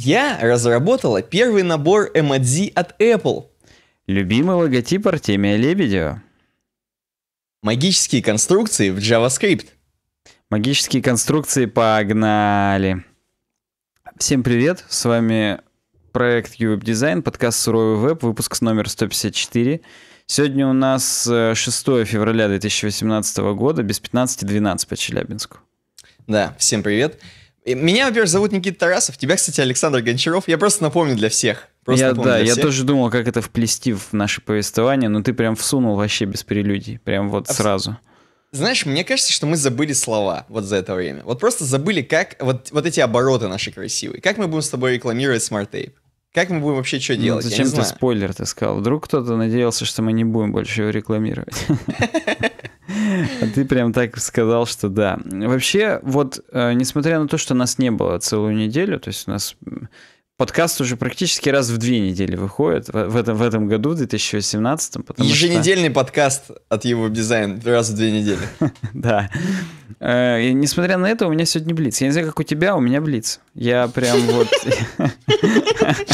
Я разработала первый набор эмодзи от Apple. Любимый логотип Артемия Лебедева. Магические конструкции в JavaScript. Магические конструкции погнали. Всем привет, с вами проект UWeb Design, подкаст Суровый Веб, выпуск номер 154. Сегодня у нас 6 э, февраля 2018 года, без 15.12 по Челябинску. Да, всем привет. Привет. Меня, во-первых, зовут Никита Тарасов, тебя, кстати, Александр Гончаров. Я просто напомню для всех. Просто я, да, я всех. тоже думал, как это вплести в наше повествование, но ты прям всунул вообще без прелюдий, прям вот Абс... сразу. Знаешь, мне кажется, что мы забыли слова вот за это время. Вот просто забыли, как вот, вот эти обороты наши красивые. Как мы будем с тобой рекламировать Smart Tape, Как мы будем вообще что ну, делать? Ну, зачем ты знаю. спойлер ты сказал? Вдруг кто-то надеялся, что мы не будем больше его рекламировать. А ты прям так сказал, что да. Вообще, вот, э, несмотря на то, что нас не было целую неделю, то есть у нас подкаст уже практически раз в две недели выходит в этом, в этом году, в 2018. Еженедельный что... подкаст от его дизайн раз в две недели. Да. Э, и несмотря на это, у меня сегодня блиц. Я не знаю, как у тебя, у меня блиц. Я прям вот...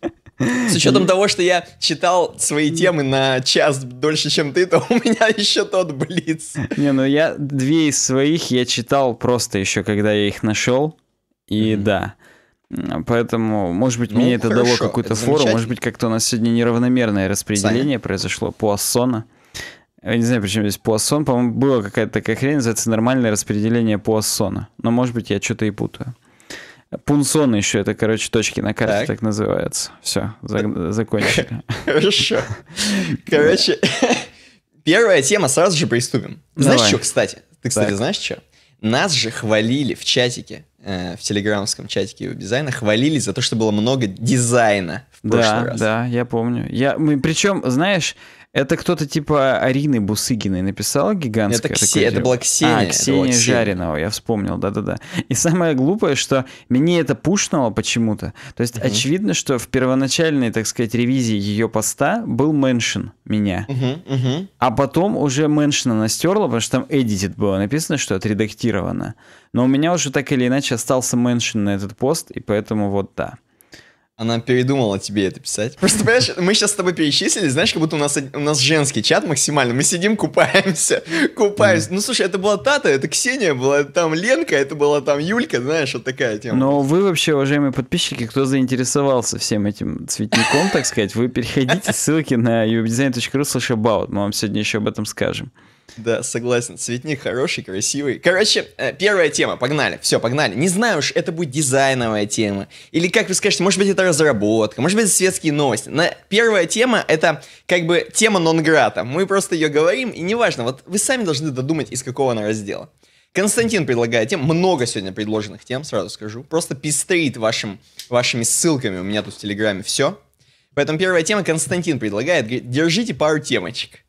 С учетом того, что я читал свои темы на час дольше, чем ты, то у меня еще тот блиц. Не, ну я две из своих я читал просто еще, когда я их нашел. И mm-hmm. да. Поэтому, может быть, ну, мне это дало какую-то фору. Может быть, как-то у нас сегодня неравномерное распределение Саня? произошло ассона. Я э, не знаю, почему здесь Пуассон. По-моему, была какая-то такая хрень, называется нормальное распределение Пуассона. Но, может быть, я что-то и путаю. Пунсон еще, это, короче, точки на карте так, так называется. Все, за, закончили. Хорошо. Короче, первая тема, сразу же приступим. Знаешь, что, кстати? Ты, кстати, знаешь, что? Нас же хвалили в чатике, э, в телеграмском чатике его дизайна, хвалили за то, что было много дизайна в прошлый да, раз. Да, я помню. Я, мы, причем, знаешь, это кто-то типа Арины Бусыгиной написал гигантское. Это, Ксе... А, это была Ксения. А, Ксения была Жаринова, я вспомнил, да-да-да. И самое глупое, что меня это пушнуло почему-то. То есть угу. очевидно, что в первоначальной, так сказать, ревизии ее поста был меншин меня. Угу, угу. А потом уже меншина настерла, потому что там edited было написано, что отредактировано. Но у меня уже так или иначе остался меншин на этот пост, и поэтому вот да. Она передумала тебе это писать. Просто, понимаешь, мы сейчас с тобой перечислили, знаешь, как будто у нас, у нас женский чат максимально. Мы сидим, купаемся, купаемся. Mm. Ну, слушай, это была Тата, это Ксения была, там Ленка, это была там Юлька, знаешь, вот такая тема. Но вы вообще, уважаемые подписчики, кто заинтересовался всем этим цветником, так сказать, вы переходите, ссылки на ubdesign.ru slash about, мы вам сегодня еще об этом скажем. Да, согласен. Цветник хороший, красивый. Короче, э, первая тема. Погнали. Все, погнали. Не знаю уж, это будет дизайновая тема. Или, как вы скажете, может быть, это разработка. Может быть, это светские новости. Но первая тема — это как бы тема нон-грата. Мы просто ее говорим, и неважно. Вот вы сами должны додумать, из какого она раздела. Константин предлагает тем, много сегодня предложенных тем, сразу скажу. Просто пестрит вашим, вашими ссылками, у меня тут в Телеграме все. Поэтому первая тема Константин предлагает, говорит, держите пару темочек.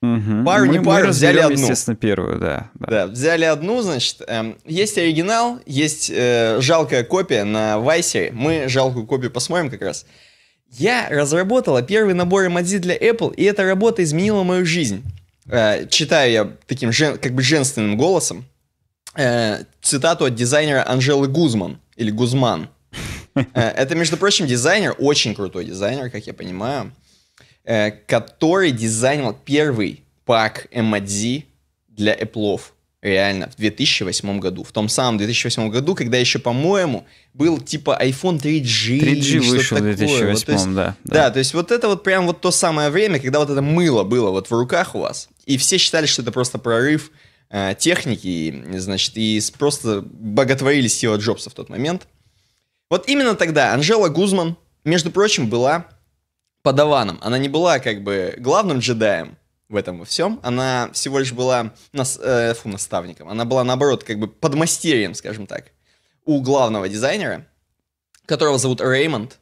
Угу. Пару, мы, не пару, мы взяли одну. естественно, первую, да. Да, да взяли одну, значит, эм, есть оригинал, есть э, жалкая копия на Вайсере. Мы жалкую копию посмотрим как раз. Я разработала первый набор эмодзи для Apple, и эта работа изменила мою жизнь. Э, читаю я таким жен, как бы женственным голосом э, цитату от дизайнера Анжелы Гузман, или Гузман. Э, это, между прочим, дизайнер, очень крутой дизайнер, как я понимаю. Э, который дизайнил первый пак MAD для Apple. Реально, в 2008 году. В том самом 2008 году, когда еще, по-моему, был типа iPhone 3G. 3G вышел в 2008, вот, есть, да, да. Да, то есть вот это вот прям вот то самое время, когда вот это мыло было вот в руках у вас. И все считали, что это просто прорыв э, техники, значит, и просто боготворили Стива Джобса в тот момент. Вот именно тогда Анжела Гузман, между прочим, была подаваном. Она не была как бы главным джедаем в этом во всем. Она всего лишь была нас, э, фу, наставником. Она была, наоборот, как бы подмастерьем, скажем так, у главного дизайнера, которого зовут Реймонд.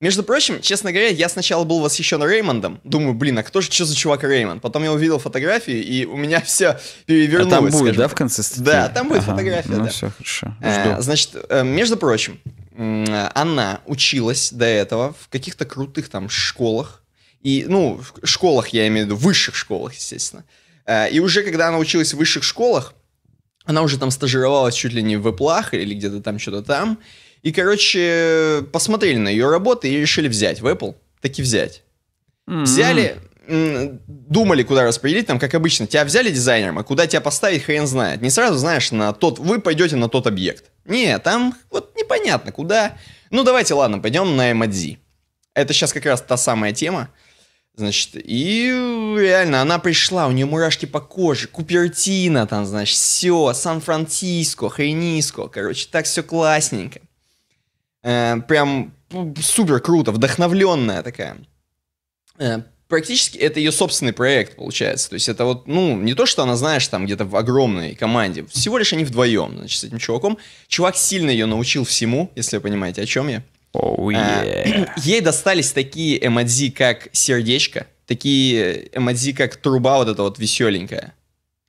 Между прочим, честно говоря, я сначала был восхищен Реймондом. Думаю, блин, а кто же, что за чувак Реймонд? Потом я увидел фотографии, и у меня все перевернулось. А там будет, да, в конце статьи? Да, там будет ага, фотография, ну, да. все, хорошо. Э, Жду. А, значит, э, между прочим, она училась до этого в каких-то крутых там школах. И, ну, в школах я имею в виду, высших школах, естественно. Э, и уже когда она училась в высших школах, она уже там стажировалась чуть ли не в Эплах или где-то там что-то там. И, короче, посмотрели на ее работы и решили взять в Apple. Таки взять. Mm-hmm. Взяли, думали, куда распределить, там, как обычно, тебя взяли дизайнером, а куда тебя поставить, хрен знает. Не сразу знаешь, на тот, вы пойдете на тот объект. Не, там вот непонятно, куда. Ну, давайте, ладно, пойдем на MADZ. Это сейчас как раз та самая тема. Значит, и реально, она пришла, у нее мурашки по коже, Купертина там, значит, все, Сан-Франциско, Хрениско, короче, так все классненько. Э, прям супер круто, вдохновленная такая. Э, практически это ее собственный проект получается. То есть это вот, ну, не то, что она, знаешь, там где-то в огромной команде. Всего лишь они вдвоем, значит, с этим чуваком. Чувак сильно ее научил всему, если вы понимаете, о чем я. Oh, yeah. а, ей достались такие эмодзи, как сердечко, такие эмодзи, как труба вот эта вот веселенькая.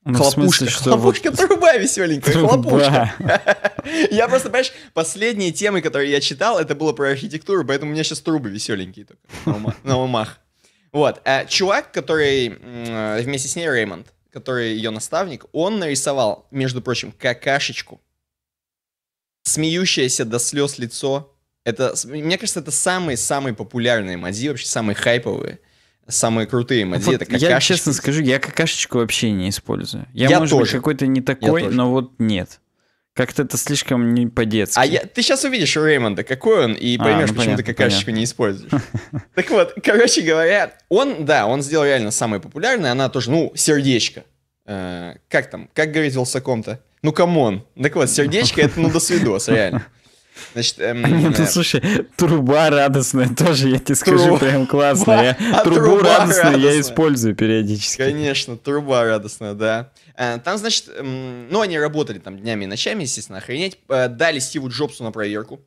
Ну, хлопушка, смысле, хлопушка, вот... труба веселенькая, труба. хлопушка. Я просто, понимаешь, последние темы, которые я читал, это было про архитектуру, поэтому у меня сейчас трубы веселенькие только на умах. Вот. А чувак, который вместе с ней Реймонд, который ее наставник, он нарисовал, между прочим, какашечку. Смеющееся до слез лицо. Это, мне кажется, это самые-самые популярные мази, вообще самые хайповые самые крутые мази. вот это какашечки. Я честно скажу, я какашечку вообще не использую. Я, я может тоже. быть, какой-то не такой, но вот нет. Как-то это слишком не по-детски. А я, ты сейчас увидишь Реймонда, какой он, и поймешь, а, ну, почему понятно, ты какашечку понятно. не используешь. Так вот, короче говоря, он, да, он сделал реально самое популярное, она тоже, ну, сердечко. Э, как там, как говорить Волсаком-то? Ну, камон. Так вот, сердечко — это ну, до досвидос, реально. Значит, эм, Нет, ну э, слушай, труба радостная тоже, я тебе скажу, труба. прям классно. Я а трубу радостную радостная. я использую периодически. Конечно, труба радостная, да. Э, там, значит, эм, ну они работали там днями и ночами, естественно, охренеть. Э, дали Стиву Джобсу на проверку.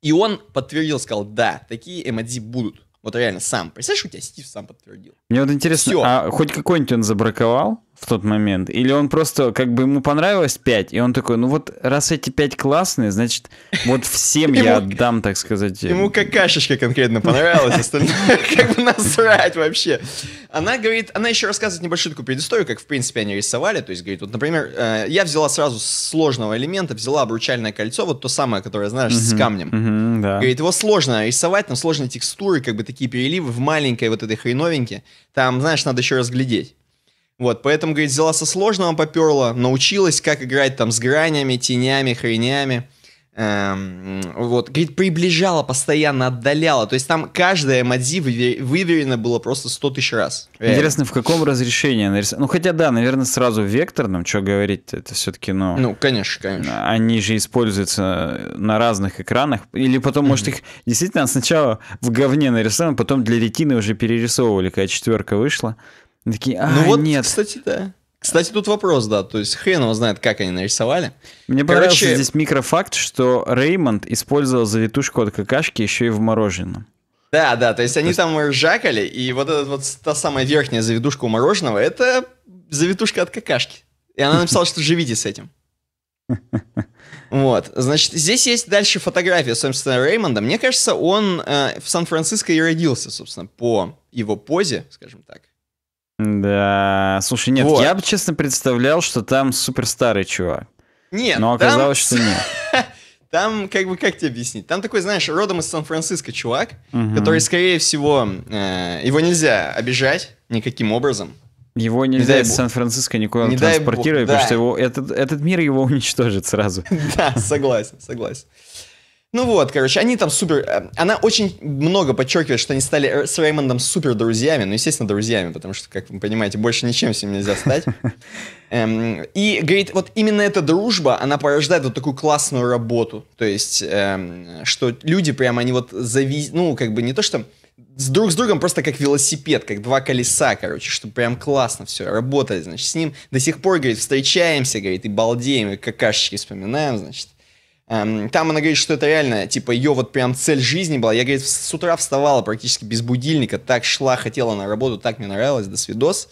И он подтвердил, сказал, да, такие эмодзи будут. Вот реально сам. Представляешь, у тебя Стив сам подтвердил. Мне вот интересно, Все. а хоть какой-нибудь он забраковал? в тот момент? Или он просто, как бы ему понравилось 5, и он такой, ну вот раз эти 5 классные, значит, вот всем я отдам, так сказать. Э, ему какашечка конкретно понравилась, остальное как бы насрать вообще. Она говорит, она еще рассказывает небольшую такую предысторию, как в принципе они рисовали, то есть говорит, вот, например, э, я взяла сразу сложного элемента, взяла обручальное кольцо, вот то самое, которое, знаешь, с камнем. Говорит, его сложно рисовать, там сложные текстуры, как бы такие переливы в маленькой вот этой хреновеньке, там, знаешь, надо еще разглядеть. Вот, поэтому, говорит, взяла со сложного, поперла, научилась, как играть там с гранями, тенями, хренями. Эм, вот, говорит, приближала постоянно, отдаляла. То есть там каждая мадзи выверена было просто 100 тысяч раз. Интересно, в каком разрешении нарисовано? Ну, хотя да, наверное, сразу векторным, что говорить, это все-таки, ну... Ну, конечно, конечно. Они же используются на разных экранах. Или потом, может, их действительно сначала в говне нарисовали, потом для ретины уже перерисовывали, когда четверка вышла такие, а, ну вот, нет. кстати, да. Кстати, тут вопрос, да, то есть хрен его знает, как они нарисовали. Мне Короче... понравился здесь микрофакт, что Реймонд использовал завитушку от какашки еще и в мороженом. Да, да, то есть они есть... там ржакали, и вот эта вот та самая верхняя завитушка у мороженого, это завитушка от какашки. И она написала, что живите с этим. Вот, значит, здесь есть дальше фотография, собственно, Реймонда. Мне кажется, он э, в Сан-Франциско и родился, собственно, по его позе, скажем так. Да, слушай, нет, вот. я бы, честно, представлял, что там суперстарый чувак. Нет, Но оказалось, там... что нет. Там, как бы, как тебе объяснить? Там такой, знаешь, родом из Сан-Франциско чувак, угу. который, скорее всего, э, его нельзя обижать никаким образом. Его нельзя не из Сан-Франциско никуда не транспортировать, бог, да. потому что его, этот, этот мир его уничтожит сразу. Да, согласен, согласен. Ну вот, короче, они там супер... Э, она очень много подчеркивает, что они стали э, с Реймондом супер друзьями. Ну, естественно, друзьями, потому что, как вы понимаете, больше ничем с ним нельзя стать. Эм, и, говорит, вот именно эта дружба, она порождает вот такую классную работу. То есть, эм, что люди прямо, они вот завис... Ну, как бы не то, что с друг с другом просто как велосипед, как два колеса, короче, что прям классно все, работает, значит, с ним до сих пор, говорит, встречаемся, говорит, и балдеем, и какашечки вспоминаем, значит, Эм, там она говорит, что это реально, типа, ее вот прям цель жизни была. Я, говорит, с утра вставала практически без будильника, так шла, хотела на работу, так мне нравилось, до свидос.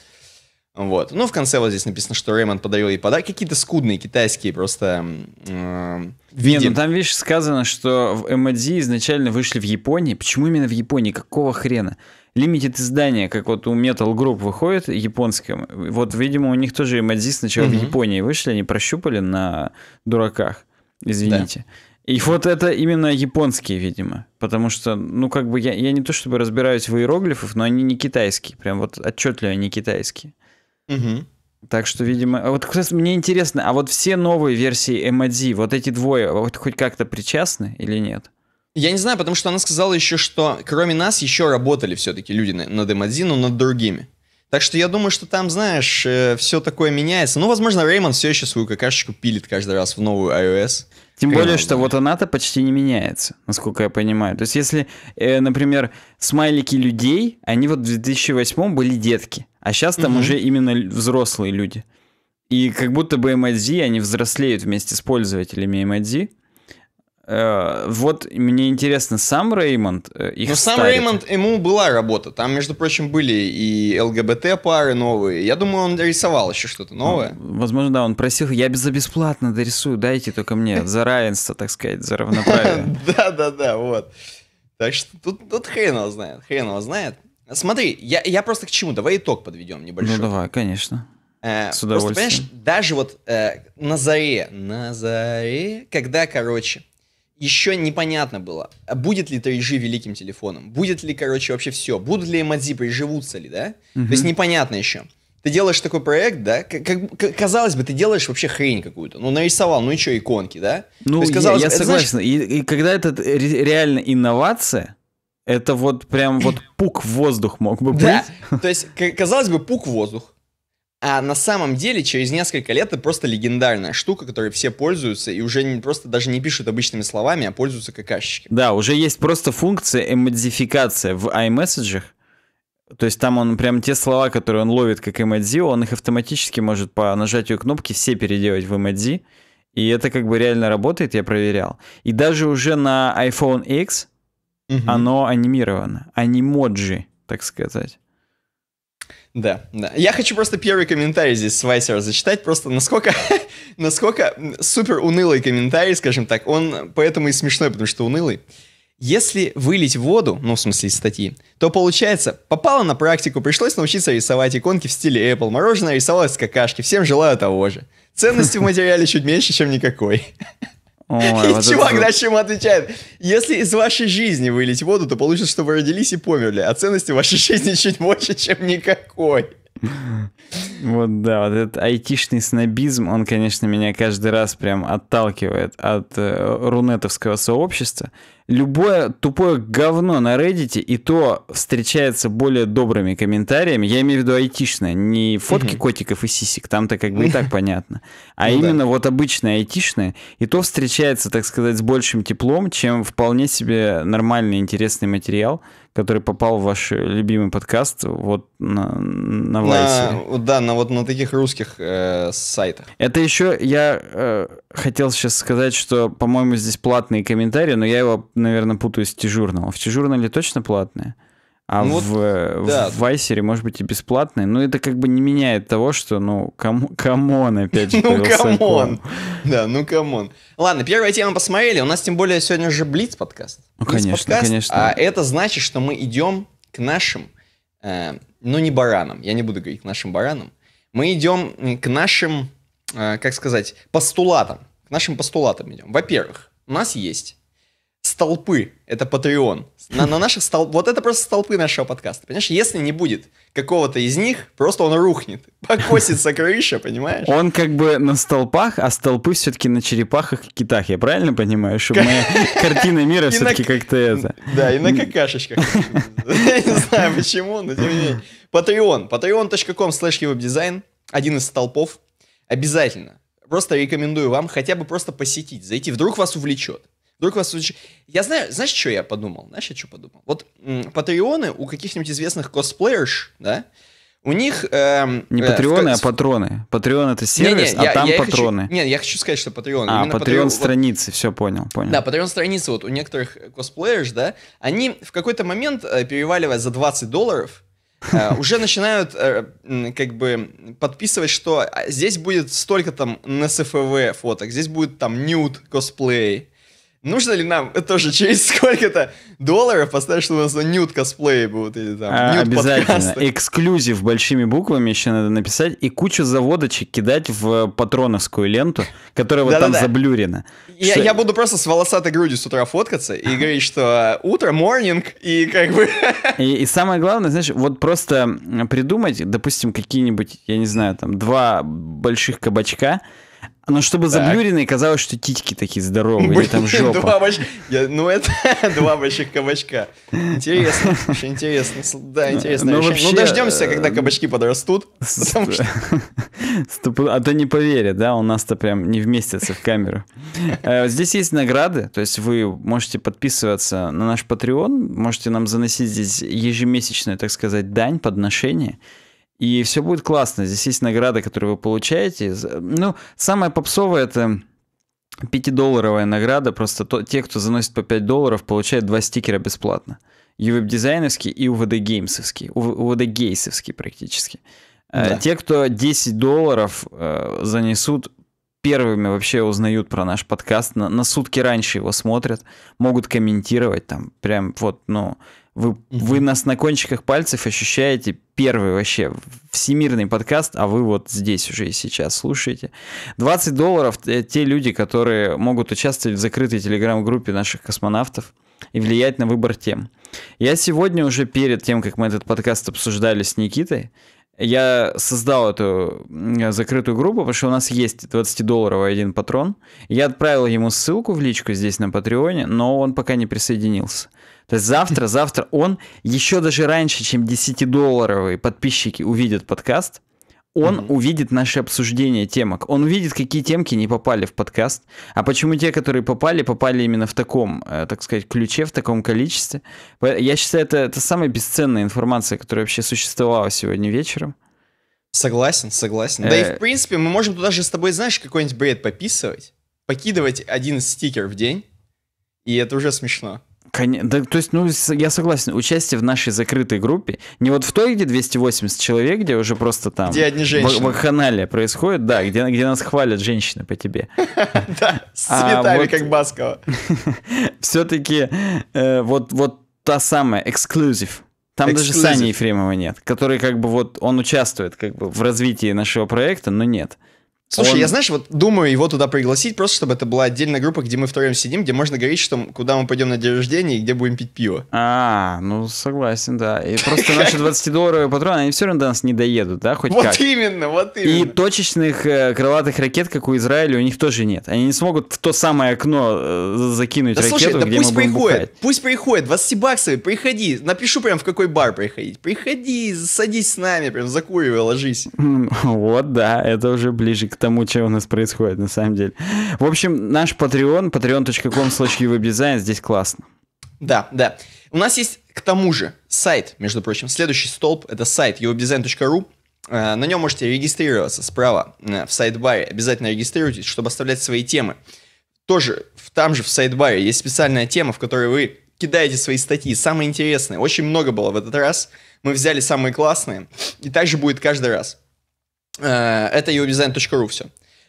Вот. Ну, в конце вот здесь написано, что Рэймонд подарил ей подарки. Какие-то скудные китайские просто... Э, Не, ну там, видишь, сказано, что в MD изначально вышли в Японии. Почему именно в Японии? Какого хрена? Лимитед издание, как вот у Metal Group выходит, японским. Вот, видимо, у них тоже MD сначала mm-hmm. в Японии вышли, они прощупали на дураках. Извините. Да. И вот это именно японские, видимо. Потому что, ну, как бы я, я не то чтобы разбираюсь в иероглифах, но они не китайские. Прям вот отчетливо не китайские. Угу. Так что, видимо... А вот, кстати, мне интересно, а вот все новые версии Эмодзи, вот эти двое, вот хоть как-то причастны или нет? Я не знаю, потому что она сказала еще, что кроме нас еще работали все-таки люди над Эмодзи, но над другими. Так что я думаю, что там, знаешь, э, все такое меняется. Ну, возможно, Реймон все еще свою какашечку пилит каждый раз в новую iOS. Тем более, что вот она-то почти не меняется, насколько я понимаю. То есть, если, э, например, смайлики людей, они вот в 2008 были детки, а сейчас там уже именно взрослые люди. И как будто бы Emoji, они взрослеют вместе с пользователями Emoji. Э, вот мне интересно, сам Реймонд э, их Ну, сам старит. Реймонд, ему была работа. Там, между прочим, были и ЛГБТ-пары новые. Я думаю, он рисовал еще что-то ну, новое. возможно, да, он просил, я за бесплатно дорисую, дайте только мне, за равенство, так сказать, за равноправие. Да-да-да, вот. Так что тут, тут хрен его знает, хрен его знает. Смотри, я, я просто к чему, давай итог подведем небольшой. Ну давай, конечно. Э, С удовольствием. Просто, понимаешь, даже вот на заре, на заре, когда, короче, еще непонятно было, а будет ли 3G великим телефоном, будет ли, короче, вообще все, будут ли эмодзи, приживутся ли, да? Угу. То есть непонятно еще. Ты делаешь такой проект, да? Как, как, казалось бы, ты делаешь вообще хрень какую-то. Ну, нарисовал, ну и что, иконки, да? Ну, есть, казалось, я, я согласен. Знаешь... И, и когда это реально инновация, это вот прям вот пук в воздух мог бы быть. Да. То есть, казалось бы, пук в воздух. А на самом деле, через несколько лет это просто легендарная штука, которой все пользуются и уже не, просто даже не пишут обычными словами, а пользуются какашечки. Да, уже есть просто функция эмодификация в iMessage. То есть там он прям те слова, которые он ловит как эмодзи, он их автоматически может по нажатию кнопки все переделать в эмодзи. И это как бы реально работает, я проверял. И даже уже на iPhone X угу. оно анимировано. Анимоджи, так сказать. Да, да. Я хочу просто первый комментарий здесь с Вайсера зачитать, просто насколько, насколько супер унылый комментарий, скажем так, он поэтому и смешной, потому что унылый. Если вылить воду, ну, в смысле из статьи, то получается, попало на практику, пришлось научиться рисовать иконки в стиле Apple, мороженое рисовалось с какашки, всем желаю того же. Ценности в материале чуть меньше, чем никакой. Ой, вот Чувак это... дальше ему отвечает. Если из вашей жизни вылить воду, то получится, что вы родились и померли, а ценности вашей жизни чуть больше, чем никакой. Вот да, вот этот айтишный снобизм, он, конечно, меня каждый раз прям отталкивает от э, рунетовского сообщества. Любое тупое говно на Reddit и то встречается более добрыми комментариями. Я имею в виду айтишное, не фотки котиков и сисек, там-то как бы и так понятно. А ну именно да. вот обычное айтишное, и то встречается, так сказать, с большим теплом, чем вполне себе нормальный интересный материал который попал в ваш любимый подкаст вот на, на Вайсе. На, да, на, вот на таких русских э, сайтах. Это еще я э, хотел сейчас сказать, что, по-моему, здесь платные комментарии, но я его, наверное, путаю с дежурного. В дежурном точно платные? А ну, в, э, да. в Вайсере, может быть, и бесплатный. Но это как бы не меняет того, что, ну, кам камон опять же. Ну, камон. Да, ну, камон. Ладно, первая тема посмотрели. У нас, тем более, сегодня же Блиц подкаст. Ну, конечно, конечно. А это значит, что мы идем к нашим, э, ну, не баранам. Я не буду говорить к нашим баранам. Мы идем к нашим, э, как сказать, постулатам. К нашим постулатам идем. Во-первых, у нас есть столпы — это Patreon. На, на наших стол... Вот это просто столпы нашего подкаста. Понимаешь, если не будет какого-то из них, просто он рухнет. Покосится крыша, понимаешь? Он как бы на столпах, а столпы все-таки на черепахах и китах. Я правильно понимаю? что моя картина мира все-таки как-то это... Да, и на какашечках. Я не знаю почему, но тем не менее. Patreon. Patreon.com slash Один из столпов. Обязательно. Просто рекомендую вам хотя бы просто посетить. Зайти, вдруг вас увлечет вдруг вас Я знаю, знаешь, что я подумал? Знаешь, я что подумал? Вот патреоны у каких-нибудь известных косплеерш, да, у них... Эм, не э, патреоны, э, в... а патроны. Патреон — это сервис, не, не, а я, там я патроны. Хочу, нет, я хочу сказать, что патреоны. А, патреон страницы, вот, все понял, понял. Да, патреон страницы, вот у некоторых косплеерш, да, они в какой-то момент, э, переваливая за 20 долларов, э, уже начинают как бы подписывать, что а, здесь будет столько там НСФВ фоток, здесь будет там нюд косплей, Нужно ли нам тоже через сколько-то долларов поставить, чтобы у нас нюд косплеи будут или там а, Обязательно. Эксклюзив большими буквами еще надо написать и кучу заводочек кидать в патроновскую ленту, которая вот там да, заблюрена. Я, что... я буду просто с волосатой грудью с утра фоткаться и говорить, что а, утро, морнинг и как бы... И, и самое главное, знаешь, вот просто придумать, допустим, какие-нибудь, я не знаю, там два больших кабачка, ну, чтобы так. заблюренные казалось, что титьки такие здоровые, Блин, там жопа. Два Я, ну, это два больших кабачка. Интересно, очень интересно. Да, ну, интересно. Ну, вообще... ну дождемся, э, когда кабачки подрастут. Потому что... А то не поверят, да, у нас-то прям не вместится в камеру. Э, здесь есть награды, то есть вы можете подписываться на наш Patreon, можете нам заносить здесь ежемесячную, так сказать, дань, подношение. И все будет классно. Здесь есть награды, которые вы получаете. Ну, самое попсовое это 5-долларовая награда. Просто то, те, кто заносит по 5 долларов, получают два стикера бесплатно. UWeb дизайновский и УВД геймсовский. УВД гейсовский практически. Э, да. Те, кто 10 долларов э, занесут, первыми вообще узнают про наш подкаст, на, на сутки раньше его смотрят, могут комментировать там, прям вот, ну, вы, угу. вы нас на кончиках пальцев ощущаете первый вообще всемирный подкаст, а вы вот здесь уже и сейчас слушаете. 20 долларов те люди, которые могут участвовать в закрытой телеграм-группе наших космонавтов и влиять на выбор тем. Я сегодня уже перед тем, как мы этот подкаст обсуждали с Никитой, я создал эту закрытую группу, потому что у нас есть 20-долларовый один патрон. Я отправил ему ссылку в личку здесь на Патреоне, но он пока не присоединился. То есть завтра, завтра он, еще даже раньше, чем 10-долларовые подписчики увидят подкаст, он mm-hmm. увидит наше обсуждение темок. Он увидит, какие темки не попали в подкаст, а почему те, которые попали, попали именно в таком, э, так сказать, ключе, в таком количестве. Я считаю, это, это самая бесценная информация, которая вообще существовала сегодня вечером. Согласен, согласен. Да и э. в принципе мы можем туда же с тобой, знаешь, какой-нибудь бред пописывать, покидывать один стикер в день, и это уже смешно. Кон... Да, то есть, ну, я согласен, участие в нашей закрытой группе, не вот в той, где 280 человек, где уже просто там... Где одни женщины. в Вакханалия происходит, да, где, где нас хвалят женщины по тебе. Да, с а цветами, как Баскова. Все-таки э, вот та самая, эксклюзив, там Эксклюзив. даже Сани Ефремова нет, который как бы вот он участвует как бы в развитии нашего проекта, но нет. Слушай, он... я, знаешь, вот думаю его туда пригласить, просто чтобы это была отдельная группа, где мы втроем сидим, где можно говорить, что куда мы пойдем на день рождения и где будем пить пиво. А, ну согласен, да. И просто наши 20-долларовые патроны, они все равно до нас не доедут, да, хоть вот как. Вот именно, вот именно. И точечных э, крылатых ракет, как у Израиля, у них тоже нет. Они не смогут в то самое окно э, закинуть да, ракету, слушай, да где пусть мы будем приходит, пусть приходит, 20 баксов, приходи, напишу прям в какой бар приходить. Приходи, садись с нами, прям закуривай, ложись. Вот, да, это уже ближе к тому, что у нас происходит, на самом деле. В общем, наш Patreon, patreon.com slash здесь классно. Да, да. У нас есть, к тому же, сайт, между прочим, следующий столб, это сайт uwebdesign.ru, э, на нем можете регистрироваться справа э, в сайт-баре. Обязательно регистрируйтесь, чтобы оставлять свои темы. Тоже там же в сайт-баре есть специальная тема, в которой вы кидаете свои статьи, самые интересные. Очень много было в этот раз. Мы взяли самые классные. И так же будет каждый раз. Э, это udesign.ru все.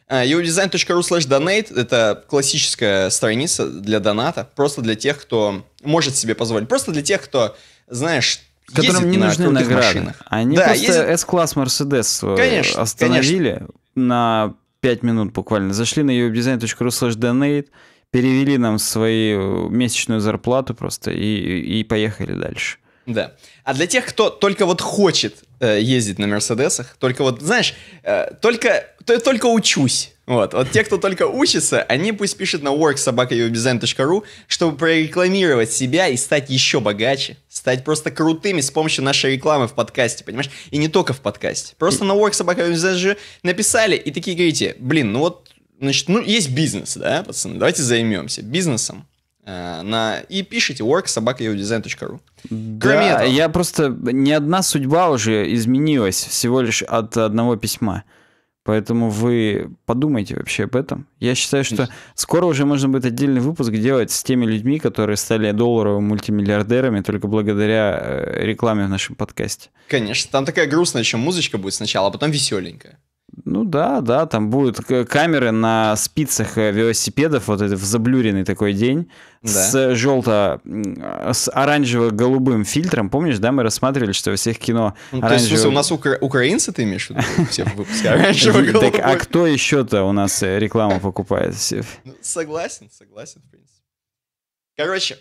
Э, udesign.ru slash donate – это классическая страница для доната, просто для тех, кто может себе позволить. Просто для тех, кто, знаешь, Которым не на нужны награды. Машинах. Они да, просто ездит... S-класс Mercedes конечно, остановили конечно. на 5 минут буквально. Зашли на uwebdesign.ru slash donate, перевели нам свою месячную зарплату просто и, и поехали дальше. Да. А для тех, кто только вот хочет э, ездить на Мерседесах, только вот, знаешь, э, только, то, только учусь. Вот. вот те, кто только учится, они пусть пишут на worksobakayobizen.ru, чтобы прорекламировать себя и стать еще богаче, стать просто крутыми с помощью нашей рекламы в подкасте, понимаешь? И не только в подкасте. Просто на worksobakayobizen же написали и такие говорите, блин, ну вот, значит, ну есть бизнес, да, пацаны, давайте займемся бизнесом. Э, на и пишите work worksobakaeudizign.ru. Да, Кроме этого, я просто не одна судьба уже изменилась всего лишь от одного письма. Поэтому вы подумайте вообще об этом. Я считаю, что скоро уже можно будет отдельный выпуск делать с теми людьми, которые стали долларовыми мультимиллиардерами только благодаря э, рекламе в нашем подкасте. Конечно, там такая грустная чем музычка будет сначала, а потом веселенькая. Ну да, да, там будут камеры на спицах э, велосипедов, вот это в заблюренный такой день, да. с э, желто, с оранжево-голубым фильтром. Помнишь, да, мы рассматривали, что во всех кино ну, оранжево... То есть, слушай, у нас укра... украинцы, ты имеешь в виду, все выпуски Так, а кто еще-то у нас э, рекламу покупает? Ну, согласен, согласен, в принципе. Короче,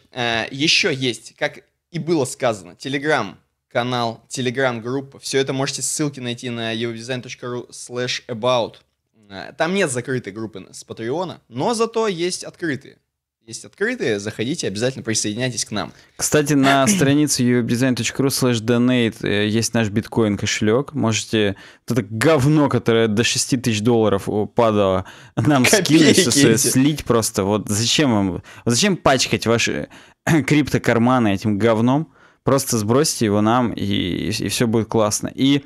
еще есть, как и было сказано, Телеграм — канал, телеграм-группа. Все это можете ссылки найти на eurodesign.ru slash about. Э, там нет закрытой группы с Патреона, но зато есть открытые. Есть открытые, заходите, обязательно присоединяйтесь к нам. Кстати, на странице uwebdesign.ru slash donate э, есть наш биткоин кошелек. Можете вот это говно, которое до 6 тысяч долларов падало, нам скинуть, слить просто. Вот зачем вам, зачем пачкать ваши криптокарманы этим говном? Просто сбросьте его нам, и, и, все будет классно. И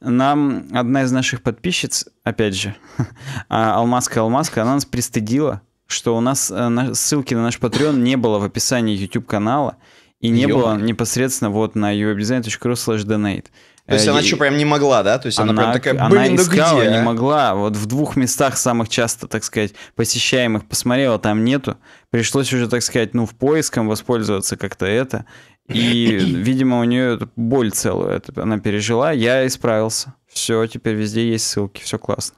нам одна из наших подписчиц, опять же, а, Алмазка Алмазка, она нас пристыдила, что у нас э, ссылки на наш Patreon не было в описании YouTube канала и не Ё было непосредственно вот на uwebdesign.ru slash donate. То есть э, она что, прям не могла, да? То есть она, она прям такая, блин, она да где? не могла. Вот в двух местах самых часто, так сказать, посещаемых посмотрела, там нету. Пришлось уже, так сказать, ну, в поиском воспользоваться как-то это. И, видимо, у нее боль целую она пережила. Я исправился. Все, теперь везде есть ссылки, все классно.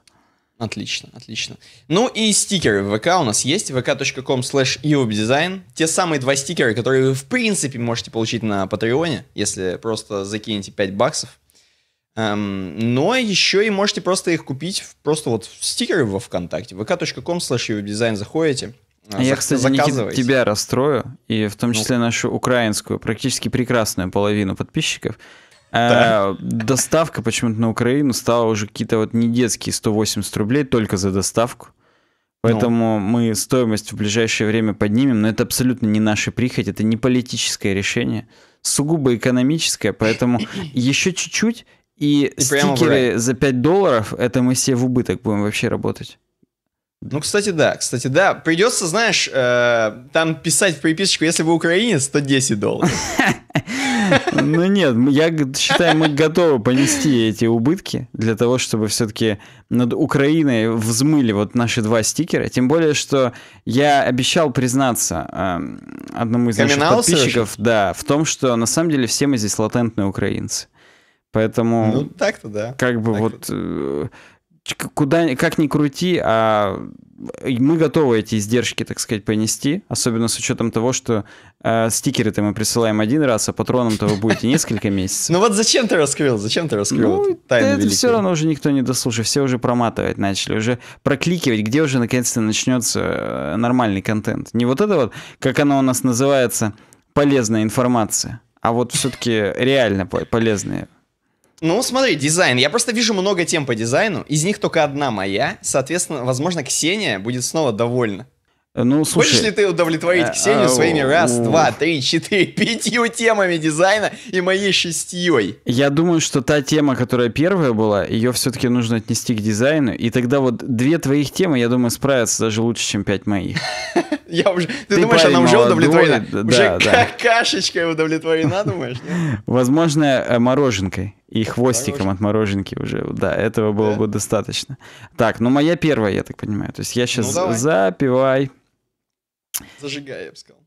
Отлично, отлично. Ну и стикеры в ВК у нас есть, vk.com slash eubdesign. Те самые два стикера, которые вы, в принципе, можете получить на Патреоне, если просто закинете 5 баксов. Эм, но еще и можете просто их купить, просто вот в стикеры во ВКонтакте. vk.com slash eubdesign заходите, а я, кстати, Никита, тебя расстрою, и в том ну. числе ну. нашу украинскую, практически прекрасную половину подписчиков. Э, да. Э, доставка почему-то на Украину стала уже какие-то вот не детские 180 рублей только за доставку. Ну. Поэтому ну. мы стоимость в ближайшее время поднимем, но это абсолютно не наша прихоть, это не политическое решение, сугубо экономическое, поэтому еще чуть-чуть, и, и стикеры за 5 долларов, это мы все в убыток будем вообще работать. Ну, кстати, да, кстати, да. Придется, знаешь, э, там писать в приписочку, если вы украинец, то 10 долларов. Ну нет, я считаю, мы готовы понести эти убытки для того, чтобы все-таки над Украиной взмыли вот наши два стикера. Тем более, что я обещал признаться эм, одному из наших подписчиков, да, в том, что на самом деле все мы здесь латентные украинцы. Поэтому... Ну, так-то да. Как бы вот... Э, куда, как ни крути, а мы готовы эти издержки, так сказать, понести, особенно с учетом того, что э, стикеры-то мы присылаем один раз, а патроном то вы будете несколько месяцев. Ну вот зачем ты раскрыл? Зачем ты раскрыл? Ну, это все равно уже никто не дослушает, все уже проматывать начали, уже прокликивать, где уже наконец-то начнется э, нормальный контент. Не вот это вот, как оно у нас называется, полезная информация, а вот все-таки реально полезная ну, смотри, дизайн. Я просто вижу много тем по дизайну. Из них только одна моя. Соответственно, возможно, Ксения будет снова довольна. Э, ну, слушай, Хочешь ли ты удовлетворить э, Ксению э, своими раз, два, три, четыре, пятью темами дизайна и моей шестьей? Я думаю, что та тема, которая первая была, ее все-таки нужно отнести к дизайну. И тогда вот две твоих темы, я думаю, справятся даже лучше, чем пять моих. Я уже, ты, ты думаешь, она уже удовлетворена? Да, уже да. удовлетворена, думаешь? Возможно, мороженкой и хвостиком от мороженки уже. Да, этого было да. бы достаточно. Так, ну моя первая, я так понимаю. То есть я сейчас ну, запивай. Зажигай, я бы сказал.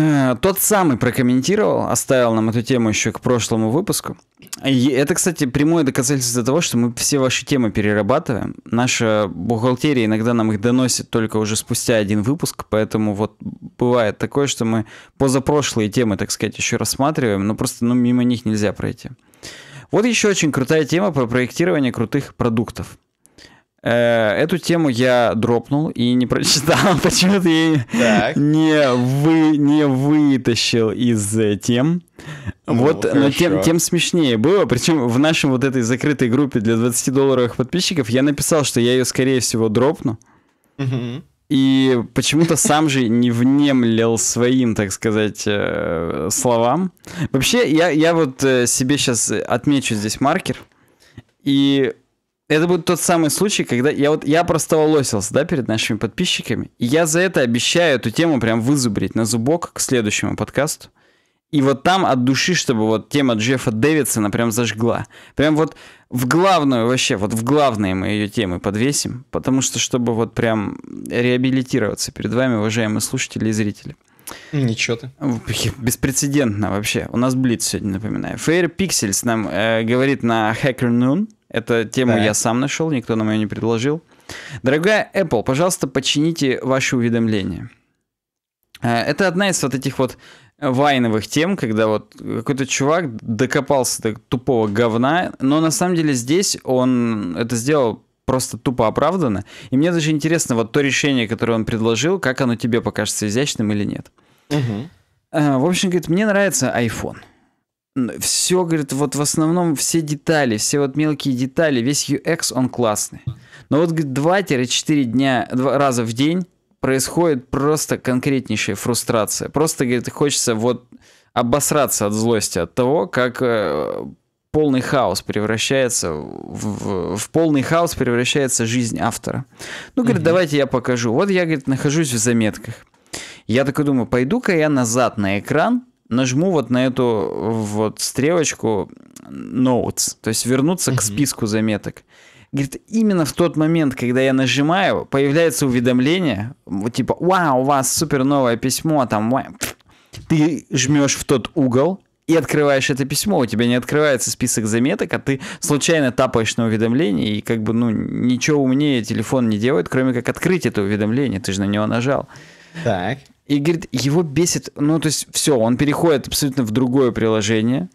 Э, тот самый прокомментировал, оставил нам эту тему еще к прошлому выпуску. И это, кстати, прямое доказательство того, что мы все ваши темы перерабатываем. Наша бухгалтерия иногда нам их доносит только уже спустя один выпуск, поэтому вот бывает такое, что мы позапрошлые темы, так сказать, еще рассматриваем, но просто ну, мимо них нельзя пройти. Вот еще очень крутая тема про проектирование крутых продуктов. Э, эту тему я дропнул и не прочитал, почему-то я не, вы, не вытащил из э, тем. Ну, вот, но тем, тем смешнее было. Причем в нашем вот этой закрытой группе для 20 долларовых подписчиков я написал, что я ее, скорее всего, дропну. Угу и почему-то сам же не внемлил своим, так сказать, э, словам. Вообще, я, я вот э, себе сейчас отмечу здесь маркер, и это будет тот самый случай, когда я вот я просто волосился да, перед нашими подписчиками. И я за это обещаю эту тему прям вызубрить на зубок к следующему подкасту. И вот там от души, чтобы вот тема Джеффа Дэвидсона прям зажгла. Прям вот в главную вообще, вот в главные мы ее темы подвесим, потому что чтобы вот прям реабилитироваться перед вами, уважаемые слушатели и зрители. Ничего ты. Беспрецедентно вообще. У нас Блиц сегодня, напоминаю. Fair Pixels нам э, говорит на Hacker Noon. Эту тему да. я сам нашел, никто нам ее не предложил. Дорогая Apple, пожалуйста, почините ваши уведомления. Э, это одна из вот этих вот вайновых тем, когда вот какой-то чувак докопался до тупого говна, но на самом деле здесь он это сделал просто тупо оправданно. И мне даже интересно, вот то решение, которое он предложил, как оно тебе покажется изящным или нет. Угу. В общем, говорит, мне нравится iPhone. Все, говорит, вот в основном все детали, все вот мелкие детали, весь UX, он классный. Но вот, говорит, 2-4 дня, два раза в день происходит просто конкретнейшая фрустрация. Просто, говорит, хочется вот обосраться от злости, от того, как э, полный хаос превращается в, в, в полный хаос превращается жизнь автора. Ну, говорит, угу. давайте я покажу. Вот я, говорит, нахожусь в заметках. Я такой думаю, пойду-ка я назад на экран, нажму вот на эту вот стрелочку notes, то есть вернуться угу. к списку заметок. Говорит, именно в тот момент, когда я нажимаю, появляется уведомление, вот типа, вау, у вас супер новое письмо, там, ты жмешь в тот угол, и открываешь это письмо, у тебя не открывается список заметок, а ты случайно тапаешь на уведомление, и как бы, ну, ничего умнее телефон не делает, кроме как открыть это уведомление, ты же на него нажал. Так. И говорит, его бесит, ну, то есть, все, он переходит абсолютно в другое приложение.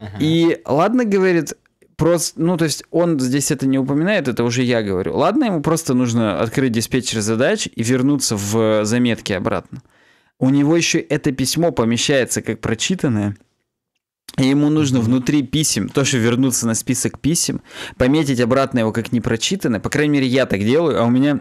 Uh-huh. И ладно, говорит, просто, ну, то есть он здесь это не упоминает, это уже я говорю. Ладно, ему просто нужно открыть диспетчер задач и вернуться в заметки обратно. У него еще это письмо помещается как прочитанное, и ему нужно внутри писем тоже вернуться на список писем, пометить обратно его как непрочитанное. По крайней мере, я так делаю, а у меня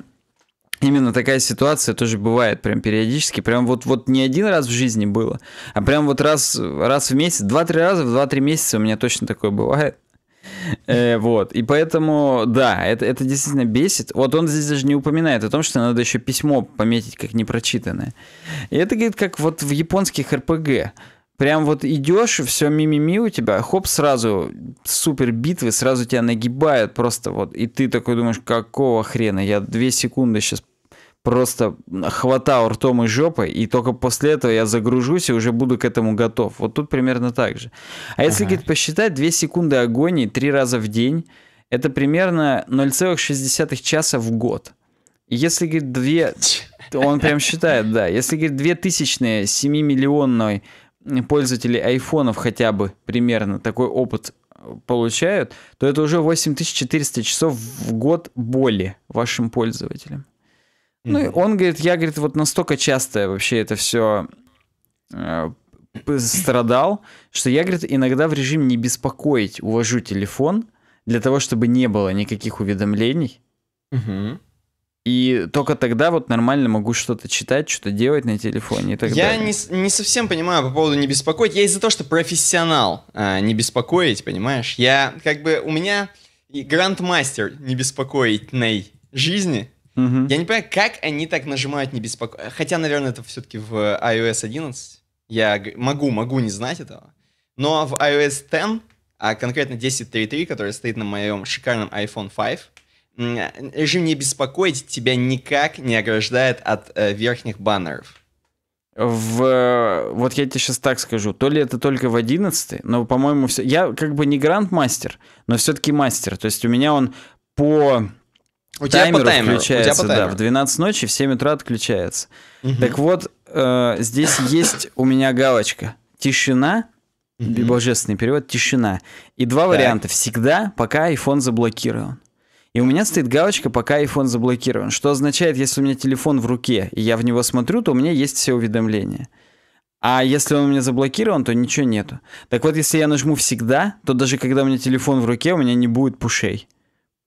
Именно такая ситуация тоже бывает прям периодически. Прям вот, вот не один раз в жизни было, а прям вот раз, раз в месяц, два-три раза в два-три месяца у меня точно такое бывает. Э, вот. И поэтому, да, это, это действительно бесит. Вот он здесь даже не упоминает о том, что надо еще письмо пометить как непрочитанное. И это, говорит, как вот в японских РПГ. Прям вот идешь, все мимими у тебя, хоп, сразу супер битвы, сразу тебя нагибают просто вот. И ты такой думаешь, какого хрена, я две секунды сейчас просто хватал ртом и жопой, и только после этого я загружусь и уже буду к этому готов. Вот тут примерно так же. А если, ага. говорит, посчитать 2 секунды агонии 3 раза в день, это примерно 0,6 часа в год. если, говорит, 2... Он прям считает, да. Если, говорит, 2 тысячные 7-миллионной пользователей айфонов хотя бы примерно такой опыт э, получают, то это уже 8400 часов в год боли вашим пользователям. Ну и он говорит, я, говорит, вот настолько часто вообще это все э, страдал, что я, говорит, иногда в режим не беспокоить увожу телефон для того, чтобы не было никаких уведомлений. Угу. И только тогда вот нормально могу что-то читать, что-то делать на телефоне и так я далее. Я не, не совсем понимаю по поводу не беспокоить. Я из-за того, что профессионал, а, не беспокоить, понимаешь? Я как бы, у меня грандмастер не беспокоить на жизни, Угу. Я не понимаю, как они так нажимают не беспокоить. Хотя, наверное, это все-таки в iOS 11. Я могу, могу не знать этого. Но в iOS 10, а конкретно 10.3.3, который стоит на моем шикарном iPhone 5, режим не беспокоить тебя никак не ограждает от э, верхних баннеров. В, вот я тебе сейчас так скажу, то ли это только в 11, но, по-моему, все... Я как бы не гранд мастер, но все-таки мастер. То есть у меня он по у таймер тебя по включается, у тебя по да, в 12 ночи в 7 утра отключается. Угу. Так вот, э, здесь есть у меня галочка. Тишина, угу. божественный перевод, тишина. И два так. варианта. Всегда, пока iPhone заблокирован. И у меня стоит галочка, пока iPhone заблокирован. Что означает, если у меня телефон в руке, и я в него смотрю, то у меня есть все уведомления. А если он у меня заблокирован, то ничего нету. Так вот, если я нажму всегда, то даже когда у меня телефон в руке, у меня не будет пушей.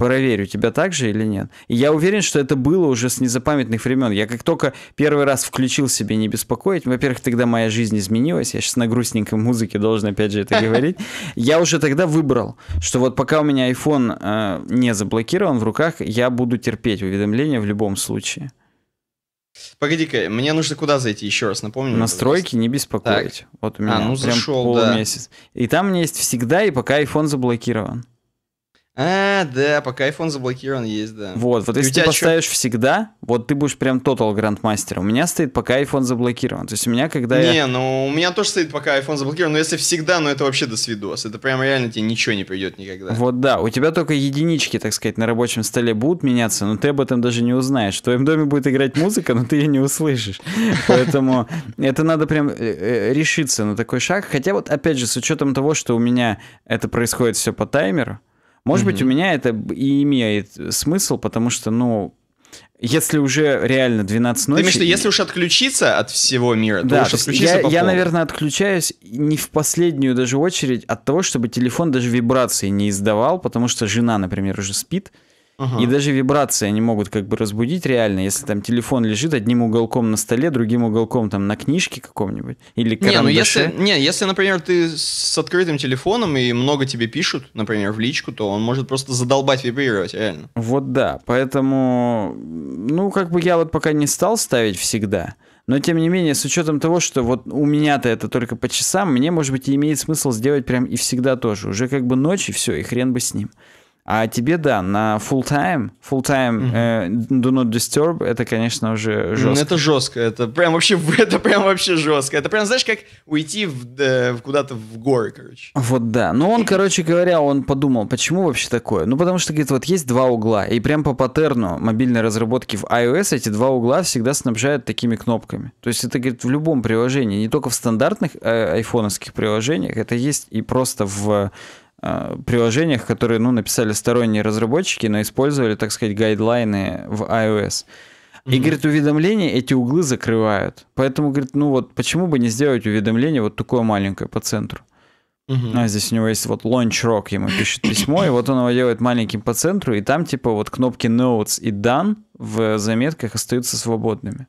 Проверю тебя так же или нет. И я уверен, что это было уже с незапамятных времен. Я как только первый раз включил себе «Не беспокоить», во-первых, тогда моя жизнь изменилась, я сейчас на грустненькой музыке должен опять же это говорить, я уже тогда выбрал, что вот пока у меня iPhone э, не заблокирован в руках, я буду терпеть уведомления в любом случае. Погоди-ка, мне нужно куда зайти, еще раз напомню. Настройки не беспокоить. Так. Вот у меня а, ну, прям зашел, полмесяц. Да. И там у меня есть всегда, и пока iPhone заблокирован. А, да, пока iPhone заблокирован, есть, да. Вот, вот и если ты поставишь чё? всегда, вот ты будешь прям Total Grandmaster. У меня стоит пока iPhone заблокирован. То есть у меня когда Не, я... ну у меня тоже стоит пока iPhone заблокирован, но если всегда, ну это вообще до свидос. Это прям реально тебе ничего не придет никогда. Вот да, у тебя только единички, так сказать, на рабочем столе будут меняться, но ты об этом даже не узнаешь. В твоем доме будет играть музыка, но ты ее не услышишь. Поэтому это надо прям э, э, решиться на такой шаг. Хотя вот опять же, с учетом того, что у меня это происходит все по таймеру, может mm быть, у меня это и имеет смысл, потому что, ну, если уже реально 12 ночи... Ты имеешь, и... если уж отключиться от всего мира, да, то уж отключиться я, по я, наверное, отключаюсь не в последнюю даже очередь от того, чтобы телефон даже вибрации не издавал, потому что жена, например, уже спит, mm и даже вибрации они могут как бы разбудить реально, если там телефон лежит одним уголком на столе, другим уголком там на книжке каком-нибудь или карандаше. Не, ну если, не, если, например, ты с открытым телефоном и много тебе пишут, например, в личку, то он может просто задолбать вибрировать, реально. Вот да, поэтому, ну как бы я вот пока не стал ставить всегда, но тем не менее, с учетом того, что вот у меня-то это только по часам, мне, может быть, и имеет смысл сделать прям и всегда тоже. Уже как бы ночь и все, и хрен бы с ним. А тебе, да, на full time, full time uh-huh. э, do not disturb, это, конечно, уже жестко. Это жестко, это прям вообще, это прям вообще жестко. Это прям, знаешь, как уйти в, э, куда-то в горы, короче. Вот да. Ну, он, короче говоря, он подумал, почему вообще такое? Ну, потому что, говорит, вот есть два угла, и прям по паттерну мобильной разработки в iOS эти два угла всегда снабжают такими кнопками. То есть это, говорит, в любом приложении, не только в стандартных э, айфоновских приложениях, это есть и просто в Э, приложениях, которые ну, написали сторонние разработчики, но использовали, так сказать, гайдлайны в iOS. И, mm-hmm. говорит, уведомления эти углы закрывают. Поэтому, говорит, ну вот почему бы не сделать уведомление вот такое маленькое по центру? Uh-huh. А здесь у него есть вот Launch Rock, ему пишет письмо, и вот он его делает маленьким по центру, и там типа вот кнопки Notes и Done в заметках остаются свободными.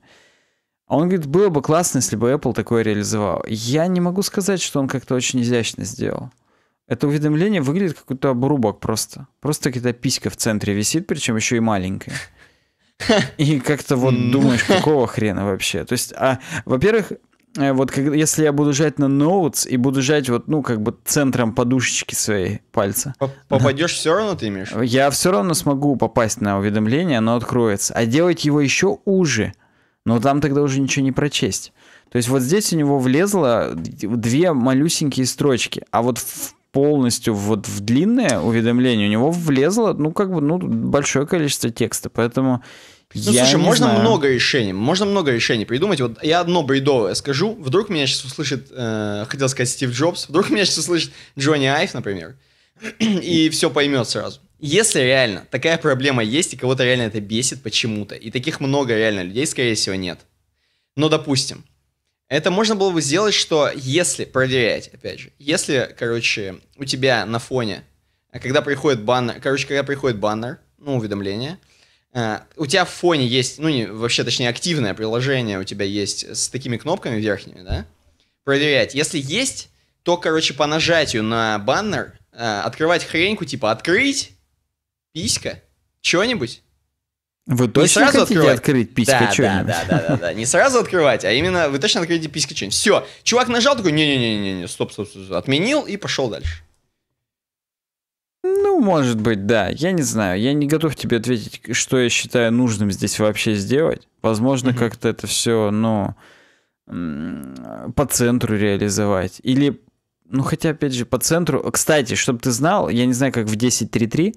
А он говорит, было бы классно, если бы Apple такое реализовал. Я не могу сказать, что он как-то очень изящно сделал. Это уведомление выглядит как какой-то обрубок просто. Просто какая-то писька в центре висит, причем еще и маленькая. И как-то вот думаешь, какого хрена вообще? То есть, а, во-первых, э, вот как, если я буду жать на ноутс и буду жать вот, ну, как бы центром подушечки своей пальца. Попадешь все равно, ты имеешь? Я все равно смогу попасть на уведомление, оно откроется. А делать его еще уже. Но там тогда уже ничего не прочесть. То есть вот здесь у него влезло две малюсенькие строчки, а вот в полностью вот в длинное уведомление, у него влезло, ну, как бы, ну, большое количество текста, поэтому ну, я слушай, можно знаю. много решений, можно много решений придумать. Вот я одно бредовое скажу, вдруг меня сейчас услышит, э, хотел сказать Стив Джобс, вдруг меня сейчас услышит Джонни Айв, например, и все поймет сразу. Если реально такая проблема есть, и кого-то реально это бесит почему-то, и таких много реально людей, скорее всего, нет. Но, допустим, это можно было бы сделать, что если проверять, опять же, если, короче, у тебя на фоне, э, когда приходит баннер, короче, когда приходит баннер, ну, уведомление, э, у тебя в фоне есть, ну, не, вообще, точнее, активное приложение у тебя есть с такими кнопками верхними, да, проверять. Если есть, то, короче, по нажатию на баннер э, открывать хреньку, типа, открыть, писька, что-нибудь, вы точно не сразу хотите открывать? открыть писька да, да, да, да, да, да. Не сразу открывать, а именно вы точно откроете писька что-нибудь. Все. Чувак нажал такой, не-не-не, стоп, стоп, стоп, отменил и пошел дальше. Ну, может быть, да. Я не знаю. Я не готов тебе ответить, что я считаю нужным здесь вообще сделать. Возможно, mm-hmm. как-то это все, ну, по центру реализовать. Или, ну, хотя, опять же, по центру... Кстати, чтобы ты знал, я не знаю, как в 10.3.3,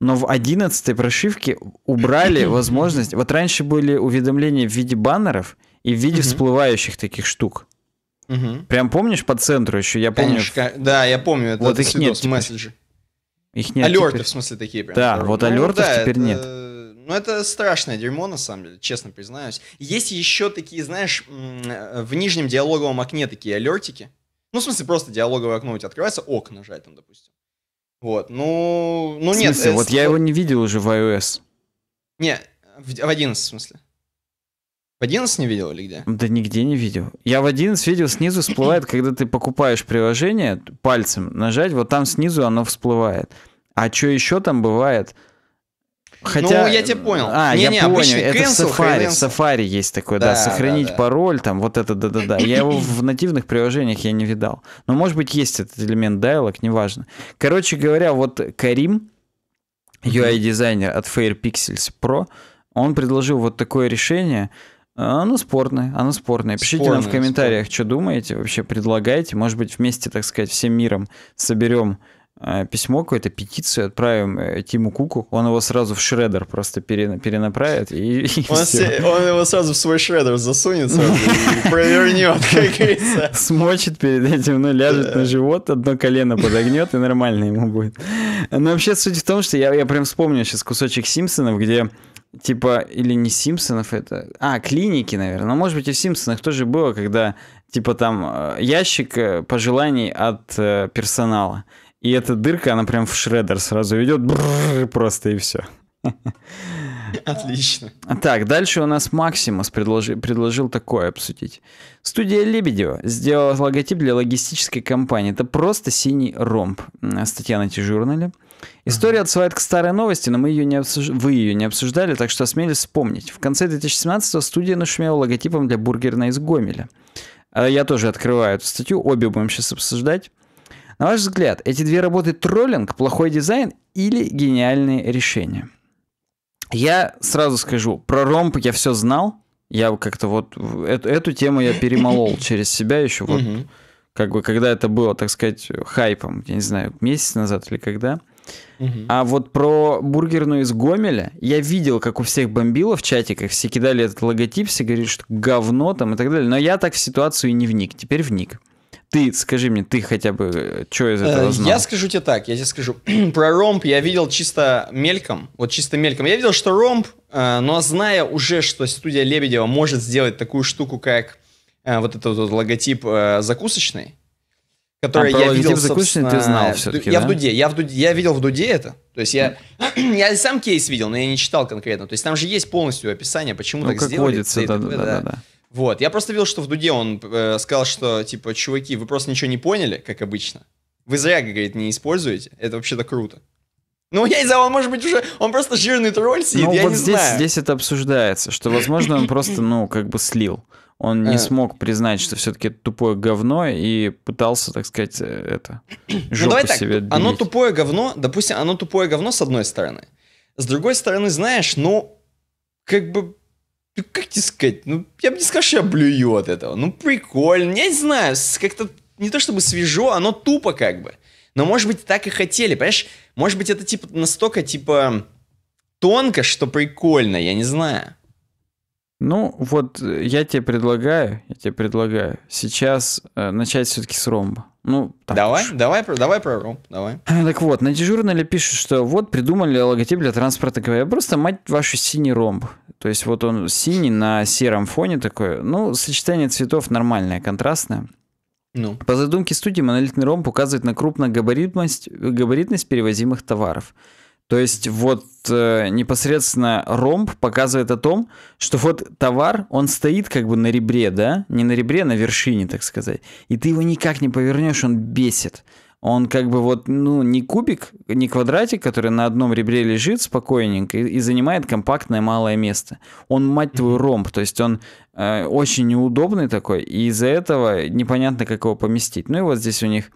но в 11 прошивке убрали возможность... Вот раньше были уведомления в виде баннеров и в виде всплывающих таких штук. Прям помнишь по центру еще? Я помню. да, я помню. вот их нет. Их нет. Алерты, в смысле, такие прям. Да, э, вот ну, алертов теперь нет. Ну, это страшное дерьмо, на самом деле, честно признаюсь. Есть еще такие, знаешь, э, в нижнем диалоговом окне такие алертики. Ну, в смысле, просто диалоговое окно у тебя открывается, ок нажать там, допустим. Вот, ну, ну в нет. Смысле? Вот э, я его не видел уже в iOS. Не, в, в 11 в смысле. В 11 не видел или где? Да нигде не видел. Я в 11 видел, снизу всплывает, когда ты покупаешь приложение, пальцем нажать, вот там снизу оно всплывает. А что еще там бывает? Хотя... Ну, я тебя понял. А, не, я не, понял. Это cancel, в Safari, в Safari есть такое, да, да сохранить да, да. пароль, там, вот это, да-да-да. Я его в нативных приложениях я не видал. Но, может быть, есть этот элемент диалог, неважно. Короче говоря, вот Карим, UI-дизайнер от Fair Pixels Pro, он предложил вот такое решение. Оно спорное, оно спорное. Пишите спорное, нам в комментариях, спорное. что думаете, вообще предлагайте. Может быть, вместе, так сказать, всем миром соберем а, письмо какое-то, петицию отправим э, Тиму Куку, он его сразу в шредер просто перенаправит. И, и он, все. он его сразу в свой шредер засунет сразу и провернет, как говорится. Смочит перед этим, ну, ляжет на живот, одно колено подогнет, и нормально ему будет. Но вообще суть в том, что я, я прям вспомню сейчас кусочек Симпсонов, где типа, или не Симпсонов это, а, клиники, наверное, но, может быть, и в Симпсонах тоже было, когда, типа, там э, ящик э, пожеланий от персонала, и эта дырка, она прям в шредер сразу идет. Просто и все. Отлично. Так, дальше у нас Максимус предложи, предложил такое обсудить. Студия Лебедева сделала логотип для логистической компании. Это просто синий ромб. Статья на Тижурнале. История отсылает к старой новости, но мы ее не обсуж... вы ее не обсуждали, так что осмелись вспомнить. В конце 2017-го студия нашумела логотипом для бургерной из Гомеля. А я тоже открываю эту статью, обе будем сейчас обсуждать. На ваш взгляд, эти две работы троллинг, плохой дизайн или гениальные решения? Я сразу скажу, про ромб я все знал. Я как-то вот эту, эту тему я перемолол через себя еще вот, как бы когда это было, так сказать, хайпом, я не знаю, месяц назад или когда. А вот про бургерную из Гомеля я видел, как у всех бомбило в чатиках, все кидали этот логотип, все говорили, что говно там и так далее. Но я так в ситуацию и не вник, теперь вник. Ты скажи мне, ты хотя бы э, что из этого э, знал? Я скажу тебе так, я тебе скажу. Про ромб я видел чисто мельком, вот чисто мельком. Я видел, что ромб, э, но зная уже, что студия Лебедева может сделать такую штуку, как вот этот вот логотип закусочный, который а, я видел, закусочный ты знал все-таки, Я да? в Дуде, я в Дуде, я видел в Дуде это. То есть я, я сам кейс видел, но я не читал конкретно. То есть там же есть полностью описание, почему ну, так как сделали. Водится, да, да. да. Вот, я просто видел, что в Дуде он э, сказал, что, типа, чуваки, вы просто ничего не поняли, как обычно. Вы зря, говорит, не используете. Это вообще-то круто. Ну, я не знаю, он, может быть, уже... Он просто жирный тролль сидит, ну, я вот не здесь, знаю. здесь это обсуждается, что, возможно, он просто, ну, как бы слил. Он не э. смог признать, что все-таки это тупое говно и пытался, так сказать, э, это... Ну, давай так, оно тупое говно, допустим, оно тупое говно с одной стороны. С другой стороны, знаешь, ну, как бы ну, как тебе сказать, ну, я бы не сказал, что я блюю от этого. Ну, прикольно, я не знаю, как-то не то чтобы свежо, оно тупо как бы. Но, может быть, так и хотели, понимаешь? Может быть, это типа настолько, типа, тонко, что прикольно, я не знаю. Ну, вот э, я тебе предлагаю, я тебе предлагаю сейчас э, начать все-таки с ромба. Ну, так давай, уж. давай, давай про Ром, давай. Так вот, на дежурнале пишут, что вот придумали логотип для транспорта КВ. Просто, мать вашу, синий ромб. То есть вот он синий на сером фоне такой. Ну, сочетание цветов нормальное, контрастное. Ну. По задумке студии монолитный ромб указывает на крупногабаритность габаритность перевозимых товаров. То есть вот э, непосредственно ромб показывает о том, что вот товар, он стоит как бы на ребре, да? Не на ребре, а на вершине, так сказать. И ты его никак не повернешь, он бесит. Он как бы вот, ну, не кубик, не квадратик, который на одном ребре лежит спокойненько и, и занимает компактное малое место. Он, мать твою, ромб, то есть он э, очень неудобный такой, и из-за этого непонятно, как его поместить. Ну и вот здесь у них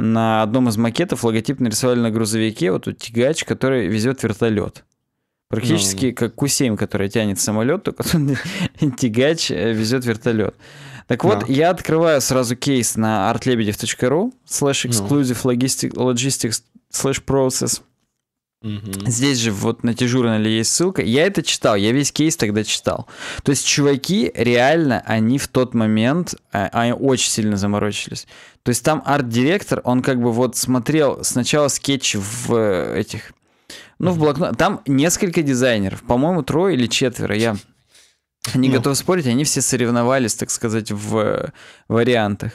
на одном из макетов логотип нарисовали на грузовике, вот у тягач, который везет вертолет. Практически ну... как Q7, который тянет самолет, только тягач э, везет вертолет. Так вот, да. я открываю сразу кейс на artlebedev.ru slash exclusive logistics slash process. Угу. Здесь же вот на Тижурнале есть ссылка. Я это читал, я весь кейс тогда читал. То есть чуваки реально, они в тот момент, а, они очень сильно заморочились. То есть там арт-директор, он как бы вот смотрел сначала скетч в э, этих... Ну, в блокнот. Там несколько дизайнеров, по-моему, трое или четверо. Я не ну. готов спорить, они все соревновались, так сказать, в э, вариантах.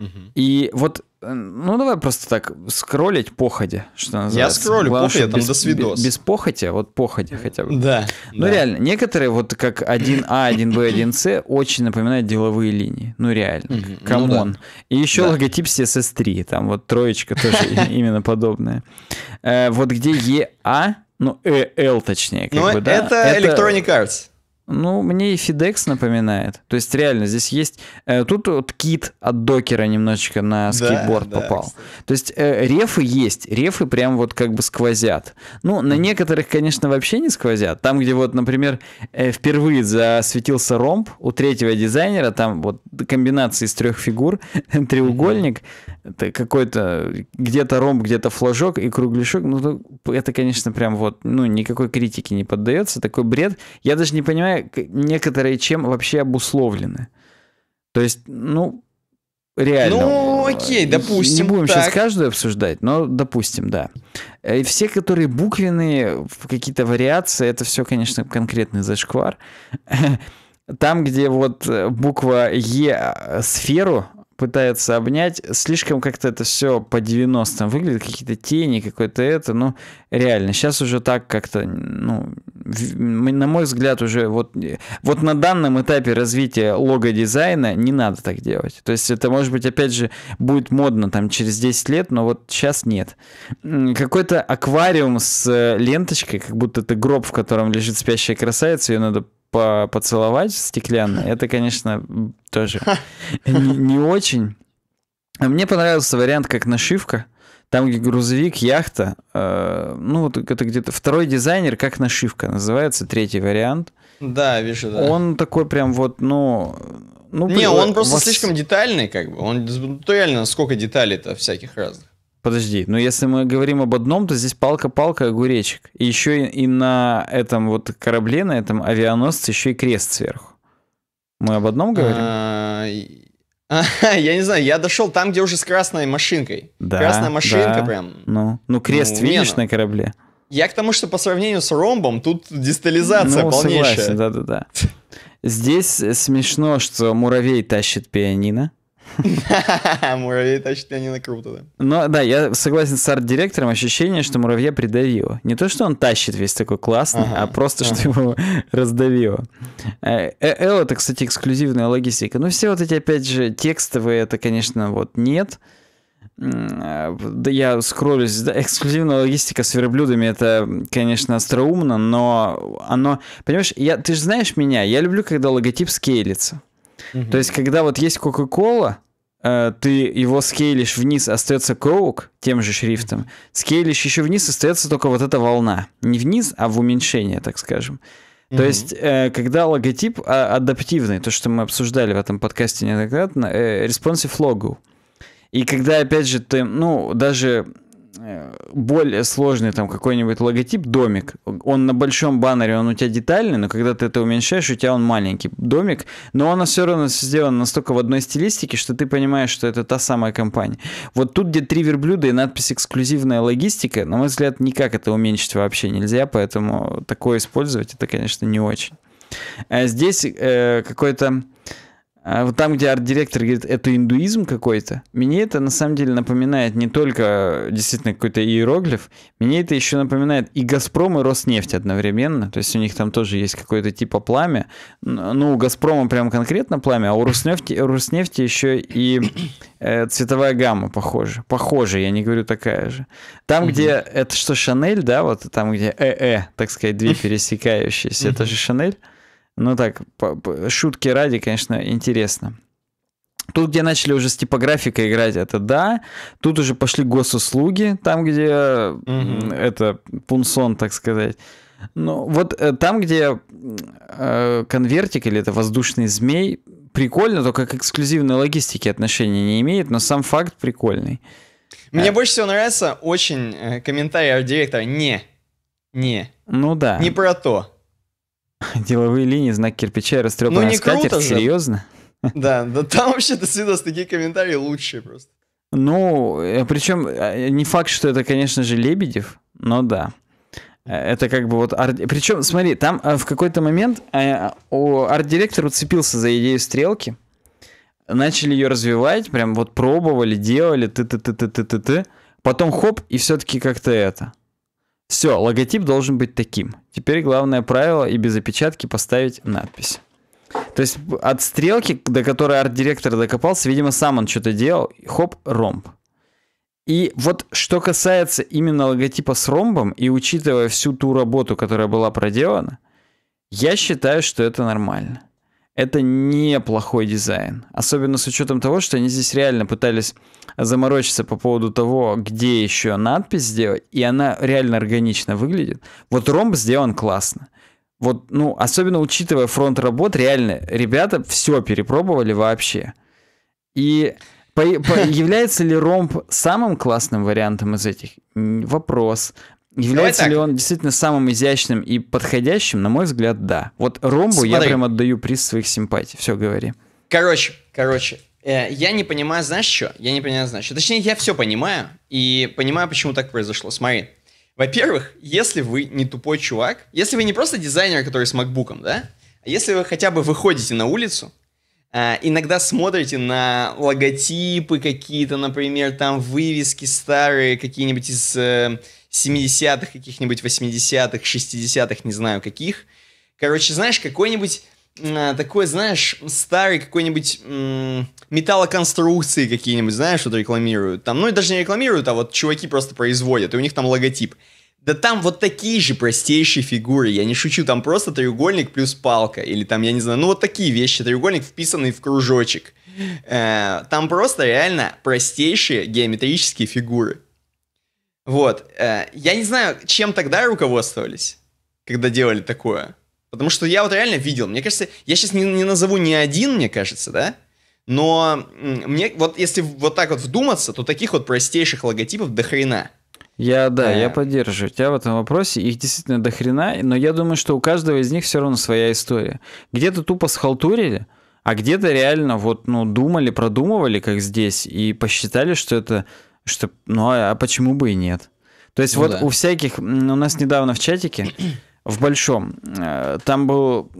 Угу. И вот Э, ну, давай просто так, скроллить походе, что называется. Я скроллю Главное, походе, там без, до свидос. Без похоти, вот походе хотя бы. Да. Ну, да. реально, некоторые вот как 1А, 1Б, 1С очень напоминают деловые линии. Ну, реально, камон. Ну, да. И еще да. логотип CSS3, там вот троечка тоже именно подобная. Э, вот где ЕА, ну, ЭЛ точнее, как ну, бы, да. это Electronic Arts. Ну, мне и FedEx напоминает. То есть, реально, здесь есть... Э, тут вот кит от докера немножечко на скейтборд да, попал. Да, То есть, э, рефы есть. Рефы прям вот как бы сквозят. Ну, на некоторых, конечно, вообще не сквозят. Там, где вот, например, э, впервые засветился ромб у третьего дизайнера, там вот комбинация из трех фигур, треугольник, mm-hmm это какой-то где-то ромб, где-то флажок и кругляшок. Ну, ну, это, конечно, прям вот, ну, никакой критики не поддается, такой бред. Я даже не понимаю, некоторые чем вообще обусловлены. То есть, ну, реально. Ну, окей, э, допустим. Не будем так. сейчас каждую обсуждать, но допустим, да. Э, и все, которые буквенные, какие-то вариации, это все, конечно, конкретный зашквар. Там, где вот э, буква Е сферу пытается обнять. Слишком как-то это все по 90-м выглядит, какие-то тени, какое-то это, ну, реально. Сейчас уже так как-то, ну, на мой взгляд, уже вот, вот на данном этапе развития лого-дизайна не надо так делать. То есть это, может быть, опять же, будет модно там через 10 лет, но вот сейчас нет. Какой-то аквариум с э, ленточкой, как будто это гроб, в котором лежит спящая красавица, ее надо по поцеловать стеклянно это, конечно, тоже не, не очень. А мне понравился вариант как нашивка. Там, где грузовик, яхта, э, ну, это где-то второй дизайнер, как нашивка называется, третий вариант. Да, вижу, да. Он такой прям вот, ну... ну не, он просто вас... слишком детальный, как бы. Он ну, реально сколько деталей-то всяких разных. Подожди, но ну, если мы говорим об одном, то здесь палка-палка огуречек. И еще и, и на этом вот корабле, на этом авианосце еще и крест сверху. Мы об одном говорим? А, я не знаю, я дошел там, где уже с красной машинкой. Да, Красная машинка да. прям. Ну, ну крест ну, видишь не, на корабле? Я к тому, что по сравнению с ромбом, тут дистализация ну, полнейшая. да-да-да. Здесь смешно, что муравей тащит пианино. Муравей тащит Ленина круто, да. Ну да, я согласен с арт-директором, ощущение, что муравья придавило. Не то, что он тащит весь такой классный, а просто, что его раздавило. Эл это, э, кстати, эксклюзивная логистика. Ну все вот эти, опять же, текстовые, это, конечно, вот нет. Э, да я скроллюсь. Да, эксклюзивная логистика с верблюдами это, конечно, остроумно, но оно. Понимаешь, я, ты же знаешь меня, я люблю, когда логотип скейлится. То есть, когда вот есть Кока-Кола, э, ты его скейлишь вниз, остается коук тем же шрифтом. Скейлишь еще вниз, остается только вот эта волна. Не вниз, а в уменьшение, так скажем. То mm-hmm. есть, э, когда логотип а, адаптивный, то, что мы обсуждали в этом подкасте неоднократно, э, responsive logo. И когда, опять же, ты, ну, даже более сложный там какой-нибудь логотип, домик, он на большом баннере, он у тебя детальный, но когда ты это уменьшаешь, у тебя он маленький домик, но он все равно сделан настолько в одной стилистике, что ты понимаешь, что это та самая компания. Вот тут, где три верблюда и надпись «эксклюзивная логистика», на мой взгляд, никак это уменьшить вообще нельзя, поэтому такое использовать, это, конечно, не очень. А здесь э, какой-то а, вот там, где арт-директор говорит, это индуизм какой-то, мне это на самом деле напоминает не только э, действительно какой-то иероглиф, мне это еще напоминает и Газпром, и Роснефть одновременно. То есть у них там тоже есть какое-то типа пламя. Ну, у Газпрома прям конкретно пламя, а у Роснефти, у Роснефти еще и э, цветовая гамма похожа. Похожа, я не говорю такая же. Там, угу. где это что, Шанель, да, вот там, где э-э, так сказать, две пересекающиеся, это же Шанель. Ну так, шутки ради, конечно, интересно. Тут, где начали уже с типографикой играть, это да. Тут уже пошли госуслуги, там, где mm это пунсон, так сказать. Ну, вот э, там, где э, конвертик или это воздушный змей, прикольно, только к эксклюзивной логистике отношения не имеет, но сам факт прикольный. Мне а... больше всего нравится очень э, комментарий арт-директора «не». Не. Ну да. Не про то. Деловые линии, знак кирпича и растрепанная ну, не скатерть, круто же. серьезно? Да, да там вообще до свидос, такие комментарии лучшие просто. Ну, э, причем э, не факт, что это, конечно же, Лебедев, но да. Э, это как бы вот... Арт... Причем, смотри, там в какой-то момент арт-директор уцепился за идею стрелки, начали ее развивать, прям вот пробовали, делали, ты-ты-ты-ты-ты-ты-ты, потом хоп, и все-таки как-то это... Все, логотип должен быть таким. Теперь главное правило и без опечатки поставить надпись. То есть от стрелки, до которой арт-директор докопался, видимо, сам он что-то делал. Хоп, ромб. И вот что касается именно логотипа с ромбом, и учитывая всю ту работу, которая была проделана, я считаю, что это нормально это неплохой дизайн. Особенно с учетом того, что они здесь реально пытались заморочиться по поводу того, где еще надпись сделать, и она реально органично выглядит. Вот ромб сделан классно. Вот, ну, особенно учитывая фронт работ, реально, ребята все перепробовали вообще. И по, по, является ли ромб самым классным вариантом из этих? Вопрос. Является Давай ли так. он действительно самым изящным и подходящим? На мой взгляд, да. Вот Ромбу Смотри. я прям отдаю приз своих симпатий. Все, говори. Короче, короче, э, я не понимаю, знаешь что? Я не понимаю, знаешь что. Точнее, я все понимаю и понимаю, почему так произошло. Смотри. Во-первых, если вы не тупой чувак, если вы не просто дизайнер, который с макбуком, да, а если вы хотя бы выходите на улицу, э, иногда смотрите на логотипы какие-то, например, там вывески старые, какие-нибудь из... Э, 70-х, каких-нибудь 80-х, 60-х, не знаю каких. Короче, знаешь, какой-нибудь а, такой, знаешь, старый какой-нибудь металлоконструкции какие-нибудь, знаешь, что-то рекламируют. Там, ну, и даже не рекламируют, а вот чуваки просто производят, и у них там логотип. Да там вот такие же простейшие фигуры, я не шучу, там просто треугольник плюс палка, или там, я не знаю, ну вот такие вещи, треугольник вписанный в кружочек. Э, там просто реально простейшие геометрические фигуры. Вот. Э, я не знаю, чем тогда руководствовались, когда делали такое. Потому что я вот реально видел. Мне кажется, я сейчас не, не назову ни один, мне кажется, да? Но мне вот если вот так вот вдуматься, то таких вот простейших логотипов до хрена. Я, да, а... я поддерживаю тебя в этом вопросе. Их действительно до хрена, но я думаю, что у каждого из них все равно своя история. Где-то тупо схалтурили, а где-то реально вот, ну, думали, продумывали, как здесь, и посчитали, что это что, ну а почему бы и нет? То есть ну, вот да. у всяких, у нас недавно в чатике, в большом, э, там был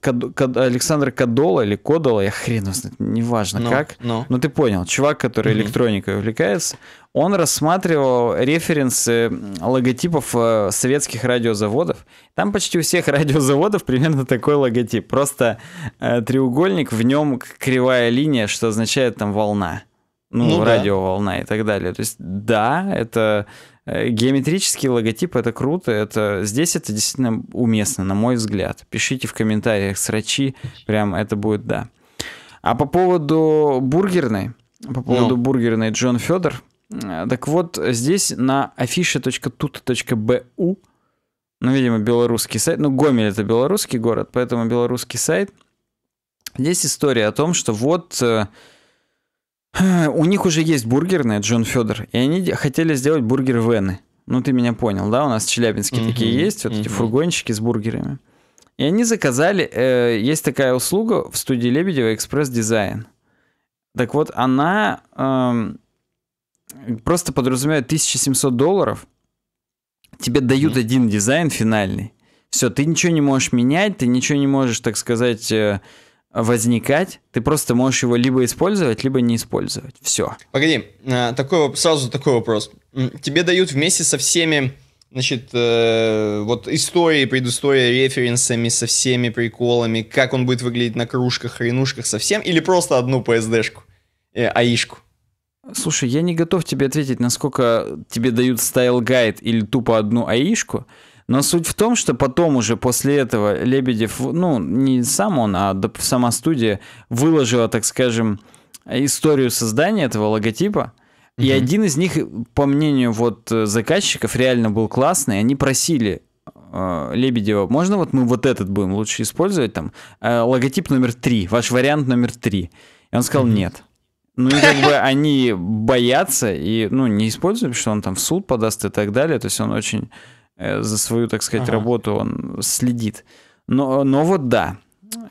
Кад, Кад, Александр Кадола или Кодола, я хрен знает, неважно но, ну, как, но. Ну. но ты понял, чувак, который mm электроникой увлекается, он рассматривал референсы логотипов э, советских радиозаводов. Там почти у всех радиозаводов примерно такой логотип, просто э, треугольник, в нем кривая линия, что означает там волна ну, ну радиоволна да. и так далее. То есть, да, это э, геометрический логотип, это круто, это здесь это действительно уместно, на мой взгляд. Пишите в комментариях срачи, прям это будет да. А по поводу бургерной, по поводу ну. бургерной Джон Федор, э, так вот здесь на afisha.tut.bu, ну, видимо, белорусский сайт, ну, Гомель это белорусский город, поэтому белорусский сайт, здесь история о том, что вот э, у них уже есть бургерная, Джон Федор, и они хотели сделать бургер вены. Ну, ты меня понял, да? У нас в Челябинске uh-huh, такие есть, вот uh-huh. эти фургончики с бургерами. И они заказали, э, есть такая услуга в студии Лебедева «Экспресс Дизайн». Так вот, она э, просто подразумевает 1700 долларов. Тебе дают mm-hmm. один дизайн финальный. Все, ты ничего не можешь менять, ты ничего не можешь, так сказать, э, возникать, ты просто можешь его либо использовать, либо не использовать. Все. Погоди, а, такой, сразу такой вопрос. Тебе дают вместе со всеми, значит, э, вот истории, предыстории, референсами, со всеми приколами, как он будет выглядеть на кружках, хренушках, совсем, или просто одну PSD-шку, э, АИшку? Слушай, я не готов тебе ответить, насколько тебе дают стайл-гайд или тупо одну АИшку. Но суть в том, что потом уже после этого Лебедев, ну, не сам он, а сама студия выложила, так скажем, историю создания этого логотипа. Mm-hmm. И один из них, по мнению вот э, заказчиков, реально был классный. Они просили э, Лебедева, можно вот мы вот этот будем лучше использовать там? Э, логотип номер три, ваш вариант номер три. И он сказал, mm-hmm. нет. Ну и как бы они боятся и, ну, не используют, потому что он там в суд подаст и так далее. То есть он очень Э, за свою, так сказать, ага. работу он следит. Но, но вот да.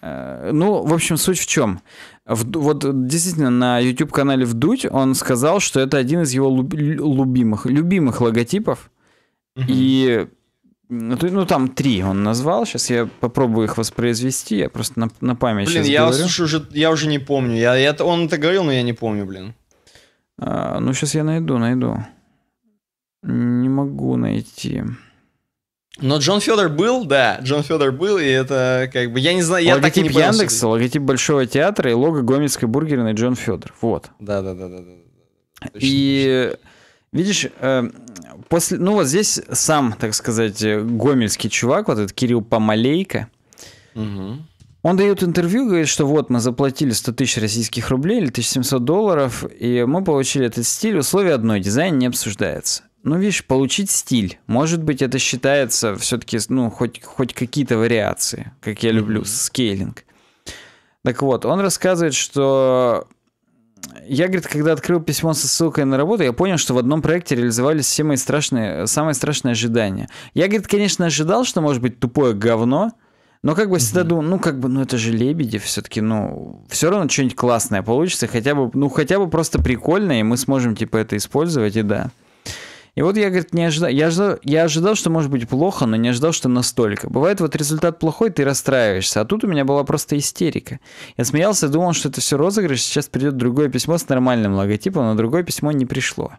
Э, ну, в общем, суть в чем? В, вот действительно на YouTube-канале Вдуть он сказал, что это один из его люб, любимых, любимых логотипов. Угу. И ну, ну, там три он назвал. Сейчас я попробую их воспроизвести. Я просто на, на память блин, я, говорю. слушай, уже, я уже не помню. Я, я, он это говорил, но я не помню, блин. А, ну, сейчас я найду, найду. Не могу найти. Но Джон Федор был, да, Джон Федор был, и это как бы, я не знаю, я логотип так и не понял. Яндекса, логотип Большого театра и лого Гомельской бургерной Джон Федор, вот. Да-да-да-да. И видишь, э, после, ну вот здесь сам, так сказать, гомельский чувак, вот этот Кирилл Помалейко, угу. Он дает интервью, говорит, что вот мы заплатили 100 тысяч российских рублей или 1700 долларов, и мы получили этот стиль. Условия одной, дизайн не обсуждается ну, видишь, получить стиль. Может быть, это считается все-таки, ну, хоть, хоть какие-то вариации, как я люблю, mm-hmm. скейлинг. Так вот, он рассказывает, что э, я, говорит, когда открыл письмо со ссылкой на работу, я понял, что в одном проекте реализовались все мои страшные, самые страшные ожидания. Я, говорит, конечно, ожидал, что может быть тупое говно, но как бы всегда mm-hmm. думал, ну как бы, ну это же лебеди все-таки, ну все равно что-нибудь классное получится, хотя бы, ну хотя бы просто прикольное, и мы сможем типа это использовать, и да. И вот я, говорит, не ожидал, я ожидал, я ожидал, что может быть плохо, но не ожидал, что настолько. Бывает вот результат плохой, ты расстраиваешься, а тут у меня была просто истерика. Я смеялся, думал, что это все розыгрыш, сейчас придет другое письмо с нормальным логотипом, но другое письмо не пришло.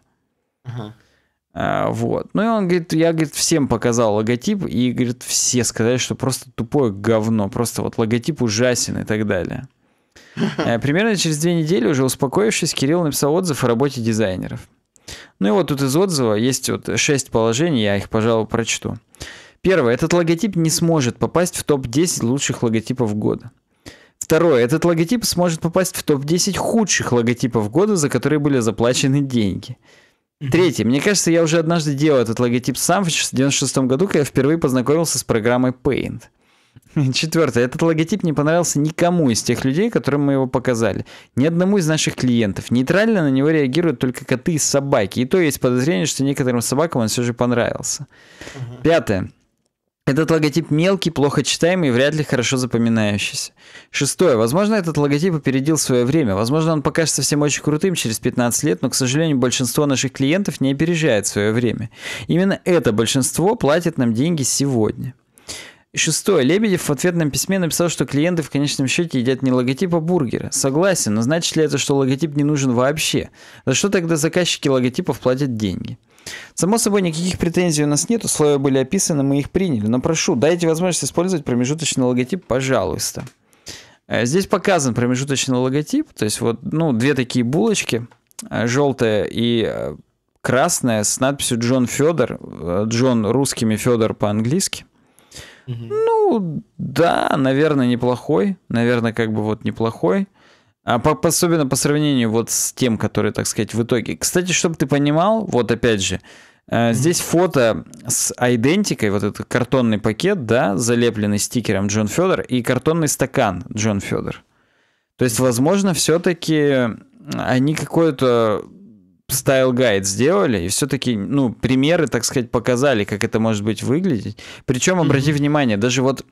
Ага. А, вот. Ну и он говорит, я, говорит, всем показал логотип, и, говорит, все сказали, что просто тупое говно, просто вот логотип ужасен и так далее. Э, примерно через две недели, уже успокоившись, Кирилл написал отзыв о работе дизайнеров. Ну и вот тут из отзыва есть вот шесть положений, я их, пожалуй, прочту. Первое. Этот логотип не сможет попасть в топ-10 лучших логотипов года. Второе. Этот логотип сможет попасть в топ-10 худших логотипов года, за которые были заплачены деньги. Третье. Мне кажется, я уже однажды делал этот логотип сам в 96 году, когда я впервые познакомился с программой Paint. Четвертое. Этот логотип не понравился никому из тех людей, которым мы его показали. Ни одному из наших клиентов. Нейтрально на него реагируют только коты и собаки. И то есть подозрение, что некоторым собакам он все же понравился. Пятое. Этот логотип мелкий, плохо читаемый и вряд ли хорошо запоминающийся. Шестое. Возможно, этот логотип опередил свое время. Возможно, он покажется всем очень крутым через 15 лет, но, к сожалению, большинство наших клиентов не опережает свое время. Именно это большинство платит нам деньги сегодня. Шестое. Лебедев в ответном письме написал, что клиенты в конечном счете едят не логотип, а бургеры. Согласен, но значит ли это, что логотип не нужен вообще? За что тогда заказчики логотипов платят деньги? Само собой, никаких претензий у нас нет, условия были описаны, мы их приняли, но прошу, дайте возможность использовать промежуточный логотип, пожалуйста. Э, здесь показан промежуточный логотип, то есть вот, ну, две такие булочки, э, желтая и э, красная с надписью Джон Федор, Джон русскими, Федор по-английски – ну, да, наверное, неплохой. Наверное, как бы вот неплохой. А по, особенно по сравнению вот с тем, который, так сказать, в итоге. Кстати, чтобы ты понимал, вот опять же, э, Здесь фото с идентикой, вот этот картонный пакет, да, залепленный стикером Джон Федор и картонный стакан Джон Федор. То есть, возможно, все-таки они какое-то стайл-гайд сделали, и все-таки, ну, примеры, так сказать, показали, как это может быть выглядеть. Причем, обрати mm-hmm. внимание, даже вот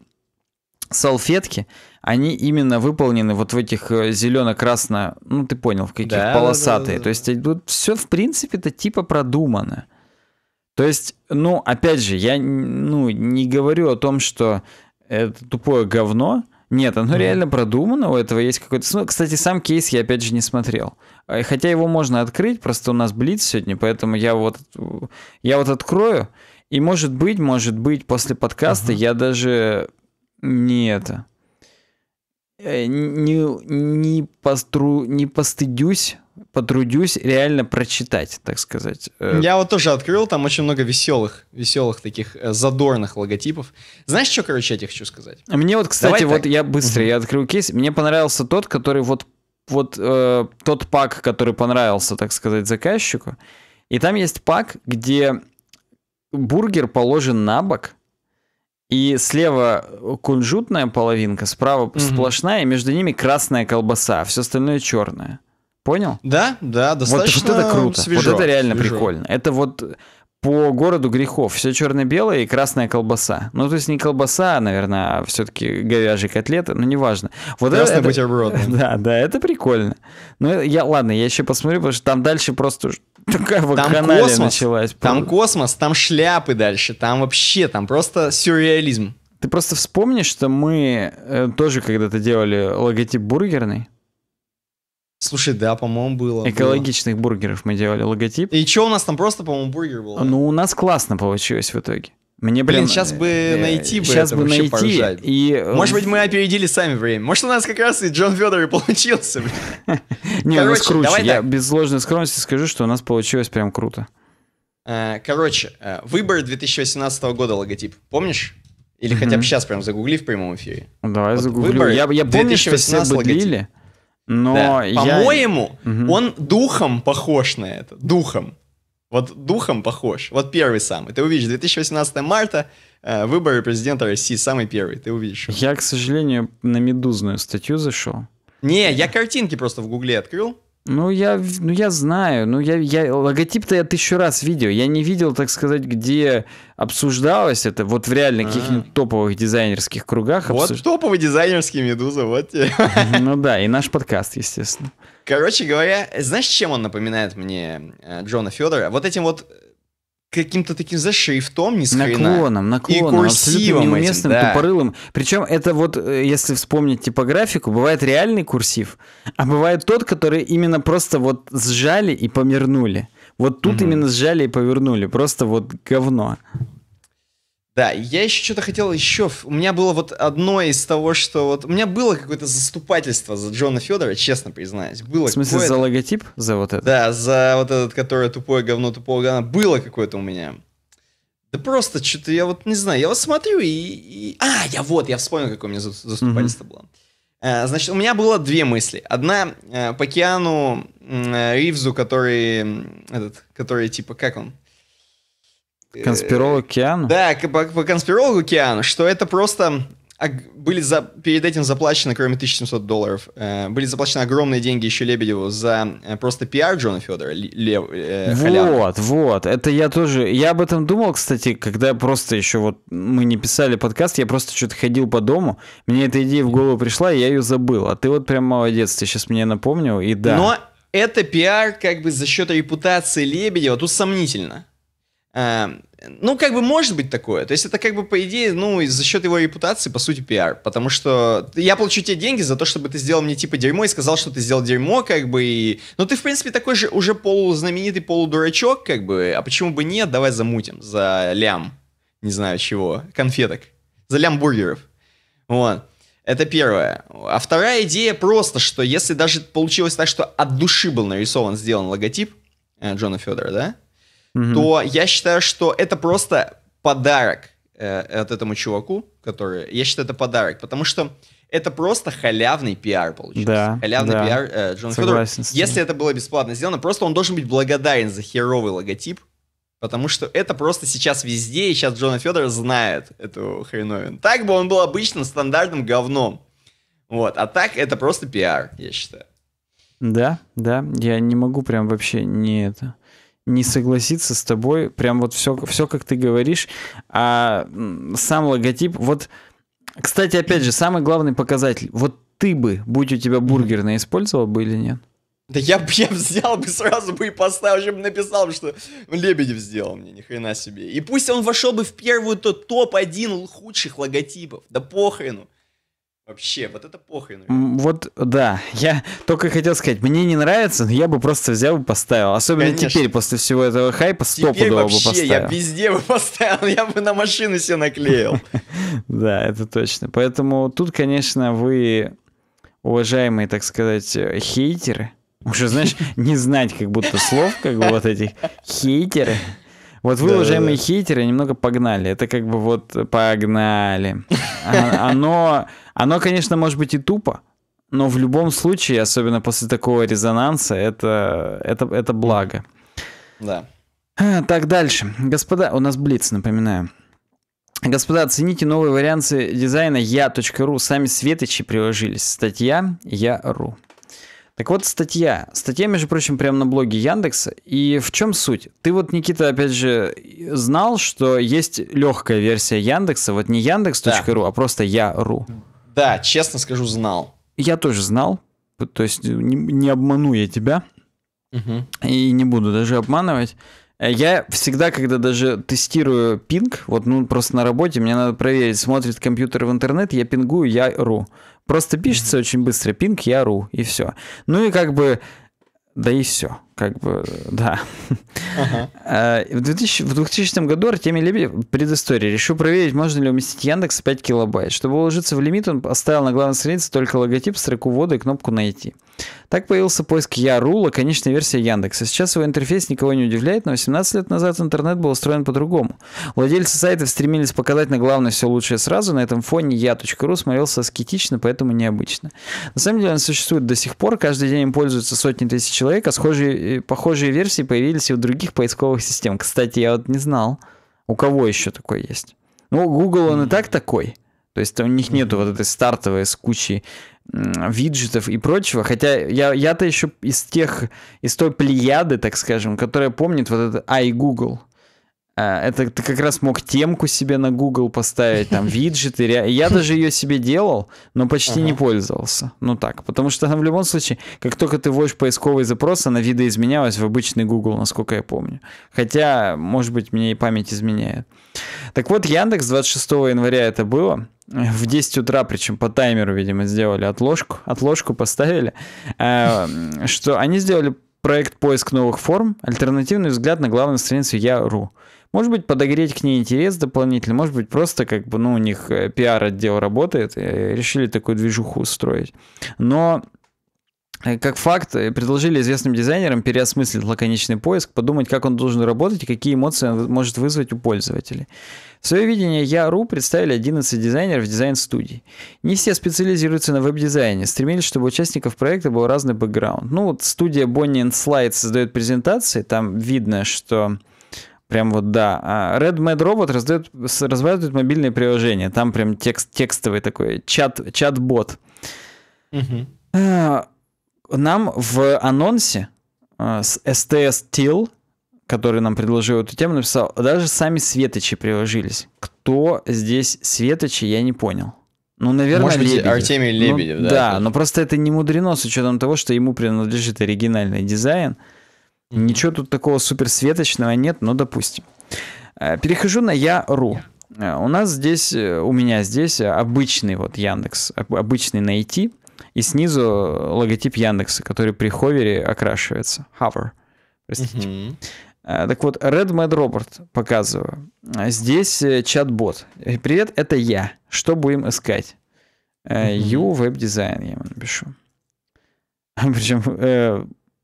салфетки, они именно выполнены вот в этих э, зелено-красно, ну ты понял, в каких да, полосатые. Да, да, да. То есть э, тут все в принципе это типа продумано. То есть, ну опять же, я ну не говорю о том, что это тупое говно, нет, оно mm. реально продумано, у этого есть какой-то... Ну, кстати, сам кейс я, опять же, не смотрел. А, хотя его можно открыть, просто у нас блиц сегодня, поэтому я вот, я вот открою, и может быть, может быть, после подкаста uh-huh. я даже не это... Э, не, не, постру, не постыдюсь потрудюсь реально прочитать, так сказать. Э, я вот тоже открыл, там очень много веселых, веселых таких э, задорных логотипов. Знаешь, что, короче, я тебе хочу сказать? Мне вот, кстати, Давай вот так. я быстро, я открыл кейс, мне понравился тот, который вот, вот э, тот пак, который понравился, так сказать, заказчику. И там есть пак, где бургер положен на бок, и слева кунжутная половинка, справа угу. сплошная, и между ними красная колбаса, а все остальное черное. Понял? Да, да, достаточно. Вот, это круто. Свежо, вот это реально свежо. прикольно. Это вот по городу грехов. Все черно-белое и красная колбаса. Ну, то есть не колбаса, а, наверное, а все-таки говяжий котлет, но неважно. Вот Красный это, бутерброд. Да, да, это прикольно. Ну, я, ладно, я еще посмотрю, потому что там дальше просто такая вакханалия космос, началась. Там космос, там шляпы дальше, там вообще, там просто сюрреализм. Ты просто вспомнишь, что мы э, тоже когда-то делали логотип бургерный, Слушай, да, по-моему, было. Экологичных было. бургеров мы делали логотип. И что у нас там просто, по-моему, бургер был? Ну, у нас классно получилось в итоге. Мне, блин, блин сейчас бы э, найти бы сейчас это, бы найти поржать. и э, может быть мы опередили сами время, может у нас как раз и Джон Федор и получился. Не, у нас круче. Я без ложной скромности скажу, что у нас получилось прям круто. Э, короче, э, выбор 2018 года логотип, помнишь? Или хотя бы сейчас прям загугли в прямом эфире. Давай загугли. Я помню, что все быдлили. Но да. я... По-моему, угу. он духом похож на это. Духом. Вот духом похож. Вот первый самый. Ты увидишь, 2018 марта, э, выборы президента России, самый первый, ты увидишь. Я, к сожалению, на медузную статью зашел. Не, я картинки просто в гугле открыл. Ну, я, ну, я знаю. Ну, я, я, логотип-то я тысячу раз видел. Я не видел, так сказать, где обсуждалось это. Вот в реально а. каких-нибудь топовых дизайнерских кругах. Вот обсуж... топовый дизайнерский «Медуза», вот тебе. Ну да, и наш подкаст, естественно. Короче говоря, знаешь, чем он напоминает мне э, Джона Федора? Вот этим вот каким-то таким зашрифтом не Наклоном, наклоном, и абсолютно неуместным, этим, да. тупорылым. Причем это вот, э, если вспомнить типографику, бывает реальный курсив, а бывает тот, который именно просто вот сжали и помернули. Вот тут mm именно сжали и повернули, просто вот говно. Да, я еще что-то хотел еще. У меня было вот одно из того, что вот у меня было какое-то заступательство за Джона Федора, честно признаюсь, было. В смысле за логотип, за вот это? Да, за вот этот, который тупое говно тупого говна, было какое-то у меня. Да просто что-то я вот не знаю, я вот смотрю и, и... а я вот я вспомнил, какое у меня заступательство mm-hmm. было. Э, значит, у меня было две мысли. Одна э, по Киану э, Ривзу, который этот, который типа как он Э, Конспиролог Киану? Да, по, по конспирологу Киану, что это просто а, были за, перед этим заплачены, кроме 1700 долларов, э, были заплачены огромные деньги еще Лебедеву за э, просто пиар Джона Федора. э, халявы. вот, вот, это я тоже, я об этом думал, кстати, когда просто еще вот мы не писали подкаст, я просто что-то ходил по дому, мне эта идея в голову пришла, и я ее забыл, а ты вот прям молодец, ты сейчас мне напомнил, и да. Но это пиар как бы за счет репутации Лебедева, тут сомнительно. Эм, ну, как бы может быть такое. То есть это как бы, по идее, ну, за счет его репутации, по сути, пиар. Потому что я получу тебе деньги за то, чтобы ты сделал мне типа дерьмо и сказал, что ты сделал дерьмо, как бы. И... Ну, ты, в принципе, такой же уже полузнаменитый полудурачок, как бы. А почему бы нет? Давай замутим за лям, не знаю чего, конфеток. За лям бургеров. Вот. Это первое. А вторая идея просто, что если даже получилось так, что от души был нарисован, сделан логотип э, Джона Федора, да? угу. то я считаю, что это просто подарок э, от этому чуваку, который... Я считаю, это подарок, потому что это просто халявный пиар получился. Да, халявный да. пиар э, Джона Федора. Если это было бесплатно сделано, просто он должен быть благодарен за херовый логотип, потому что это просто сейчас везде, и сейчас Джона Федора знает эту хреновину. Так бы он был обычным стандартным говном. Вот, а так это просто пиар, я считаю. Да, да, я не могу прям вообще не это не согласиться с тобой, прям вот все, все как ты говоришь, а сам логотип, вот, кстати, опять же, самый главный показатель, вот ты бы, будь у тебя бургерная, использовал бы или нет? Да я бы я взял бы сразу бы и поставил, чем написал что Лебедев сделал мне, ни хрена себе. И пусть он вошел бы в первую то топ-1 худших логотипов, да похрену. Вообще, вот это похрен. Вот, да. Я только хотел сказать, мне не нравится, но я бы просто взял и поставил. Особенно Конечно. теперь, после всего этого хайпа, стопудово бы поставил. я везде бы поставил, я бы на машины все наклеил. Да, это точно. Поэтому тут, конечно, вы, уважаемые, так сказать, хейтеры, уже, знаешь, не знать как будто слов, как бы вот этих хейтеры, вот вы, да, уважаемые да, да. хейтеры, немного погнали. Это как бы вот погнали. Оно, оно, конечно, может быть и тупо, но в любом случае, особенно после такого резонанса, это, это, это благо. Да. А, так, дальше. Господа, у нас Блиц, напоминаю. Господа, оцените новые варианты дизайна я.ру. Сами светочи приложились. Статья я.ру. Так вот, статья. Статья, между прочим, прямо на блоге Яндекса. И в чем суть? Ты вот, Никита, опять же, знал, что есть легкая версия Яндекса. Вот не Яндекс.ру, да. а просто Я.ру. Да, честно скажу, знал. Я тоже знал. То есть не, не обману я тебя. Угу. И не буду даже обманывать. Я всегда, когда даже тестирую пинг, вот ну просто на работе, мне надо проверить, смотрит компьютер в интернет, я пингую, Я.ру. ру. Просто пишется очень быстро пинг, ping.ru и все. Ну и как бы, да и все как бы, э, да. Ага. Э, в, 2000, в 2000 году Артемий Лебедев, предыстория, решил проверить, можно ли уместить Яндекс 5 килобайт. Чтобы уложиться в лимит, он оставил на главной странице только логотип, строку ввода и кнопку «Найти». Так появился поиск Ярула, конечная версия Яндекса. Сейчас его интерфейс никого не удивляет, но 18 лет назад интернет был устроен по-другому. Владельцы сайтов стремились показать на главное все лучшее сразу, на этом фоне я.ру смотрелся аскетично, поэтому необычно. На самом деле он существует до сих пор, каждый день им пользуются сотни тысяч человек, а схожие э, похожие версии появились и у других поисковых систем. Кстати, я вот не знал, у кого еще такой есть. Ну, Google он и так такой. То есть у них нету вот этой стартовой с кучей виджетов и прочего. Хотя я, я-то еще из тех, из той плеяды, так скажем, которая помнит вот это iGoogle. А, это ты как раз мог темку себе на Google поставить, там виджеты. Я даже ее себе делал, но почти ага. не пользовался. Ну так, потому что она в любом случае, как только ты вводишь поисковый запрос, она видоизменялась в обычный Google, насколько я помню. Хотя, может быть, мне и память изменяет. Так вот, Яндекс 26 января это было. В 10 утра, причем по таймеру, видимо, сделали отложку, отложку поставили, э, что они сделали проект «Поиск новых форм», альтернативный взгляд на главную страницу Я.ру. Может быть, подогреть к ней интерес дополнительно, может быть, просто как бы, ну, у них э, пиар-отдел работает, э, решили такую движуху устроить. Но э, как факт, предложили известным дизайнерам переосмыслить лаконичный поиск, подумать, как он должен работать и какие эмоции он может вызвать у пользователей. В свое видение Я.ру представили 11 дизайнеров дизайн студии. Не все специализируются на веб-дизайне, стремились, чтобы у участников проекта был разный бэкграунд. Ну вот студия Bonnie and Slide создает презентации, там видно, что Прям вот да. А Red Mad Robot раздает, развивает мобильные приложения. Там прям текст, текстовый такой чат, чат-бот. Угу. Нам в анонсе а, с STS Till, который нам предложил эту тему, написал, даже сами светочи приложились. Кто здесь светочи, я не понял. Ну, наверное, Может быть, ну, Лебедев. Артемий Лебедев, ну, да. Да, но просто это не мудрено с учетом того, что ему принадлежит оригинальный дизайн. Ничего тут такого суперсветочного нет, но допустим. Э, перехожу на я.ру. Э, у нас здесь, э, у меня здесь обычный вот Яндекс, обычный найти, и снизу логотип Яндекса, который при ховере окрашивается. Hover, простите. Mm-hmm. Так вот, Red Mad Robert показываю. Здесь чат-бот. Привет, это я. Что будем искать? Mm-hmm. U веб-дизайн я ему напишу. Причем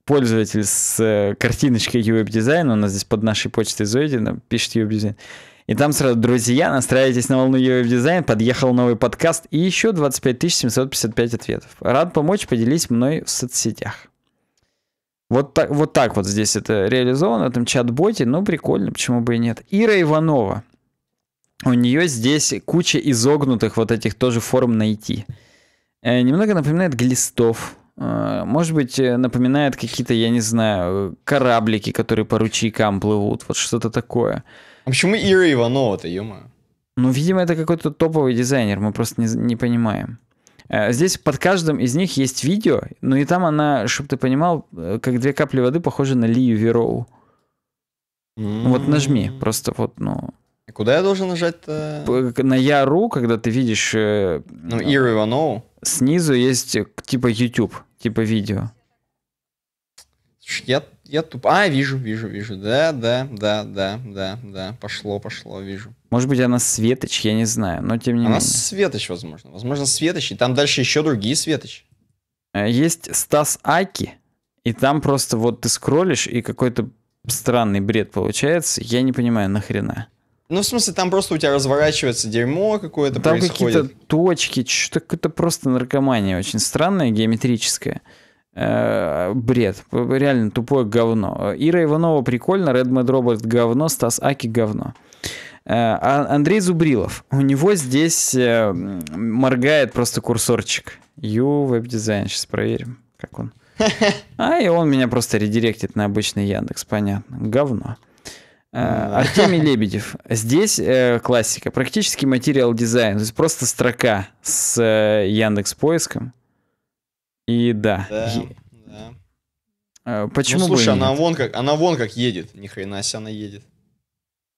пользователь с э, картиночкой веб дизайн у нас здесь под нашей почтой зайдено, э, пишет веб-дизайн. И там сразу, друзья, настраивайтесь на волну Юэв Дизайн, подъехал новый подкаст и еще 25 755 ответов. Рад помочь, поделись мной в соцсетях. Вот так, вот так вот здесь это реализовано, там чат-боте, ну прикольно, почему бы и нет. Ира Иванова. У нее здесь куча изогнутых вот этих тоже форм найти. Э, немного напоминает глистов. Э, может быть, э, напоминает какие-то, я не знаю, кораблики, которые по ручейкам плывут, вот что-то такое. А почему Ира Иванова-то, ё Ну, видимо, это какой-то топовый дизайнер, мы просто не, не понимаем. Э, здесь под каждым из них есть видео, но ну и там она, чтобы ты понимал, как две капли воды похожи на Лию Вероу. Mm-hmm. Вот нажми, просто вот, ну... Куда я должен нажать-то? Э? На Яру, когда ты видишь... Э, ну, Иру Иванову. Снизу есть э, типа YouTube, типа видео. Я, я туп... А, вижу, вижу, вижу. Да, да, да, да, да, да. Пошло, пошло, вижу. Может быть, она светоч, я не знаю, но тем не она менее. Она светоч, возможно. Возможно, светоч, и там дальше еще другие светоч. Есть Стас Аки, и там просто вот ты скроллишь, и какой-то странный бред получается. Я не понимаю, нахрена. Ну, в смысле, там просто у тебя разворачивается дерьмо какое-то там происходит. Там какие-то точки, что-то какое-то просто наркомания очень странная, геометрическая. Э, бред. Реально тупое говно. Ира Иванова прикольно, Red Mad Robot говно, Стас Аки говно. Э а Андрей Зубрилов. У него здесь э, моргает просто курсорчик. Ю, веб-дизайн. Сейчас проверим, как он. А, и он меня просто редиректит на обычный Яндекс, понятно. Говно. Э, Артемий Лебедев. Здесь э, классика. Практически материал дизайн. То есть просто строка с э, Яндекс поиском. И да. да, е... да. Э, ну, почему ну, слушай, бы она нет? вон как, она вон как едет. Ни хрена себе она едет.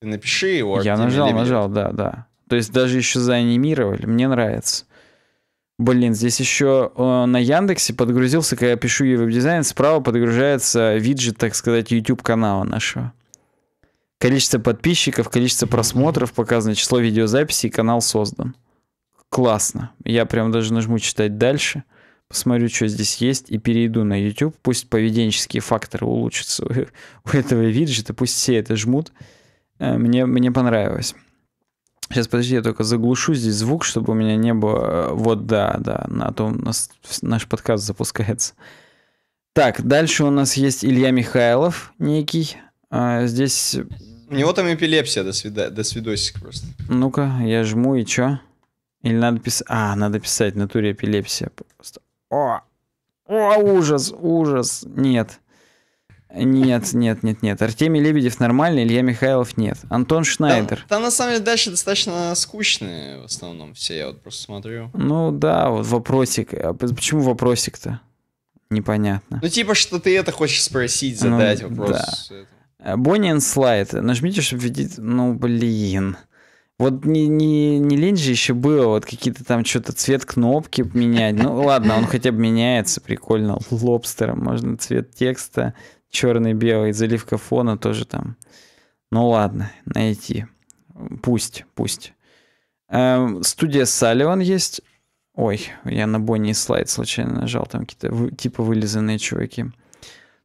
Ты напиши его. Артемий Я нажал, Лебедев. нажал, да, да. То есть даже еще заанимировали. Мне нравится. Блин, здесь еще э, на Яндексе подгрузился, когда я пишу веб-дизайн, справа подгружается виджет, так сказать, YouTube канала нашего. Количество подписчиков, количество просмотров, показано число видеозаписей, канал создан. Классно. Я прям даже нажму читать дальше. Посмотрю, что здесь есть, и перейду на YouTube. Пусть поведенческие факторы улучшатся у, у этого виджета, пусть все это жмут. Э, мне, мне понравилось. Сейчас, подожди, я только заглушу здесь звук, чтобы у меня не было... Э, вот, да, да, на том нас, наш подкаст запускается. Так, дальше у нас есть Илья Михайлов некий. А, здесь у него там эпилепсия, до, свида... до свидосик просто. Ну-ка, я жму, и чё? Или надо писать... А, надо писать, в натуре эпилепсия. Просто... О! О, ужас, ужас. Нет. Нет, нет, нет, нет. Артемий Лебедев нормальный, Илья Михайлов нет. Антон Шнайдер. Да, там на самом деле дальше достаточно скучные в основном все, я вот просто смотрю. Ну да, вот вопросик. А почему вопросик-то? Непонятно. Ну типа, что ты это хочешь спросить, ну задать ну, вопрос. Да. Э, Bonnie and Slide. Нажмите, чтобы видеть... Ну, блин. Вот не, не, не лень же еще было, вот какие-то там что-то цвет кнопки менять. Ну ладно, он хотя бы меняется, прикольно. Лобстером можно цвет текста, черный, белый, заливка фона тоже там. Ну ладно, найти. Пусть, пусть. Эм, студия Салливан есть. Ой, я на Бонни слайд случайно нажал, там какие-то типа вылизанные чуваки.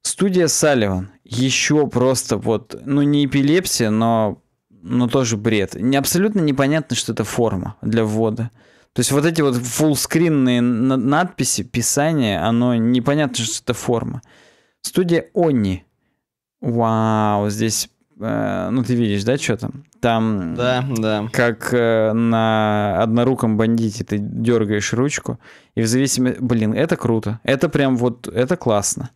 Студия Салливан. Еще просто вот, ну не эпилепсия, но, но тоже бред. Не, абсолютно непонятно, что это форма для ввода. То есть вот эти вот фуллскринные надписи, писание, оно непонятно, что это форма. Студия Они. Вау, здесь, э, ну ты видишь, да, что там? Там, да, да. как э, на одноруком бандите ты дергаешь ручку, и в зависимости, блин, это круто, это прям вот, это классно.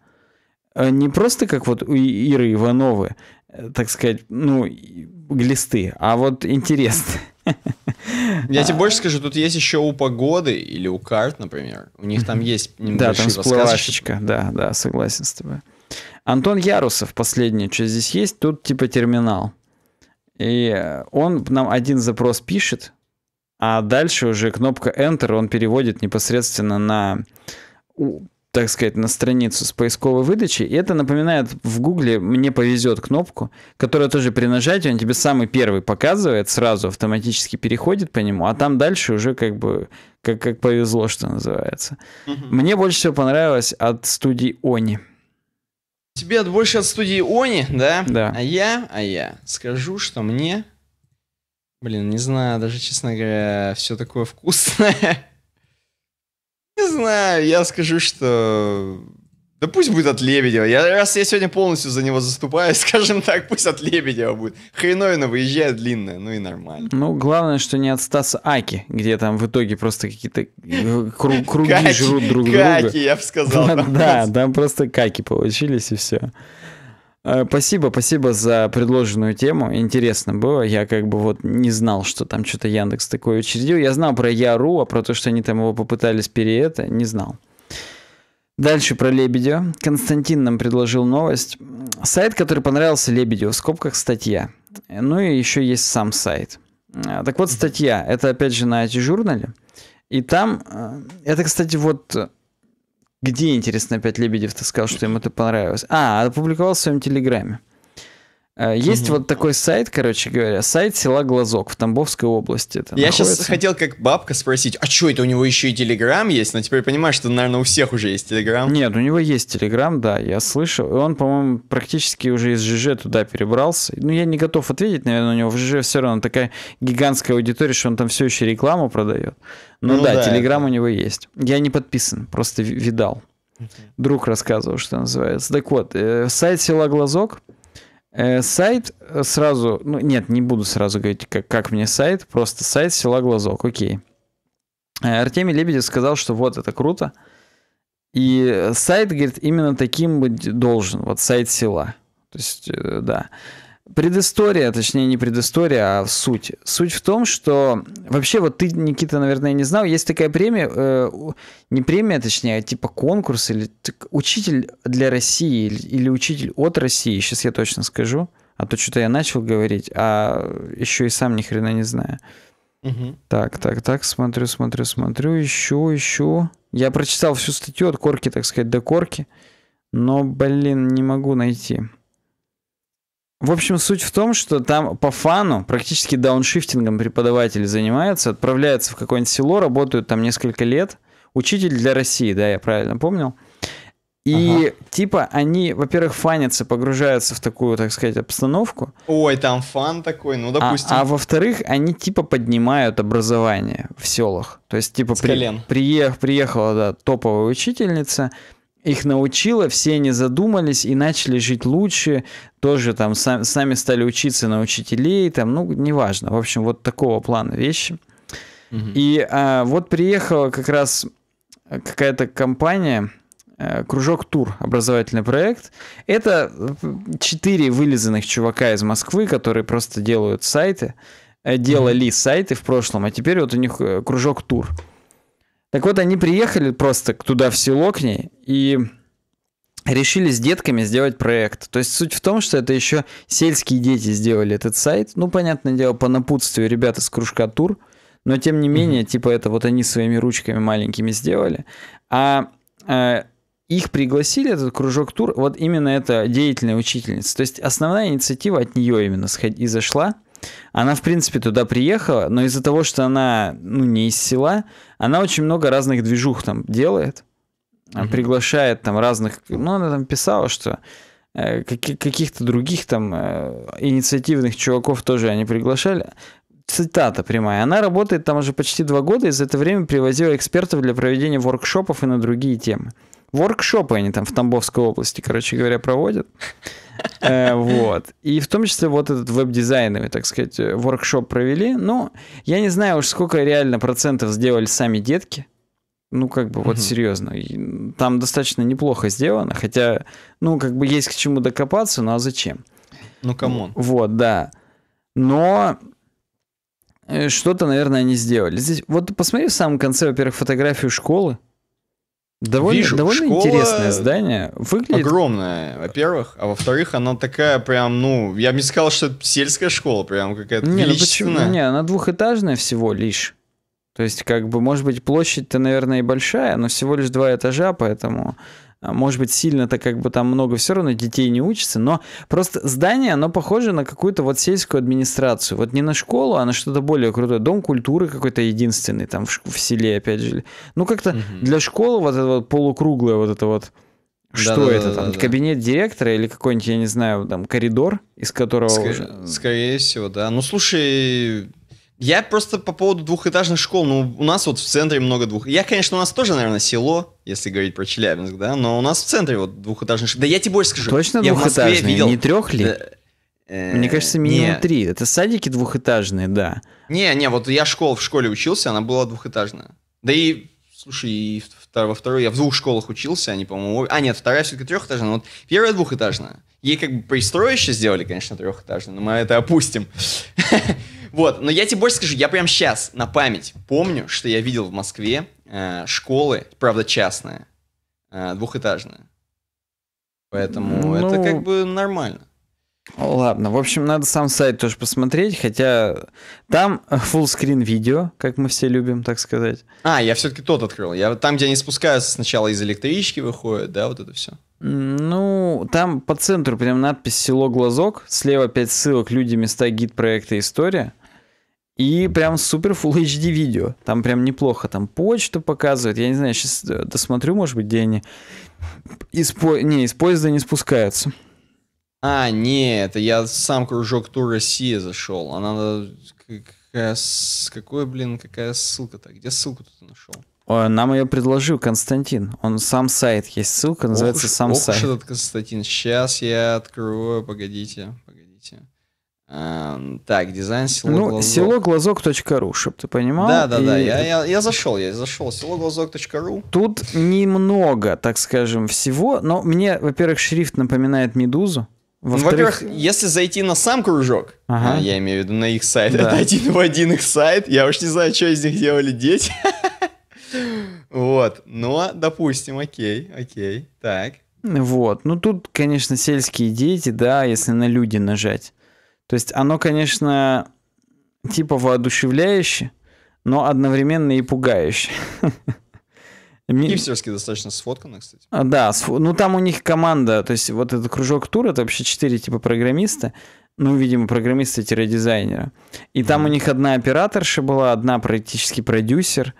А, не просто как вот у Иры Ивановы, э, так сказать, ну, глисты, а вот интересно. Я тебе больше скажу, тут есть еще у погоды или у карт, например. У них там есть небольшие Да, там сплавашечка, да, да, согласен с тобой. Антон Ярусов, последнее, что здесь есть, тут типа терминал. И он нам один запрос пишет, а дальше уже кнопка Enter он переводит непосредственно на так сказать, на страницу с поисковой выдачи. И это напоминает в Гугле «Мне повезет» кнопку, которая тоже при нажатии, он тебе самый первый показывает, сразу автоматически переходит по нему, а там дальше уже как бы как, как повезло, что называется. Угу. Мне больше всего понравилось от студии Они. Тебе больше от студии Они, да? Да. А я, а я скажу, что мне... Блин, не знаю, даже, честно говоря, все такое вкусное. знаю, я скажу, что... Да пусть будет от Лебедева. Я, раз я сегодня полностью за него заступаюсь, скажем так, пусть от Лебедева будет. Хреновина выезжает длинная, ну и нормально. Ну, главное, что не от Стаса Аки, где там в итоге просто какие-то э, кру- круги каки, жрут друг каки, друга. Каки, я бы сказал. Да, там просто каки получились и все. Э, спасибо, спасибо за предложенную тему. Интересно было. Я как бы вот не знал, что там что-то Яндекс такое учредил. Я знал про Яру, а про то, что они там его попытались пере это, не знал. Дальше про Лебедя. Константин нам предложил новость. Сайт, который понравился Лебедю, в скобках статья. Ну и еще есть сам сайт. Э, так вот, статья. Это опять же на IT-журнале. И там, э, это, кстати, вот где, интересно, опять Лебедев-то сказал, что ему это понравилось? А, опубликовал в своем телеграме. Э, есть угу. вот такой сайт, короче говоря, сайт села Глазок в Тамбовской области. Это Я находится. сейчас хотел как бабка спросить, а что это у него еще и Телеграм есть? Но теперь понимаешь, что, наверное, у всех уже есть Телеграм. Нет, у него есть Телеграм, да, я слышал. И он, по-моему, практически уже из ЖЖ туда перебрался. Ну, я не готов ответить, наверное, у него в ЖЖ все равно такая гигантская аудитория, что он там все еще рекламу продает. Но ну, ну, да, да, Телеграм это... у него есть. Я не подписан, просто видал. Друг рассказывал, что называется. Так вот, э, сайт села Глазок Э, сайт э, сразу, ну нет, не буду сразу говорить, как, как мне сайт, просто сайт села Глазок, окей. Э, Артемий Лебедев сказал, что вот это круто. И сайт, говорит, именно таким быть должен, вот сайт села. То есть, да. Предыстория, точнее не предыстория, а суть. Суть в том, что вообще вот ты, Никита, наверное, не знал, есть такая премия, э, не премия, точнее, а типа конкурс или так, учитель для России или, или учитель от России, сейчас я точно скажу, а то что-то я начал говорить, а еще и сам ни хрена не знаю. Угу. Так, так, так, смотрю, смотрю, смотрю, еще, еще. Я прочитал всю статью от корки, так сказать, до корки, но, блин, не могу найти. В общем, суть в том, что там по фану практически дауншифтингом преподаватель занимается, отправляется в какое-нибудь село, работают там несколько лет. Учитель для России, да, я правильно помнил. И ага. типа они, во-первых, фанятся, погружаются в такую, так сказать, обстановку. Ой, там фан такой, ну а, допустим. А, а во-вторых, они типа поднимают образование в селах. То есть типа С при, Приех, приехала да, топовая учительница, их научила, все они задумались и начали жить лучше, тоже там сами стали учиться на учителей, там, ну, неважно. В общем, вот такого плана вещи. Угу. И а, вот приехала как раз какая-то компания, э, Кружок Тур, образовательный проект. Это э, четыре вылизанных чувака из Москвы, которые просто делают сайты, э, делали сайты в прошлом, а теперь вот у них Кружок Тур. Так вот, они приехали просто туда, в село к ней, и решили с детками сделать проект. То есть суть в том, что это еще сельские дети сделали этот сайт. Ну, понятное дело, по напутствию ребята с кружка тур, но тем не менее, mm-hmm. типа это вот они своими ручками маленькими сделали. А э, их пригласили, этот кружок тур, вот именно это деятельная учительница. То есть основная инициатива от нее именно сходи, и зашла. Она, в принципе, туда приехала, но из-за того, что она ну, не из села, она очень много разных движух там делает. Mm-hmm. Приглашает там разных... Ну, она там писала, что э, каких-то других там э, инициативных чуваков тоже они приглашали цитата прямая. Она работает там уже почти два года и за это время привозила экспертов для проведения воркшопов и на другие темы. Воркшопы они там в Тамбовской области, короче говоря, проводят. Э, вот. И в том числе вот этот веб-дизайнами, так сказать, э, воркшоп провели. Ну, я не знаю уж сколько реально процентов сделали сами детки. Ну, как бы, вот серьезно. Там достаточно неплохо сделано, хотя, ну, как бы есть к чему докопаться, но ну, а зачем? Ну, камон. Вот, да. Но э, что-то, наверное, они сделали. Здесь, вот посмотри в самом конце, во-первых, фотографию школы. Довольно, Вижу, довольно школа интересное здание. Выглядит... Огромное, во-первых. А во-вторых, она такая прям, ну, я бы не сказал, что это сельская школа, прям какая-то не, ну величественная. Ну Не, она двухэтажная всего лишь. То есть, как бы, может быть, площадь-то, наверное, и большая, но всего лишь два этажа, поэтому а, может быть, сильно-то как бы там много все равно детей не учится, но просто здание, оно похоже на какую-то вот сельскую администрацию. Вот не на школу, а на что-то более крутое. Дом культуры какой-то единственный там в, в селе опять жили. Ну, как-то угу. для школы вот это вот полукруглое вот это вот... Что да, это да, там? Да, кабинет директора или какой-нибудь, я не знаю, там коридор, из которого... Ск... Скорее всего, да. Ну, слушай, я просто по поводу двухэтажных школ, ну, у нас вот в центре много двух... Я, конечно, у нас тоже, наверное, село, если говорить про Челябинск, да, но у нас в центре вот двухэтажные школы. Да я тебе больше скажу. Точно я двухэтажные? видел... Не трех ли? Э, э, Мне кажется, минимум три. Это садики двухэтажные, да. Не, не, вот я школ в школе учился, она была двухэтажная. Да и, слушай, и во второй я в двух школах учился, они, по-моему, а нет, вторая все-таки трехэтажная, но вот первая двухэтажная. Ей как бы пристроище сделали, конечно, трехэтажную, но мы это опустим. Вот, но я тебе больше скажу, я прям сейчас на память помню, что я видел в Москве э, школы, правда частные, э, двухэтажные. Поэтому ну, это как бы нормально. Ладно, в общем, надо сам сайт тоже посмотреть, хотя там full-screen видео, как мы все любим, так сказать. А, я все-таки тот открыл. Я там, где они спускаются, сначала из электрички выходят, да, вот это все. Ну, там по центру прям надпись «Село Глазок», слева пять ссылок «Люди, места, гид, проекты, история». И прям супер Full HD видео. Там прям неплохо. Там почту показывает. Я не знаю, сейчас э, досмотрю, может быть, где они... Из по... Не, из поезда не спускаются. А, нет, это я сам кружок Тур России зашел. Она надо... Э, какая... Какой, блин, какая ссылка-то? Где ссылку ты нашел? нам ее предложил Константин. Он сам сайт. Есть ссылка, называется ох, сам ох сайт. этот Константин. Сейчас я открою, погодите. Эм, так, дизайн село Ну, глазок. село глазок.ру, чтоб ты понимал. Да, да, и... да. Я, я, я зашел, я зашел. Село глазок.ру. Тут немного, так скажем, всего. Но мне, во-первых, шрифт напоминает медузу. Ну, во-первых, ну, во если зайти на сам кружок, ага. А, я имею в виду на их сайт, да. это один в один их сайт. Я уж не знаю, что из них делали дети. вот. Но, допустим, окей, окей. Так. Вот. Ну тут, конечно, сельские дети, да, если на люди нажать. То есть оно, конечно, типа воодушевляюще, но одновременно и пугающе. Кипсерский достаточно сфоткано, кстати. А, да, ну там у них команда, то есть вот этот кружок тура, это вообще четыре типа программиста, ну, видимо, программиста-дизайнера. И там у них одна операторша была, одна практически продюсер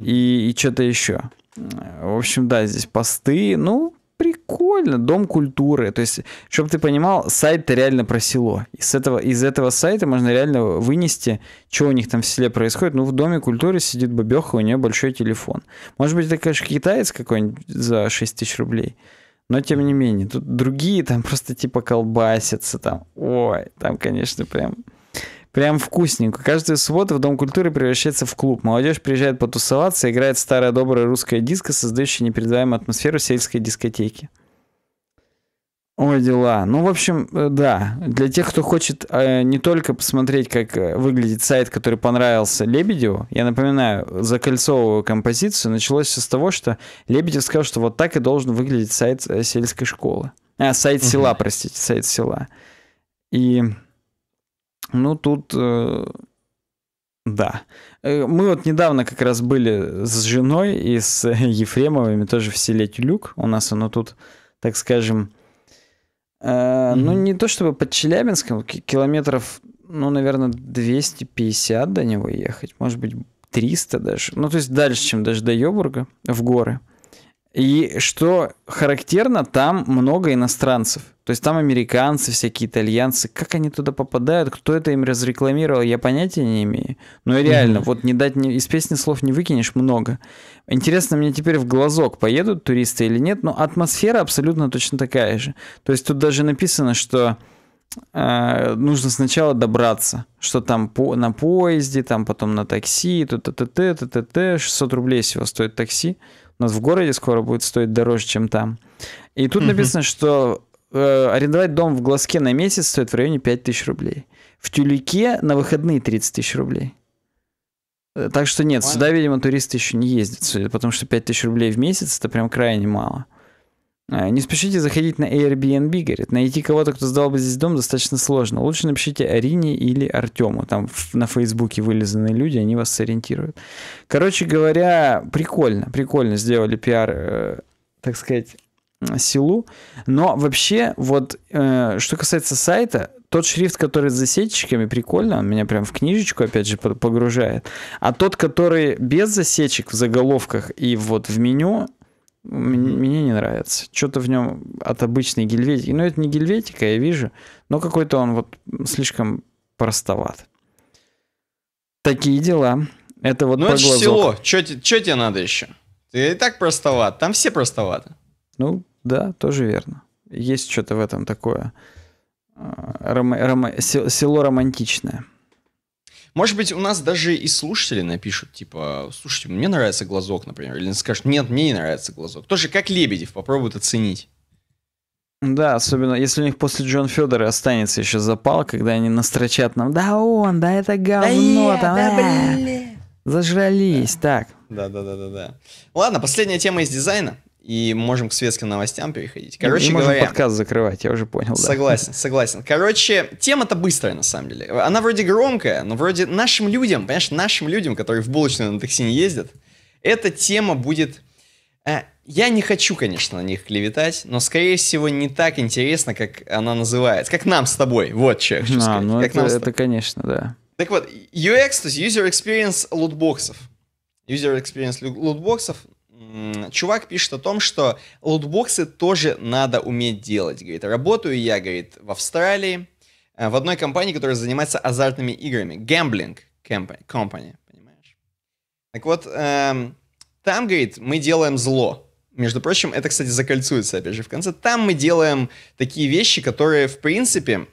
и, и что-то еще. Э, в общем, да, здесь посты, ну, прикольно, дом культуры. То есть, чтобы ты понимал, сайт-то реально про село. Из этого, из этого сайта можно реально вынести, что у них там в селе происходит. Ну, в доме культуры сидит бабеха, у нее большой телефон. Может быть, это, конечно, китаец какой-нибудь за 6 тысяч рублей. Но тем не менее, тут другие там просто типа колбасятся там. Ой, там, конечно, прям... Прям вкусненько. Каждую субботу в Дом культуры превращается в клуб. Молодежь приезжает потусоваться, играет старая добрая русская диско, создающая непередаваемую атмосферу сельской дискотеки. Ой, дела. Ну, в общем, э, да. Для тех, кто хочет э, не только посмотреть, как э, выглядит сайт, который понравился Лебедеву, я напоминаю, закольцовываю композицию, началось все с того, что Лебедев сказал, что вот так и должен выглядеть сайт э, сельской школы. А, сайт угу. села, простите, сайт села. И ну, тут... Э, да. Э, мы вот недавно как раз были с женой и с Ефремовыми тоже в селе Тюлюк. У нас оно тут, так скажем... mm-hmm. Ну, не то чтобы под Челябинском, километров, ну, наверное, 250 до него ехать. Может быть, 300 даже. Ну, то есть дальше, чем даже до Йобурга, в горы. И что характерно, там много иностранцев. То есть там американцы, всякие итальянцы. Как они туда попадают? Кто это им разрекламировал? Я понятия не имею. Но реально, mm-hmm. вот не дать ни, из песни слов не выкинешь много. Интересно, мне теперь в глазок поедут туристы или нет, но атмосфера абсолютно точно такая же. То есть тут даже написано, что э, нужно сначала добраться, что там по, на поезде, там потом на такси, т-т-т-т-т-т, 600 рублей всего стоит такси. mm у нас в городе скоро будет стоить дороже, чем там. И тут написано, что э, арендовать дом в Глазке на месяц стоит в районе тысяч рублей. В Тюлике на выходные 30 тысяч рублей. Э, так что нет, сюда, видимо, туристы еще не ездят, потому что тысяч рублей в месяц это прям крайне мало. А, не спешите заходить на Airbnb, говорит. Найти кого-то, кто сдал бы здесь дом, достаточно сложно. Лучше напишите Арине или Артему. Там на Фейсбуке вылезаны люди, они вас сориентируют. Короче говоря, прикольно, прикольно сделали пиар, э, так сказать, селу. Но вообще, вот э, что касается сайта, тот шрифт, который с засечками, прикольно, он меня прям в книжечку, опять же, погружает. А тот, который без засечек в заголовках и вот в меню, мне не нравится. Что-то в нем от обычной гельветики. Но ну, это не гельветика, я вижу. Но какой-то он вот слишком простоват. Такие дела. Это вот Ну, это же село. Что тебе надо еще? Ты и так простоват. Там все простоваты. Ну, да, тоже верно. Есть что-то в этом такое. Э, рома, рома, село романтичное. Может быть, у нас даже и слушатели напишут, типа, слушайте, мне нравится глазок, например, или скажут, нет, мне не нравится глазок. Тоже как Лебедев, попробуют оценить. Да, особенно если у них после Джон Федора останется еще запал, когда они настрочат нам, да он, да это говно, да там, я, да, э, зажрались, да. так. Да, да, да, да, да. Ладно, последняя тема из дизайна и можем к светским новостям переходить. Короче и говоря... подкаст закрывать, я уже понял. Согласен, да. согласен. Короче, тема-то быстрая, на самом деле. Она вроде громкая, но вроде нашим людям, понимаешь, нашим людям, которые в булочную на такси не ездят, эта тема будет... Э, я не хочу, конечно, на них клеветать, но, скорее всего, не так интересно, как она называется. Как нам с тобой, вот что я хочу а, сказать. Ну как это, нам это, конечно, да. Так вот, UX, то есть User Experience лутбоксов. User Experience лутбоксов чувак пишет о том, что лутбоксы тоже надо уметь делать. Говорит, работаю я, говорит, в Австралии, э, в одной компании, которая занимается азартными играми. Gambling Company, понимаешь? Так вот, эм, там, говорит, мы делаем зло. Между прочим, это, кстати, закольцуется, опять же, в конце. Там мы делаем такие вещи, которые, в принципе,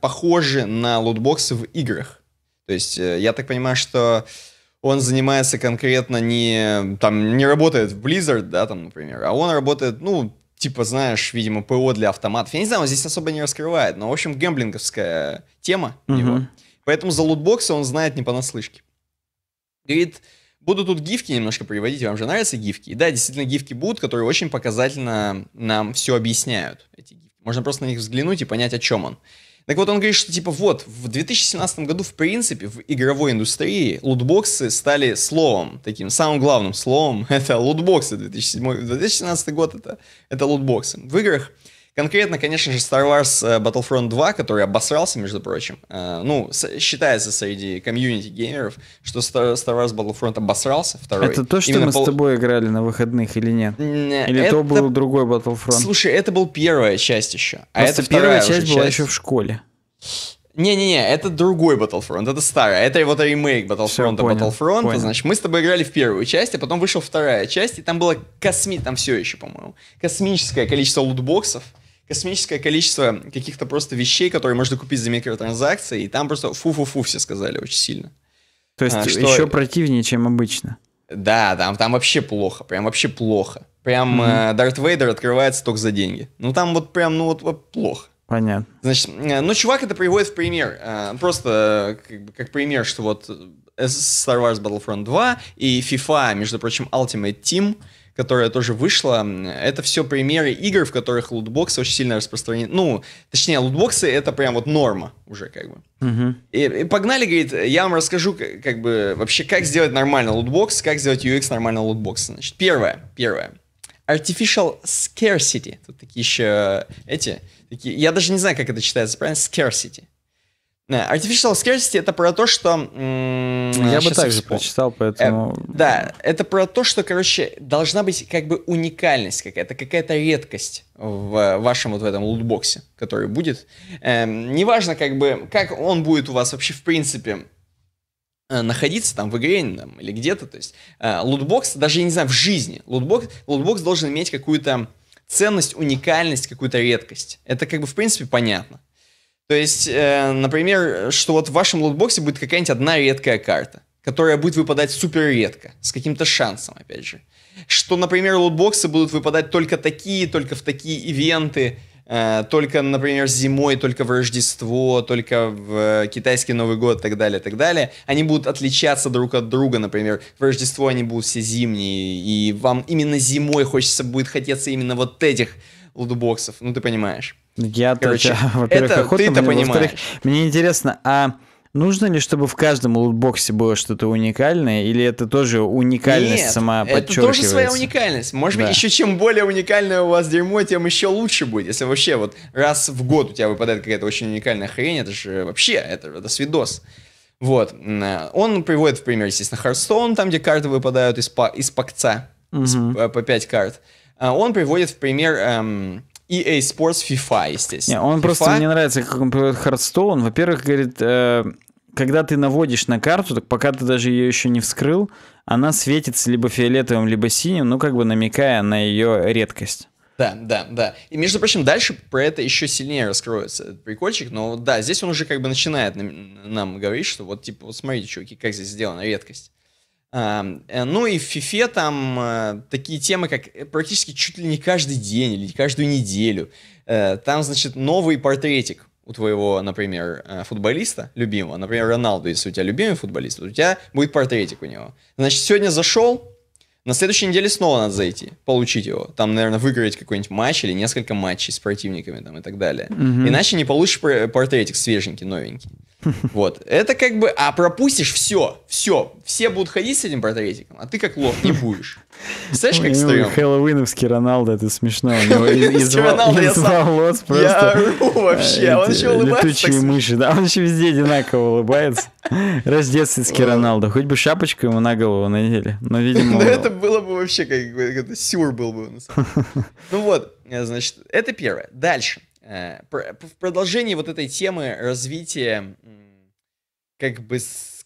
похожи на лутбоксы в играх. То есть, э, я так понимаю, что он занимается конкретно не, там, не работает в Blizzard, да, там, например, а он работает, ну, типа, знаешь, видимо, ПО для автоматов. Я не знаю, он здесь особо не раскрывает, но, в общем, гэмблинговская тема Uh-huh. его. Поэтому за лутбоксы он знает не понаслышке. Говорит, буду тут гифки немножко приводить, вам же нравятся гифки? И да, действительно, гифки будут, которые очень показательно нам все объясняют, эти гифки. Можно просто на них взглянуть и понять, о чем он. Так вот, он говорит, что типа вот, в 2017 году, в принципе, в игровой индустрии лутбоксы стали словом, таким самым главным словом, это лутбоксы 2007, 2017 год, это, это лутбоксы. В играх Конкретно, конечно же, Star Wars э, Battlefront 2, который обосрался, между прочим, э, ну, считается среди комьюнити геймеров, что Star Wars Battlefront обосрался, второй. Это то, что Именно мы пол... с тобой играли на выходных или нет? Э, или это... то был другой Battlefront? Слушай, это был первая часть еще. А Просто а это первая часть была часть... еще в школе. Не-не-не, это другой Battlefront, это старая, Это вот ремейк Battlefront, Все, понял, Battlefront. Понял. Значит, мы с тобой играли в первую часть, а потом вышел вторая часть, и там было косми... Там все еще, по-моему. Космическое количество лутбоксов космическое количество каких-то просто вещей, которые можно купить за микротранзакции, и там просто фу-фу-фу все сказали очень сильно. То есть а, что... еще противнее, чем обычно. Да, там, там вообще плохо, прям вообще плохо. Прям mm-hmm. э, Дарт Вейдер открывается только за деньги. Ну там вот прям, ну вот, вот плохо. Понятно. Значит, э, ну чувак это приводит в пример, э, просто э, как, как пример, что вот э, Star Wars Battlefront 2 и FIFA, между прочим, Ultimate Team — которая тоже вышла. Это все примеры игр, в которых лутбоксы очень сильно распространены. Ну, точнее, лутбоксы это прям вот норма уже как бы. Угу. И, и погнали, говорит, я вам расскажу как, как бы вообще, как сделать нормально лутбокс, как сделать UX нормально лутбокс. Значит, первое, первое. Artificial scarcity. Тут такие еще эти, такие, я даже не знаю, как это читается правильно, scarcity. Э, artificial scarcity это про то, что... Я бы также вспом... прочитал, поэтому... Э, да, это про то, что, короче, должна быть как бы уникальность какая-то, какая-то редкость в вашем вот в этом лутбоксе, который будет. Э, неважно, как бы, как он будет у вас вообще в принципе э, находиться там в игре там, или где-то, то есть э, лутбокс, даже, я не знаю, в жизни, лутбокс, лутбокс должен иметь какую-то ценность, уникальность, какую-то редкость. Это как бы в принципе понятно. То есть, э, например, что вот в вашем лотбоксе будет какая-нибудь одна редкая карта, которая будет выпадать супер редко, с каким-то шансом, опять же. Что, например, лотбоксы будут выпадать только такие, только в такие ивенты, э, только, например, зимой, только в Рождество, только в э, китайский Новый год и так далее, и так далее. Они будут отличаться друг от друга, например, в Рождество они будут все зимние, и вам именно зимой хочется будет хотеться именно вот этих лутбоксов, ну ты понимаешь. Я Короче, тоже, во-первых, это охота, ты это мне, понимаешь. Мне интересно, а нужно ли, чтобы в каждом лутбоксе было что-то уникальное, или это тоже уникальность Нет, сама это подчеркивается? это тоже своя уникальность. Может да. быть, еще чем более уникальное у вас дерьмо, тем еще лучше будет. Если вообще вот раз в год у тебя выпадает какая-то очень уникальная хрень, это же вообще, это, это свидос. Вот. Э, он приводит в пример, естественно, Hearthstone, там, где карты выпадают из, па- из пакца, угу. по 5 карт. А он приводит в пример эм, EA Sports FIFA, естественно. Не, он FIFA... просто мне нравится, как он приводит Хардстоун. Во-первых, говорит, э, когда ты наводишь на карту, так пока ты даже ее еще не вскрыл, она светится либо фиолетовым, либо синим, ну как бы намекая на ее редкость. Да, да, да. И, между прочим, дальше про это еще сильнее раскроется этот прикольчик, но да, здесь он уже как бы начинает нам, нам говорить, что вот, типа, вот смотрите, чуваки, как здесь сделана редкость. Э, ну и в FIFA там э, такие темы, как э, практически чуть ли не каждый день или каждую неделю. Там, значит, новый портретик у твоего, например, футболиста любимого, например, Роналду, если у тебя любимый футболист, у тебя будет портретик у него. Значит, сегодня зашел, на следующей неделе снова надо зайти, получить его. Там, наверное, выиграть какой-нибудь матч или несколько матчей с противниками там, и так далее. Угу. Иначе не получишь портретик свеженький, новенький. Вот. Это как бы... А пропустишь все, все. Все будут ходить с этим портретиком, а ты как лох не будешь. Знаешь, как стою? Хэллоуиновский Роналдо, это смешно. У него из волос просто... Я ору вообще, э, он еще улыбается. Летучие мыши, да, он еще везде одинаково улыбается. Рождественский Роналдо, хоть бы шапочку ему на голову надели, но, видимо... Ну, это было бы вообще как это сюр был бы. Ну вот, э, значит, это первое. Дальше. Э, в продолжении вот этой темы развития как бы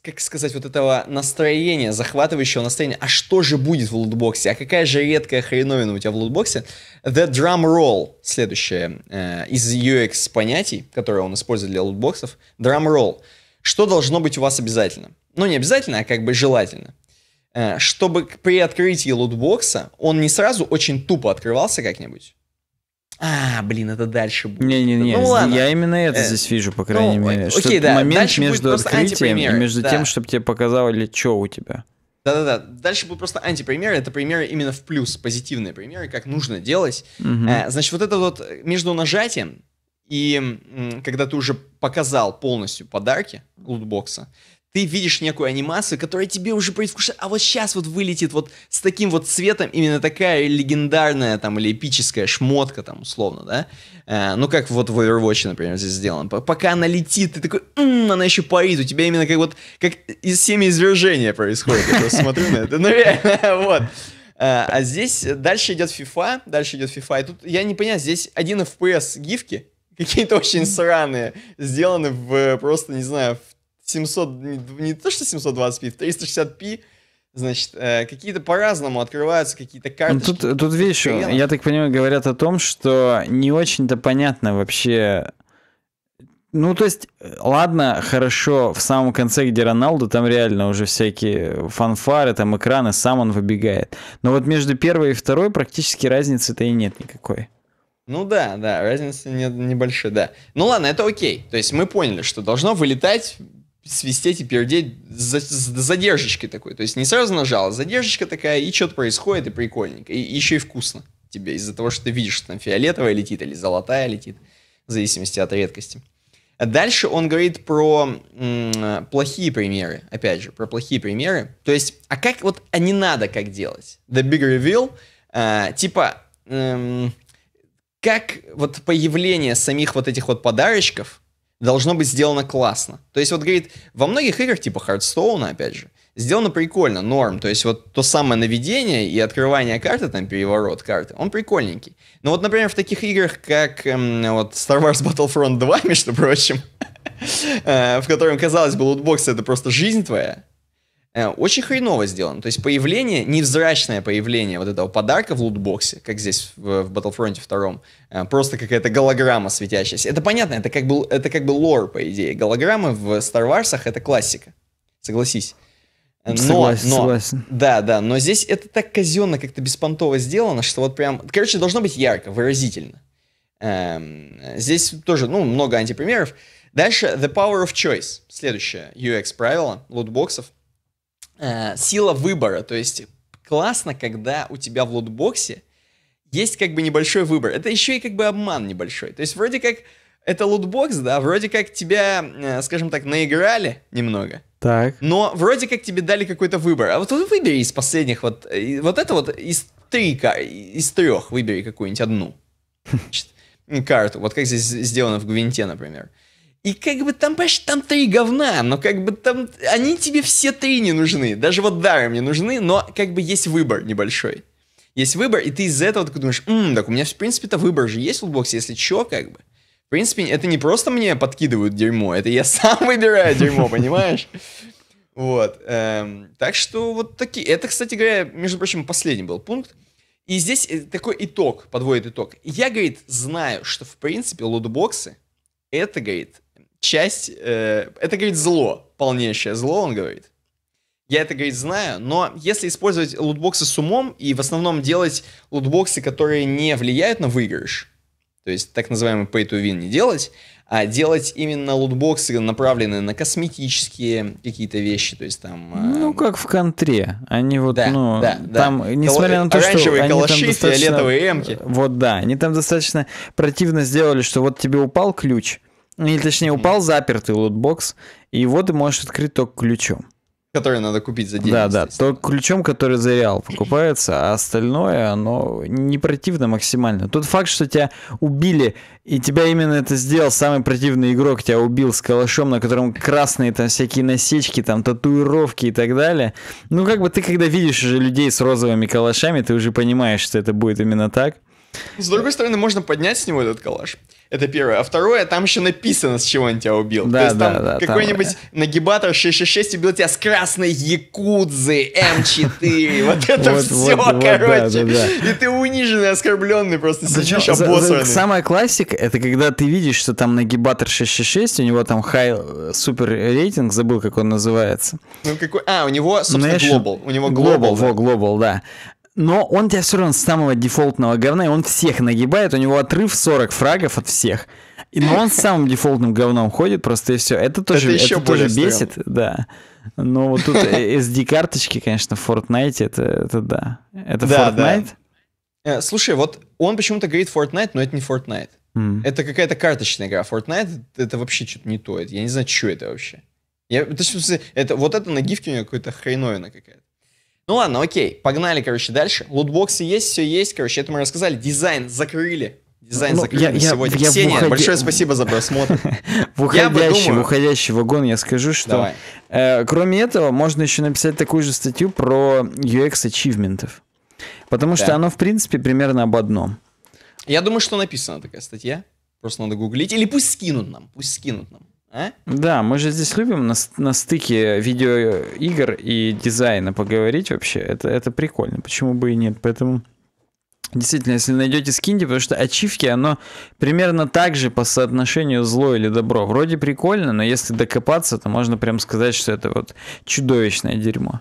как сказать, вот этого настроения, захватывающего настроения. А что же будет в лутбоксе? А какая же редкая хреновина у тебя в лутбоксе? The Drum Roll, следующее э, из UX понятий, которое он использует для лутбоксов. Drum Roll. Что должно быть у вас обязательно? Ну, не обязательно, а как бы желательно. Э, чтобы при открытии лутбокса он не сразу очень тупо открывался как-нибудь, а, блин, это дальше будет. Не-не-не, ну, ладно. я именно это э, здесь вижу, по крайней ну, мере. Окей, что да. момент дальше между открытием и между да. тем, чтобы тебе показали, что у тебя. Да-да-да, дальше будет просто антипример. это примеры именно в плюс, позитивные примеры, как нужно делать. Угу. А, значит, вот это вот между нажатием и когда ты уже показал полностью подарки лутбокса, ты видишь некую анимацию, которая тебе уже предвкушает, а вот сейчас вот вылетит вот с таким вот цветом именно такая легендарная там или эпическая шмотка там условно, да? Э, ну как вот в Overwatch, например, здесь сделано. Пока она летит, ты такой, м-м, она еще парит, у тебя именно как вот, как из извержения происходит. Я смотрю на это, ну вот. Э, а здесь дальше идет FIFA, дальше идет FIFA, и тут я не понял, здесь один FPS гифки, какие-то очень сраные, сделаны в э, просто, не знаю, 700, не, не то что 720p, 360p, значит, э, какие-то по-разному открываются какие-то карты. Ну, тут, тут вещи, я так понимаю, говорят о том, что не очень-то понятно вообще... Ну, то есть, ладно, хорошо, в самом конце, где Роналду, там реально уже всякие фанфары, там экраны, сам он выбегает. Но вот между первой и второй практически разницы-то и нет никакой. Ну да, да, разница не, небольшая, да. Ну ладно, это окей. То есть мы поняли, что должно вылетать свистеть и пердеть за, за задержечкой такой. То есть не сразу нажал, а задержечка такая, и что-то происходит, и прикольненько. И, еще и вкусно тебе из-за того, что ты видишь, что там фиолетовая летит или золотая летит, в зависимости от редкости. А дальше он говорит про м, плохие примеры, опять же, про плохие примеры. То есть, а как вот, а не надо как делать? The Big Reveal, а, типа, эм, как вот появление самих вот этих вот подарочков, должно быть сделано классно. То есть вот, говорит, во многих играх типа Хардстоуна, опять же, сделано прикольно, норм. То есть вот то самое наведение и открывание карты, там переворот карты, он прикольненький. Но вот, например, в таких играх, как эм, вот Star Wars Battlefront 2, между прочим, э, в котором, казалось бы, лутбоксы — это просто жизнь твоя, Э, очень хреново сделано, То есть появление, невзрачное появление вот этого подарка в лутбоксе, как здесь в, в Battlefront 2, э, просто какая-то голограмма светящаяся. Это понятно, это как, бы, это как бы лор, по идее. Голограммы в Star Wars это классика, согласись. Э, но, согласен, но, согласен. Да, да, но здесь это так казенно, как-то беспонтово сделано, что вот прям... Короче, должно быть ярко, выразительно. Эм, здесь тоже, ну, много антипримеров. Дальше The Power of Choice. Следующее UX правило лутбоксов — Э, сила выбора. То есть классно, когда у тебя в лутбоксе есть как бы небольшой выбор. Это еще и как бы обман небольшой. То есть вроде как это лутбокс, да, вроде как тебя, э, скажем так, наиграли немного. Так. Но вроде как тебе дали какой-то выбор. А вот выбери из последних вот, э, вот это вот из три из трех выбери какую-нибудь одну карту. Вот как здесь сделано в Гвинте, например. И как бы там почти там три говна, но как бы там... Они тебе все три не нужны. Даже вот дары мне нужны, но как бы есть выбор небольшой. Есть выбор, и ты из-за этого такой думаешь, «Ммм, так у меня, в принципе-то, выбор же есть в лутбоксе, если чё, как бы». В принципе, это не просто мне подкидывают дерьмо, это я сам выбираю дерьмо, понимаешь? Вот. Эм, так что вот такие. Это, кстати говоря, между прочим, последний был пункт. И здесь э, такой итог, подводит итог. Я, говорит, знаю, что в принципе лутбоксы это, говорит, часть... Э, это, говорит, зло, полнейшее зло, он говорит. Я это, говорит, знаю, но если использовать лутбоксы с умом и в основном делать лутбоксы, которые не влияют на выигрыш, то есть так называемый pay to win не делать, а делать именно лутбоксы, направленные на косметические какие-то вещи, то есть там... А, ну, э... как в контре. Они вот, да, ну, да, там, да. несмотря Кол... на то, Оранжевые что... они там достаточно... фиолетовые эмки. Вот, да. Они там достаточно противно сделали, что вот тебе упал ключ, или точнее, упал запертый лутбокс, и его ты можешь открыть только ключом. Который надо купить за деньги. Да, да, только ключом, который за реал покупается, а остальное, оно не противно максимально. Тот факт, что тебя убили, и тебя именно это сделал самый противный игрок, тебя убил с калашом, на котором красные там всякие насечки, там татуировки и так далее. Ну, как бы ты, когда видишь уже людей с розовыми калашами, ты уже понимаешь, что это будет именно так. С другой стороны, можно поднять с него этот коллаж. Это первое. А второе, там еще написано, с чего он тебя убил. Да, То есть да, там да, какой-нибудь там... Э, нагибатор 666 убил тебя с красной якудзы М4. Эм вот это все, короче. И ты униженный, оскорбленный просто сидишь ну, обоссанный. Самая классика, это когда ты видишь, что там нагибатор 666, у него там хай э, супер рейтинг, забыл, как он называется. Ну какой? А, у него, ну, собственно, глобал. У него глобал. Во, глобал, да но он тебя все равно с самого дефолтного говна, и он всех нагибает, у него отрыв 40 фрагов от всех. И, но он с самым дефолтным говном ходит, просто и все. Это тоже, это еще это тоже бесит, да. Но вот тут SD-карточки, конечно, в Fortnite, это, это да. Это да, Fortnite? Да. Э, слушай, вот он почему-то говорит Fortnite, но это не Fortnite. Mm. Это какая-то карточная игра. Fortnite это вообще что-то не то. Я не знаю, что это вообще. Я, это, это, вот это на гифке у него какая-то хреновина какая-то. Ну ладно, окей, погнали, короче, дальше. Лутбоксы есть, все есть, короче, это мы рассказали. Дизайн закрыли. Дизайн ну, закрыли я, я, сегодня. Я, Ксения, уходя... большое спасибо за просмотр. В уходящий, в уходящий вагон я скажу, что... Э, кроме этого, можно еще написать такую же статью про UX-ачивментов. Потому да. что оно, в принципе, примерно об одном. Я думаю, что написана такая статья. Просто надо гуглить. Или пусть скинут нам, пусть скинут нам. А? Да, мы же здесь любим на, на стыке видеоигр и дизайна поговорить вообще. Это, это прикольно. Почему бы и нет? Поэтому действительно, если найдете, скинди, потому что ачивки, оно примерно так же по соотношению зло или добро. Вроде прикольно, но если докопаться, то можно прям сказать, что это вот чудовищное дерьмо.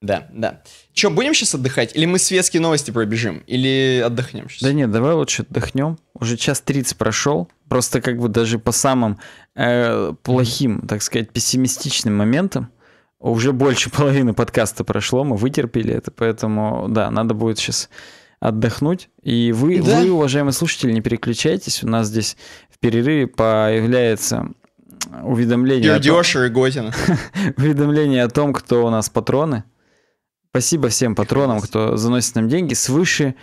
Да, да. Че, будем сейчас отдыхать? Или мы светские новости пробежим? Или отдохнем сейчас? Да нет, давай лучше отдохнем. Уже час 30 прошел. Просто как бы даже по самым э, плохим, так сказать, пессимистичным моментом. Уже больше половины подкаста прошло, мы вытерпели это, поэтому, да, надо будет сейчас отдохнуть. И вы, да. вы, уважаемые слушатели, не переключайтесь. У нас здесь в перерыве появляется уведомление... Юрдеша и Готина, уведомление о том, кто у нас патроны. Спасибо всем патронам, кто заносит нам деньги. Свыше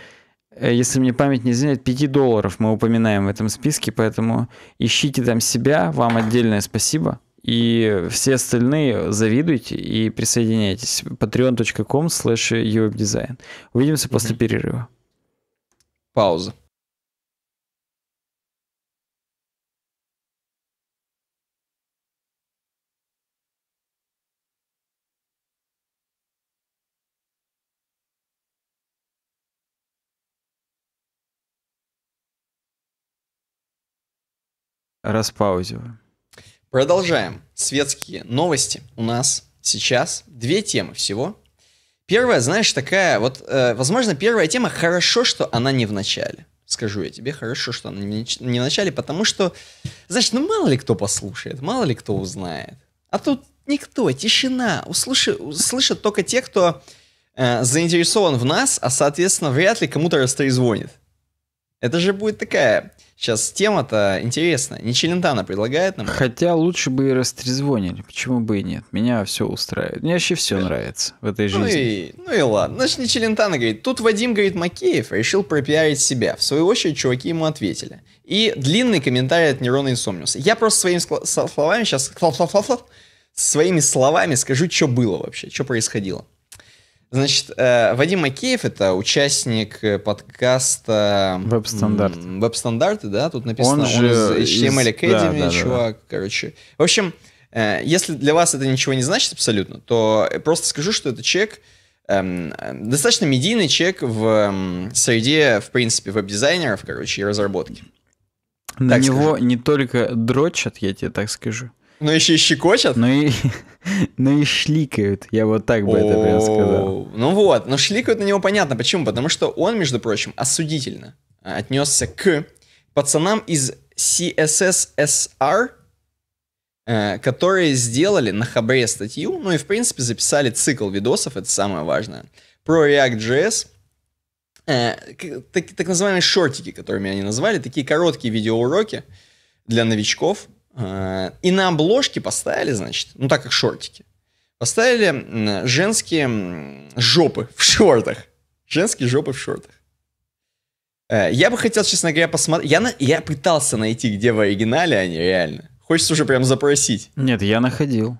Э, если мне память не изменяет, 5 долларов мы упоминаем в этом списке, поэтому ищите там себя, вам отдельное спасибо. И все остальные завидуйте и присоединяйтесь. patreon.com slash Увидимся mm-hmm. после перерыва. Пауза. Распаузиваем. Продолжаем. Светские новости. У нас сейчас две темы всего. Первая, знаешь, такая, вот, э, возможно, первая тема, хорошо, что она не в начале. Скажу я тебе, хорошо, что она не, в начале, потому что, значит, ну мало ли кто послушает, мало ли кто узнает. А тут никто, тишина. Услыши, услышат только те, кто э, заинтересован в нас, а, соответственно, вряд ли кому-то растрезвонит. Это же будет такая Сейчас тема-то интересная. Не Челентано предлагает нам. Хотя лучше бы и растрезвонили. Почему бы и нет? Меня все устраивает. Мне вообще все нравится в этой ну жизни. ну И, ну и ладно. Значит, не Челентано говорит. Тут Вадим, говорит, Макеев решил пропиарить себя. В свою очередь, чуваки ему ответили. И длинный комментарий от Нерона Инсомниуса. Я просто своими словами сейчас... Своими словами скажу, что было вообще, что происходило. Значит, э, Вадим Макеев — это участник э, подкаста... Веб-стандарт. Веб-стандарты, да, тут написано. Он, же он из HTML Academy, да, да, чувак, да. короче. В общем, э, если для вас это ничего не значит абсолютно, то просто скажу, что это человек, эм, достаточно медийный человек в среде, в принципе, веб-дизайнеров, короче, и разработки. На так него скажу. не только дрочат, я тебе так скажу. Ну еще и щекочет? Ну и, ну и шликают, я вот так бы это прям сказал. Ну вот, но шликают на него понятно. Почему? Потому что он, между прочим, осудительно а, отнесся к пацанам из CSSSR, э, которые сделали на Хабре статью, ну и, в принципе, записали цикл видосов, это самое важное, про React.js, э, так, так называемые шортики, которыми они назвали, такие короткие видеоуроки для новичков – Э, и на обложке поставили, значит, ну так как шортики, поставили женские жопы в шортах. Женские жопы в шортах. Э, я бы хотел, честно говоря, посмотреть. Я, на... я пытался найти, где в оригинале они реально. Хочется уже прям запросить. Нет, я находил.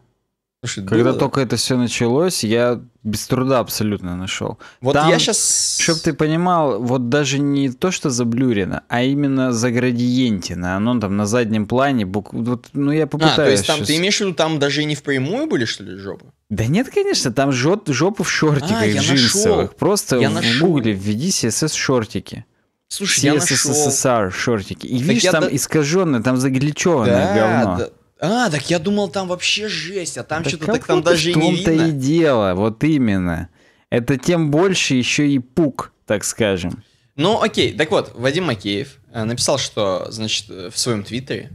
Слушай, Когда было... только это все началось, я без труда абсолютно нашел. Вот Там, я сейчас... Чтоб ты понимал, вот даже не то, что заблюрено, а именно заградиентино. Оно там на заднем плане, бук, вот, ну я попытаюсь. А, то есть там, сейчас... ты имеешь в виду, там даже и не впрямую были, что ли, жопы? Да нет, конечно, там жоп, жопы в шортиках, а, в джинсовых. Нашел. Просто я в нашел. гугле введи CSS-шортики. Слушай, CSS я нашел. SSR шортики. И так видишь, там да... искаженное, там загличенное да, говно. Да. А, так я думал, там вообще жесть, а там да что-то так там даже и не видно. в то и дело, вот именно. Это тем больше еще и пук, так скажем. Ну, окей, так вот, Вадим Макеев э, написал, что, значит, э, в своем твиттере,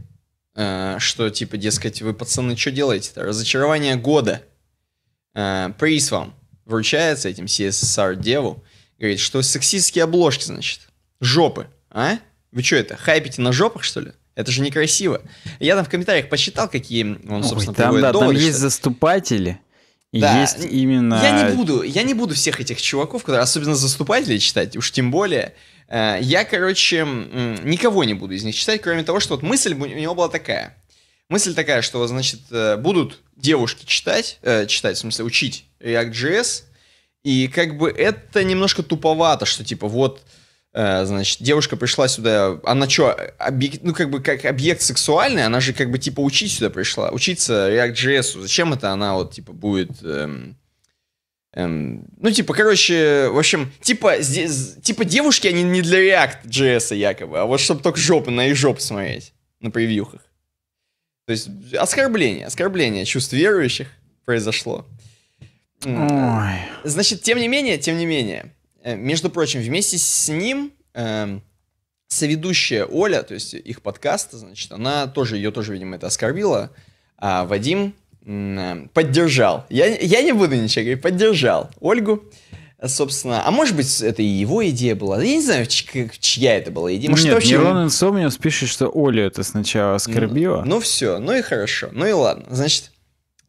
э, что, типа, дескать, вы, пацаны, что делаете-то? Разочарование года. Приз вам вручается этим CSSR-деву. Говорит, что сексистские обложки, значит. Жопы, а? Вы что это, хайпите на жопах, что ли? Это же некрасиво. Я там в комментариях посчитал, какие он, собственно, Ой, там, да, доводы, там есть заступатели. Да. Есть именно... Я не буду, я не буду всех этих чуваков, которые особенно заступатели читать, уж тем более. Э, я, короче, никого не буду из них читать, кроме того, что вот мысль у него была такая. Мысль такая, что, значит, э, будут девушки читать, э, читать, в смысле, учить React.js, и как бы это немножко туповато, что типа вот Э, значит, девушка пришла сюда, она что, объект, ну, как бы, как объект сексуальный, она же, как бы, типа, учить сюда пришла, учиться React.js, зачем это она, вот, типа, будет, эм, эм, ну, типа, короче, в общем, типа, здесь, типа, девушки, они не для React.js якобы, а вот чтобы только жопы, на их жопы смотреть, на превьюхах. То есть, оскорбление, оскорбление чувств верующих произошло. Ой. Значит, тем не менее, тем не менее, Э, между прочим, вместе с ним э, соведущая Оля, то есть их подкаст, значит, она тоже, ее тоже, видимо, это оскорбила, а Вадим э, поддержал. Я, я не буду ничего говорить, поддержал Ольгу. Собственно, а может быть, это и его идея была. Я не знаю, чья это была идея. Может, Нет, вообще... Мирон Инсомниус пишет, что Оля это сначала оскорбила. Ну, ну все, ну и хорошо, ну и ладно. Значит,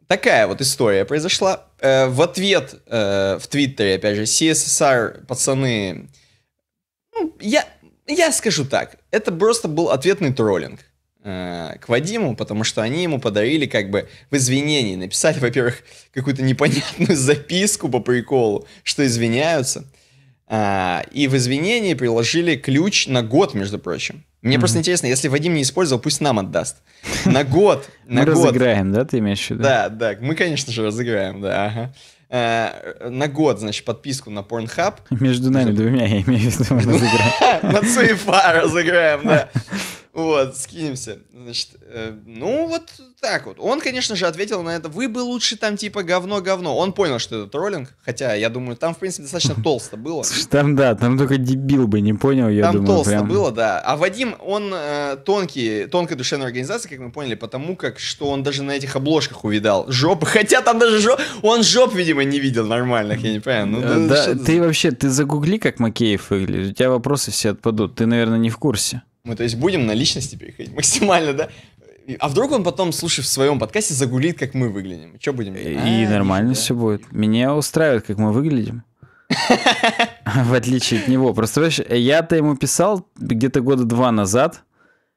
такая вот история произошла. Э, в ответ э, в Твиттере, опять же, CSSR, пацаны, ну, я, я скажу так, это просто был ответный троллинг э, к Вадиму, потому что они ему подарили как бы в извинении, написали, во-первых, какую-то непонятную записку по приколу, что извиняются – а, и в извинении приложили ключ на год, между прочим. Мне mm-hmm. просто интересно, если Вадим не использовал, пусть нам отдаст. На год. На мы год. разыграем, да, ты имеешь в виду? Да, да, мы, конечно же, разыграем, да, ага. А, на год, значит, подписку на Pornhub. Между нами двумя, я имею в виду, мы разыграем. На ЦИФА разыграем, да. Вот, скинемся. Значит, э, ну вот так вот. Он, конечно же, ответил на это, вы бы лучше там типа говно-говно. Он понял, что это троллинг, хотя, я думаю, там, в принципе, достаточно толсто было. Там, да, там только дебил бы не понял, я там думаю. Там толсто было, да. А Вадим, он э, тонкий, тонкая душевная организация, как мы поняли, потому как, что он даже на этих обложках увидал жопы, хотя там даже жоп, он жоп, видимо, не видел нормальных, я не понимаю. Ну, да, да ты вообще, ты загугли, как Макеев выглядит, у тебя вопросы все отпадут, ты, наверное, не в курсе. Мы, то есть, будем на личности переходить максимально, да? А вдруг он потом, слушай, в своем подкасте загулит, как мы выглядим? Что будем делать? И а, нормально все да. будет. Меня устраивает, как мы выглядим. В отличие от него. Просто, понимаешь, я-то ему писал где-то года два назад,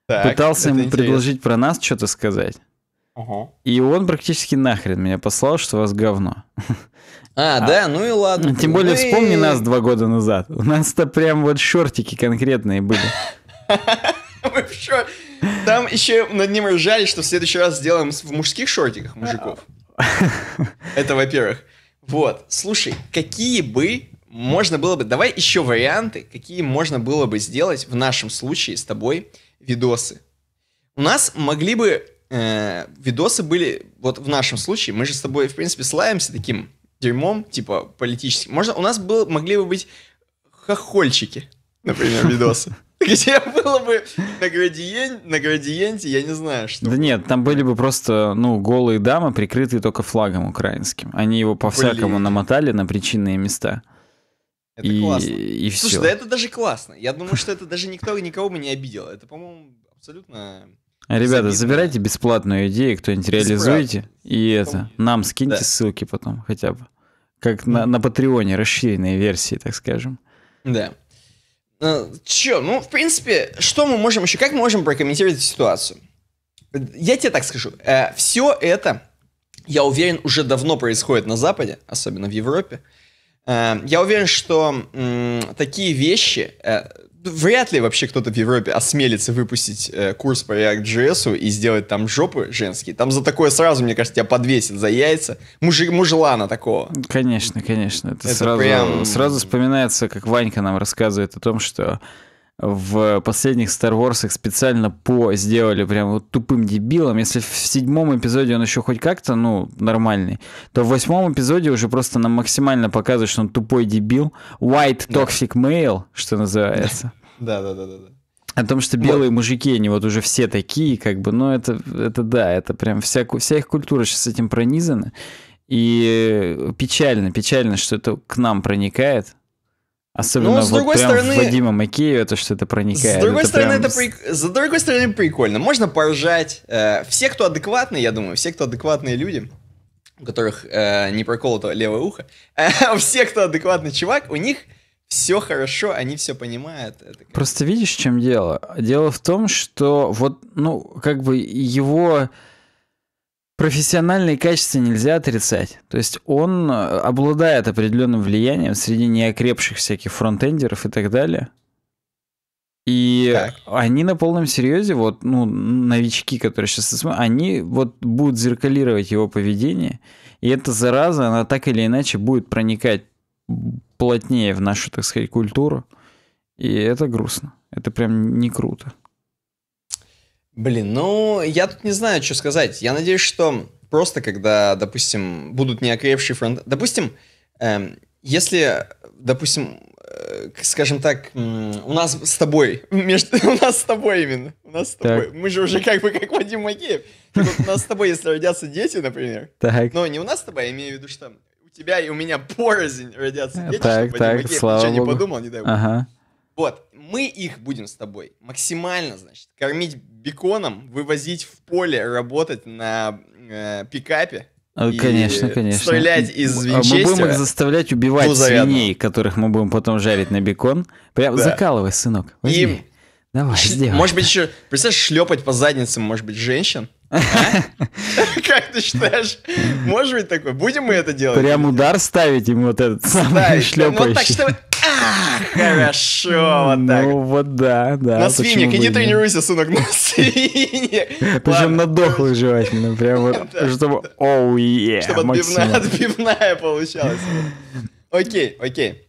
пытался ему предложить про нас что-то сказать. И он практически нахрен меня послал, что у вас говно. А, а да, ну и ладно. Тем более, вспомни нас два года назад. У нас-то прям вот шортики конкретные были. Там еще над ним ржали, что в следующий раз сделаем в мужских шортиках мужиков. Это во-первых. Вот, слушай, какие бы можно было бы... Давай еще варианты, какие можно было бы сделать в нашем случае с тобой видосы. У нас могли бы... Э, видосы были... Вот в нашем случае мы же с тобой, в принципе, славимся таким дерьмом, типа политическим. Можно, у нас был, могли бы быть хохольчики, например, видосы. Где было бы на градиенте, на градиенте, я не знаю, что. Да нет, там были бы просто, ну, голые дамы, прикрытые только флагом украинским. Они его по-всякому намотали на причинные места. Это и, классно. И Слушай, все. да это даже классно. Я думаю, что это даже никто никого бы не обидел. Это, по-моему, абсолютно... А, ребята, забирайте бесплатную идею, кто-нибудь реализуйте. И это, нам скиньте ссылки потом хотя бы. Как на, на Патреоне, расширенные версии, так скажем. Да. Э, Че, ну, в принципе, что мы можем еще, как мы можем прокомментировать эту ситуацию? Я тебе так скажу, э, все это, я уверен, уже давно происходит на Западе, особенно в Европе. Э, Эм, я уверен, что такие вещи э, вряд ли вообще кто-то в Европе осмелится выпустить э, курс по React.js и сделать там жопы женские. Там за такое сразу, мне кажется, тебя подвесят за яйца. Мужик, мужлана такого. Конечно, конечно. Это, это сразу, прям... сразу вспоминается, как Ванька нам рассказывает о том, что в последних Star Wars специально по сделали прям вот тупым дебилом. Если в седьмом эпизоде он еще хоть как-то, ну, нормальный, то в восьмом эпизоде уже просто нам максимально показывают, что он тупой дебил. White Toxic Male, что называется. Да, да, да, да. О том, что белые мужики, они вот уже все такие, как бы, ну, это, это да, это прям вся, вся их культура сейчас с этим пронизана. И печально, печально, что это к нам проникает. Особенно ну, с другой прям стороны, Вадима Макеева, это что это проникает. С другой это стороны, прям... это при... с другой стороны, прикольно. Можно поржать. Э, все, кто адекватные, я думаю, все, кто адекватные люди, у которых э, не проколото левое ухо, а все, кто адекватный чувак, у них все хорошо, они все понимают. Это... Просто видишь, в чем дело? Дело в том, что вот, ну, как бы его профессиональные качества нельзя отрицать. То есть он э, обладает определенным влиянием среди неокрепших всяких фронтендеров и так далее. И так. они на полном серьезе, вот, ну, новички, которые сейчас они вот будут зеркалировать его поведение, и эта зараза, она так или иначе будет проникать плотнее в нашу, так сказать, культуру, и это грустно, это прям не круто. Блин, ну, я тут не знаю, что сказать. Я надеюсь, что просто когда, допустим, будут неокрепшие фронт... Допустим, эм, если, допустим, э, скажем так, у нас с тобой, между... у нас с тобой именно, у нас с тобой, так. мы же уже как бы как Вадим Макеев, у нас с тобой, если родятся дети, например, так. но не у нас с тобой, я имею в виду, что у тебя и у меня порознь родятся э, дети, так, чтобы так, Вадим Макеев слава ничего Богу. не подумал, не дай бог. Ага. Вот, мы их будем с тобой максимально, значит, кормить беконом, вывозить в поле, работать на э, пикапе. А, и конечно, конечно. Стрелять из винчестера. Мы будем их заставлять убивать ну, свиней, которых мы будем потом жарить на бекон. Прям да. закалывай, сынок. Возьми. И... Давай, сделай. Может быть, еще, представляешь, шлепать по задницам, может быть, женщин? А? Как ты считаешь? Может быть такое? Будем мы это делать? Прям удар ставить ему вот этот самый ну, шлепающий. Хорошо, вот ну, так. Ну вот да, да. На свиньях, и не тренируйся, сынок, на свиньях. Причем на дохлых желательно, ну, прям вот, чтобы оу, е, Чтобы отбивная получалась. Окей, окей.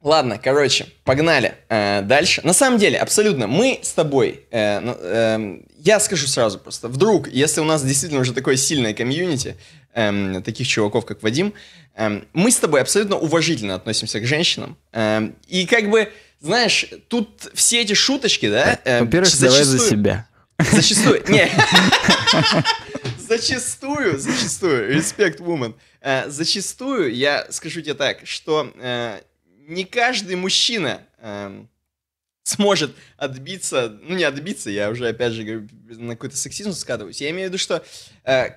Ладно, короче, погнали э, дальше. На самом деле, абсолютно, мы с тобой, э, э, я скажу сразу просто, вдруг, если у нас действительно уже такое сильное комьюнити, эм, таких чуваков, как Вадим, эм, мы с тобой абсолютно уважительно относимся к женщинам. Эм, и как бы, знаешь, тут все эти шуточки, да? Э, Во-первых, зачастую... давай за себя. Зачастую. Не. Зачастую, зачастую. Респект, woman. Э, зачастую я скажу тебе так, что э, не каждый мужчина эм, сможет отбиться, ну не отбиться, я уже опять же на какой-то сексизм скатываюсь. Я имею в виду, что э,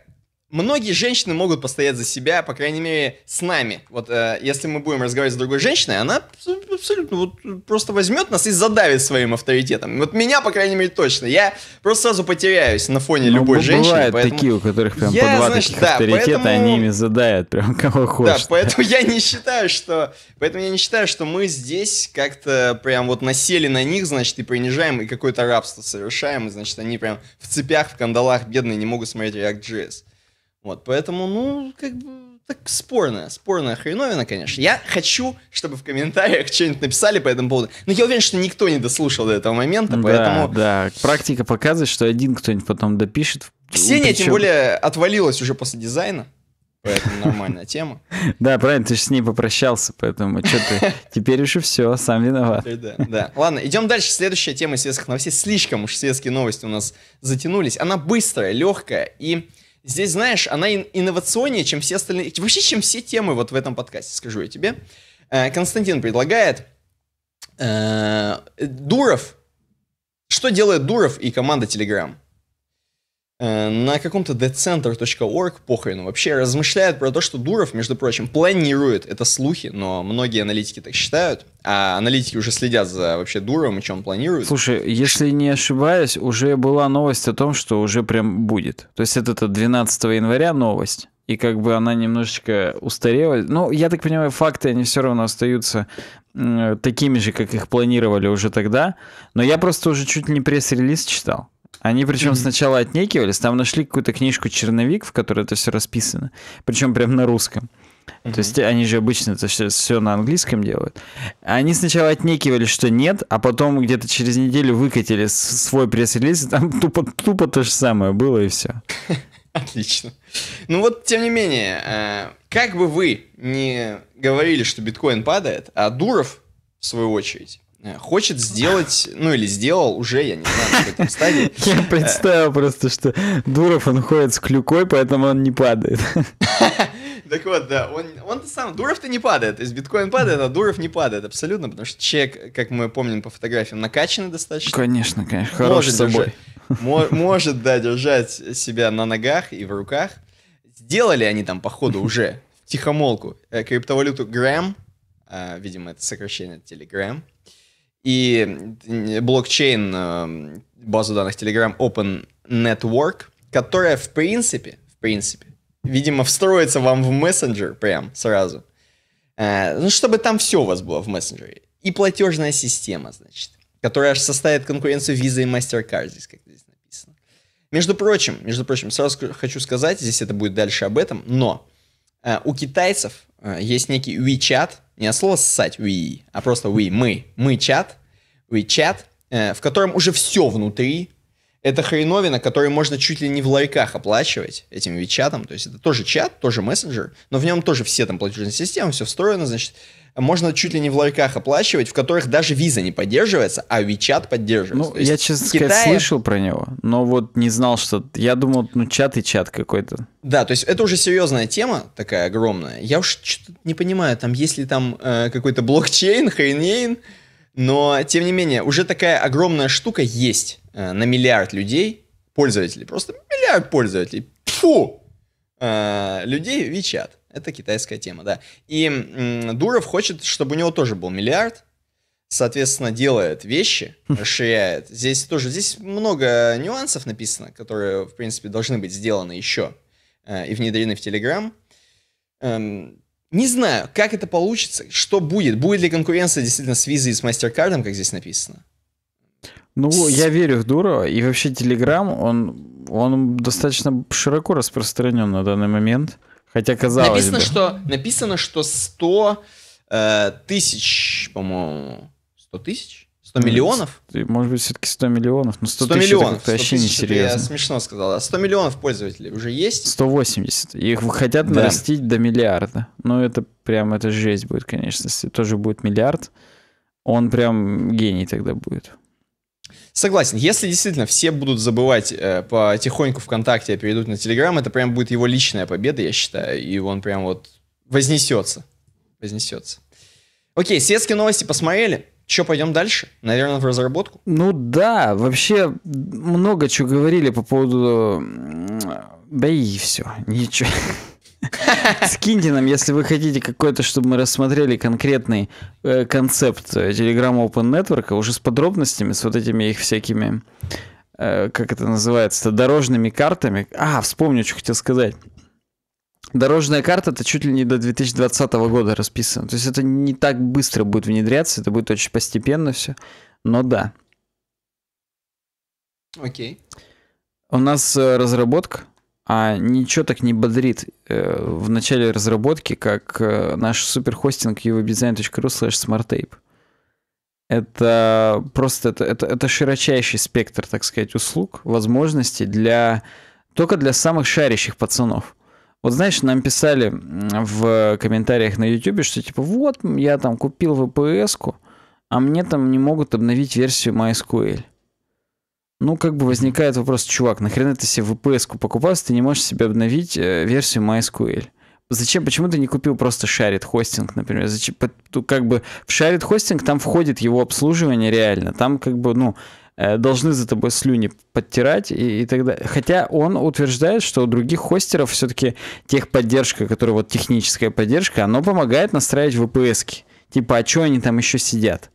Многие женщины могут постоять за себя, по крайней мере, с нами. Вот э, если мы будем разговаривать с другой женщиной, она абсолютно вот просто возьмет нас и задавит своим авторитетом. Вот меня, по крайней мере, точно. Я просто сразу потеряюсь на фоне Но ну, любой женщины. Бывают такие, у которых прям я, по два значит, таких да, поэтому... они ими задают, прям кого хочешь. Да, поэтому я не считаю, что... Поэтому я не считаю, что мы здесь как-то прям вот насели на них, значит, и принижаем, и какое-то рабство совершаем, и, значит, они прям в цепях, в кандалах бедные не могут смотреть React.js. Вот, поэтому, ну, как бы, так спорная, спорная хреновина, конечно. Я хочу, чтобы в комментариях что-нибудь написали по этому поводу. Но я уверен, что никто не дослушал до этого момента, да, поэтому... Да, практика показывает, что один кто-нибудь потом допишет. Ксения, причем... тем более, отвалилась уже после дизайна. Поэтому нормальная тема. Да, правильно, ты же с ней попрощался, поэтому что ты... Теперь уже все, сам виноват. Да, да. Ладно, идем дальше. Следующая тема светских новостей. Слишком уж светские новости у нас затянулись. Она быстрая, легкая и Здесь, знаешь, она инновационнее, чем все остальные... Вообще, чем все темы вот в этом подкасте, скажу я тебе. Э, Константин предлагает э, Дуров. Что делает Дуров и команда Telegram? Э, на каком-то decenter.org, похрен. вообще размышляет про то, что Дуров, между прочим, планирует, это слухи, но многие аналитики так считают, а аналитики уже следят за вообще Дуровым и что он планирует. Слушай, если не ошибаюсь, уже была новость о том, что уже прям будет. То есть это 12 января новость, и как бы она немножечко устарела. Ну, я так понимаю, факты, они все равно остаются такими же, как их планировали уже тогда, но я просто уже чуть ли не пресс-релиз читал. Они причем mm-hmm. сначала отнекивались, там нашли какую-то книжку черновик, в которой это все расписано, причем прям на русском. Mm-hmm. То есть они же обычно это все на английском делают. Они сначала отнекивали, что нет, а потом где-то через неделю выкатили свой пресс-релиз, и там тупо, тупо то же самое было и все. Отлично. Ну вот, тем не менее, э, как бы вы не говорили, что биткоин падает, а Дуров, в свою очередь, Э, хочет сделать, ну или сделал уже, я не знаю, в этом стадии. Я представил просто, что Дуров, он ходит с клюкой, поэтому он не падает. Так вот, да, он, он сам, Дуров-то не падает, то есть биткоин падает, а Дуров не падает абсолютно, потому что человек, как мы помним по фотографиям, накачанный достаточно. Конечно, конечно, хорош может собой. Держать, может, да, держать себя на ногах и в руках. Сделали они там, походу, уже тихомолку э, криптовалюту Грэм, а, видимо, это сокращение Telegram, и блокчейн эм, базу данных Telegram Open Network, которая в принципе, в принципе, видимо, встроится вам в мессенджер прям сразу. Э, ну, чтобы там все у вас было в мессенджере. И платежная система, значит, которая аж составит конкуренцию Visa и MasterCard, здесь как здесь написано. Между прочим, между прочим, сразу хочу сказать, здесь это будет дальше об этом, но э, у китайцев э, есть некий WeChat, не от слова «ссать» «we», а просто «we», «мы», «мы чат», «we чат», э, в котором уже все внутри, это хреновина, которую можно чуть ли не в ларьках оплачивать этим вичатом. То есть это тоже чат, тоже мессенджер, но в нем тоже все там платежные системы, все встроено, значит, можно чуть ли не в ларьках оплачивать, в которых даже виза не поддерживается, а WeChat поддерживается. Ну, я, честно Китае... сказать, слышал про него, но вот не знал, что... Я думал, ну, чат и чат какой-то. Да, то есть это уже серьезная тема такая огромная. Я уж не понимаю, там есть ли там э, какой-то блокчейн, хренейн, но, тем не менее, уже такая огромная штука есть э, на миллиард людей, пользователей, просто миллиард пользователей, фу, э, людей WeChat. Это китайская тема, да. И Дуров хочет, чтобы у него тоже был миллиард, соответственно, делает вещи, хм. расширяет. Здесь тоже, здесь много нюансов написано, которые, в принципе, должны быть сделаны еще э, и внедрены в Телеграм. Эм, не знаю, как это получится, что будет. Будет ли конкуренция действительно с визой и с мастер-кардом, как здесь написано? Ну, я верю в Дурова. И вообще Телеграм, он, он достаточно широко распространен на данный момент. Хотя казалось написано, бы. Что, написано, что 100 э, тысяч, по-моему, 100 тысяч? 100 миллионов? Может быть, все-таки 100 миллионов, но 100, 100 тысяч миллионов, это 100 вообще несерьезно. Я смешно сказал, а 100 миллионов пользователей уже есть? 180. Их хотят да. нарастить до миллиарда. Ну, это прям, это жесть будет, конечно. Если тоже будет миллиард, он прям гений тогда будет. Согласен, если действительно все будут забывать э, потихоньку ВКонтакте, а перейдут на Телеграм, это прям будет его личная победа, я считаю, и он прям вот вознесется. Вознесется. Окей, светские новости посмотрели. Что пойдем дальше? Наверное, в разработку? Ну да, вообще много чего говорили по поводу... Да и все, ничего. Скиньте нам, если вы хотите какой-то, чтобы мы рассмотрели конкретный э, концепт э, Telegram Open Network, а уже с подробностями, с вот этими их всякими, э, как это называется, дорожными картами. А, вспомню, что хотел сказать. Дорожная карта это чуть ли не до 2020 года расписана. То есть это не так быстро будет внедряться, это будет очень постепенно все. Но да. Окей. У нас э, разработка а ничего так не бодрит э, в начале разработки, как э, наш суперхостинг uvdesign.ru slash smarttape. Это просто это, это, это широчайший спектр, так сказать, услуг, возможностей для только для самых шарящих пацанов. Вот знаешь, нам писали в комментариях на YouTube, что типа вот я там купил VPS-ку, а мне там не могут обновить версию MySQL ну, как бы возникает вопрос, чувак, нахрена ты себе VPS-ку покупал, если ты не можешь себе обновить э, версию MySQL? Зачем, почему ты не купил просто Shared хостинг, например? Зачем, как бы в Shared хостинг там входит его обслуживание реально, там как бы, ну, э, должны за тобой слюни подтирать и, и так далее. Хотя он утверждает, что у других хостеров все-таки техподдержка, которая вот техническая поддержка, она помогает настраивать VPS-ки. Типа, а что они там еще сидят?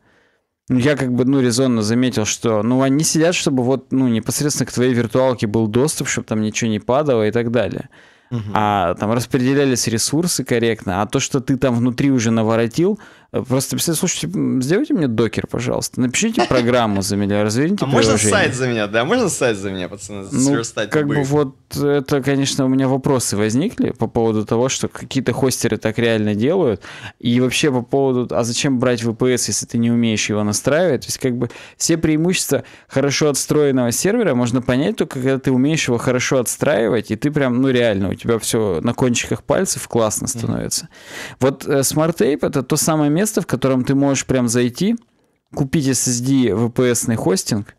я как бы, ну, резонно заметил, что, ну, они сидят, чтобы вот, ну, непосредственно к твоей виртуалке был доступ, чтобы там ничего не падало и так далее. Угу. А там распределялись ресурсы корректно, а то, что ты там внутри уже наворотил, Э, просто, слушайте, сделайте мне докер, пожалуйста. Напишите программу за меня, разверните А можно сайт за меня, да? Можно сайт за меня, пацаны, ну, как бы вот это, конечно, у меня вопросы возникли по поводу того, что какие-то хостеры так реально делают. И вообще по поводу, а зачем брать VPS, если ты не умеешь его настраивать? То есть как бы все преимущества хорошо отстроенного сервера можно понять только, когда ты умеешь его хорошо отстраивать, и ты прям, ну реально, у тебя все на кончиках пальцев классно становится. Mm-hmm. Вот э, Smart Ape это то самое место, место, в котором ты можешь прям зайти, купить SSD VPS-ный хостинг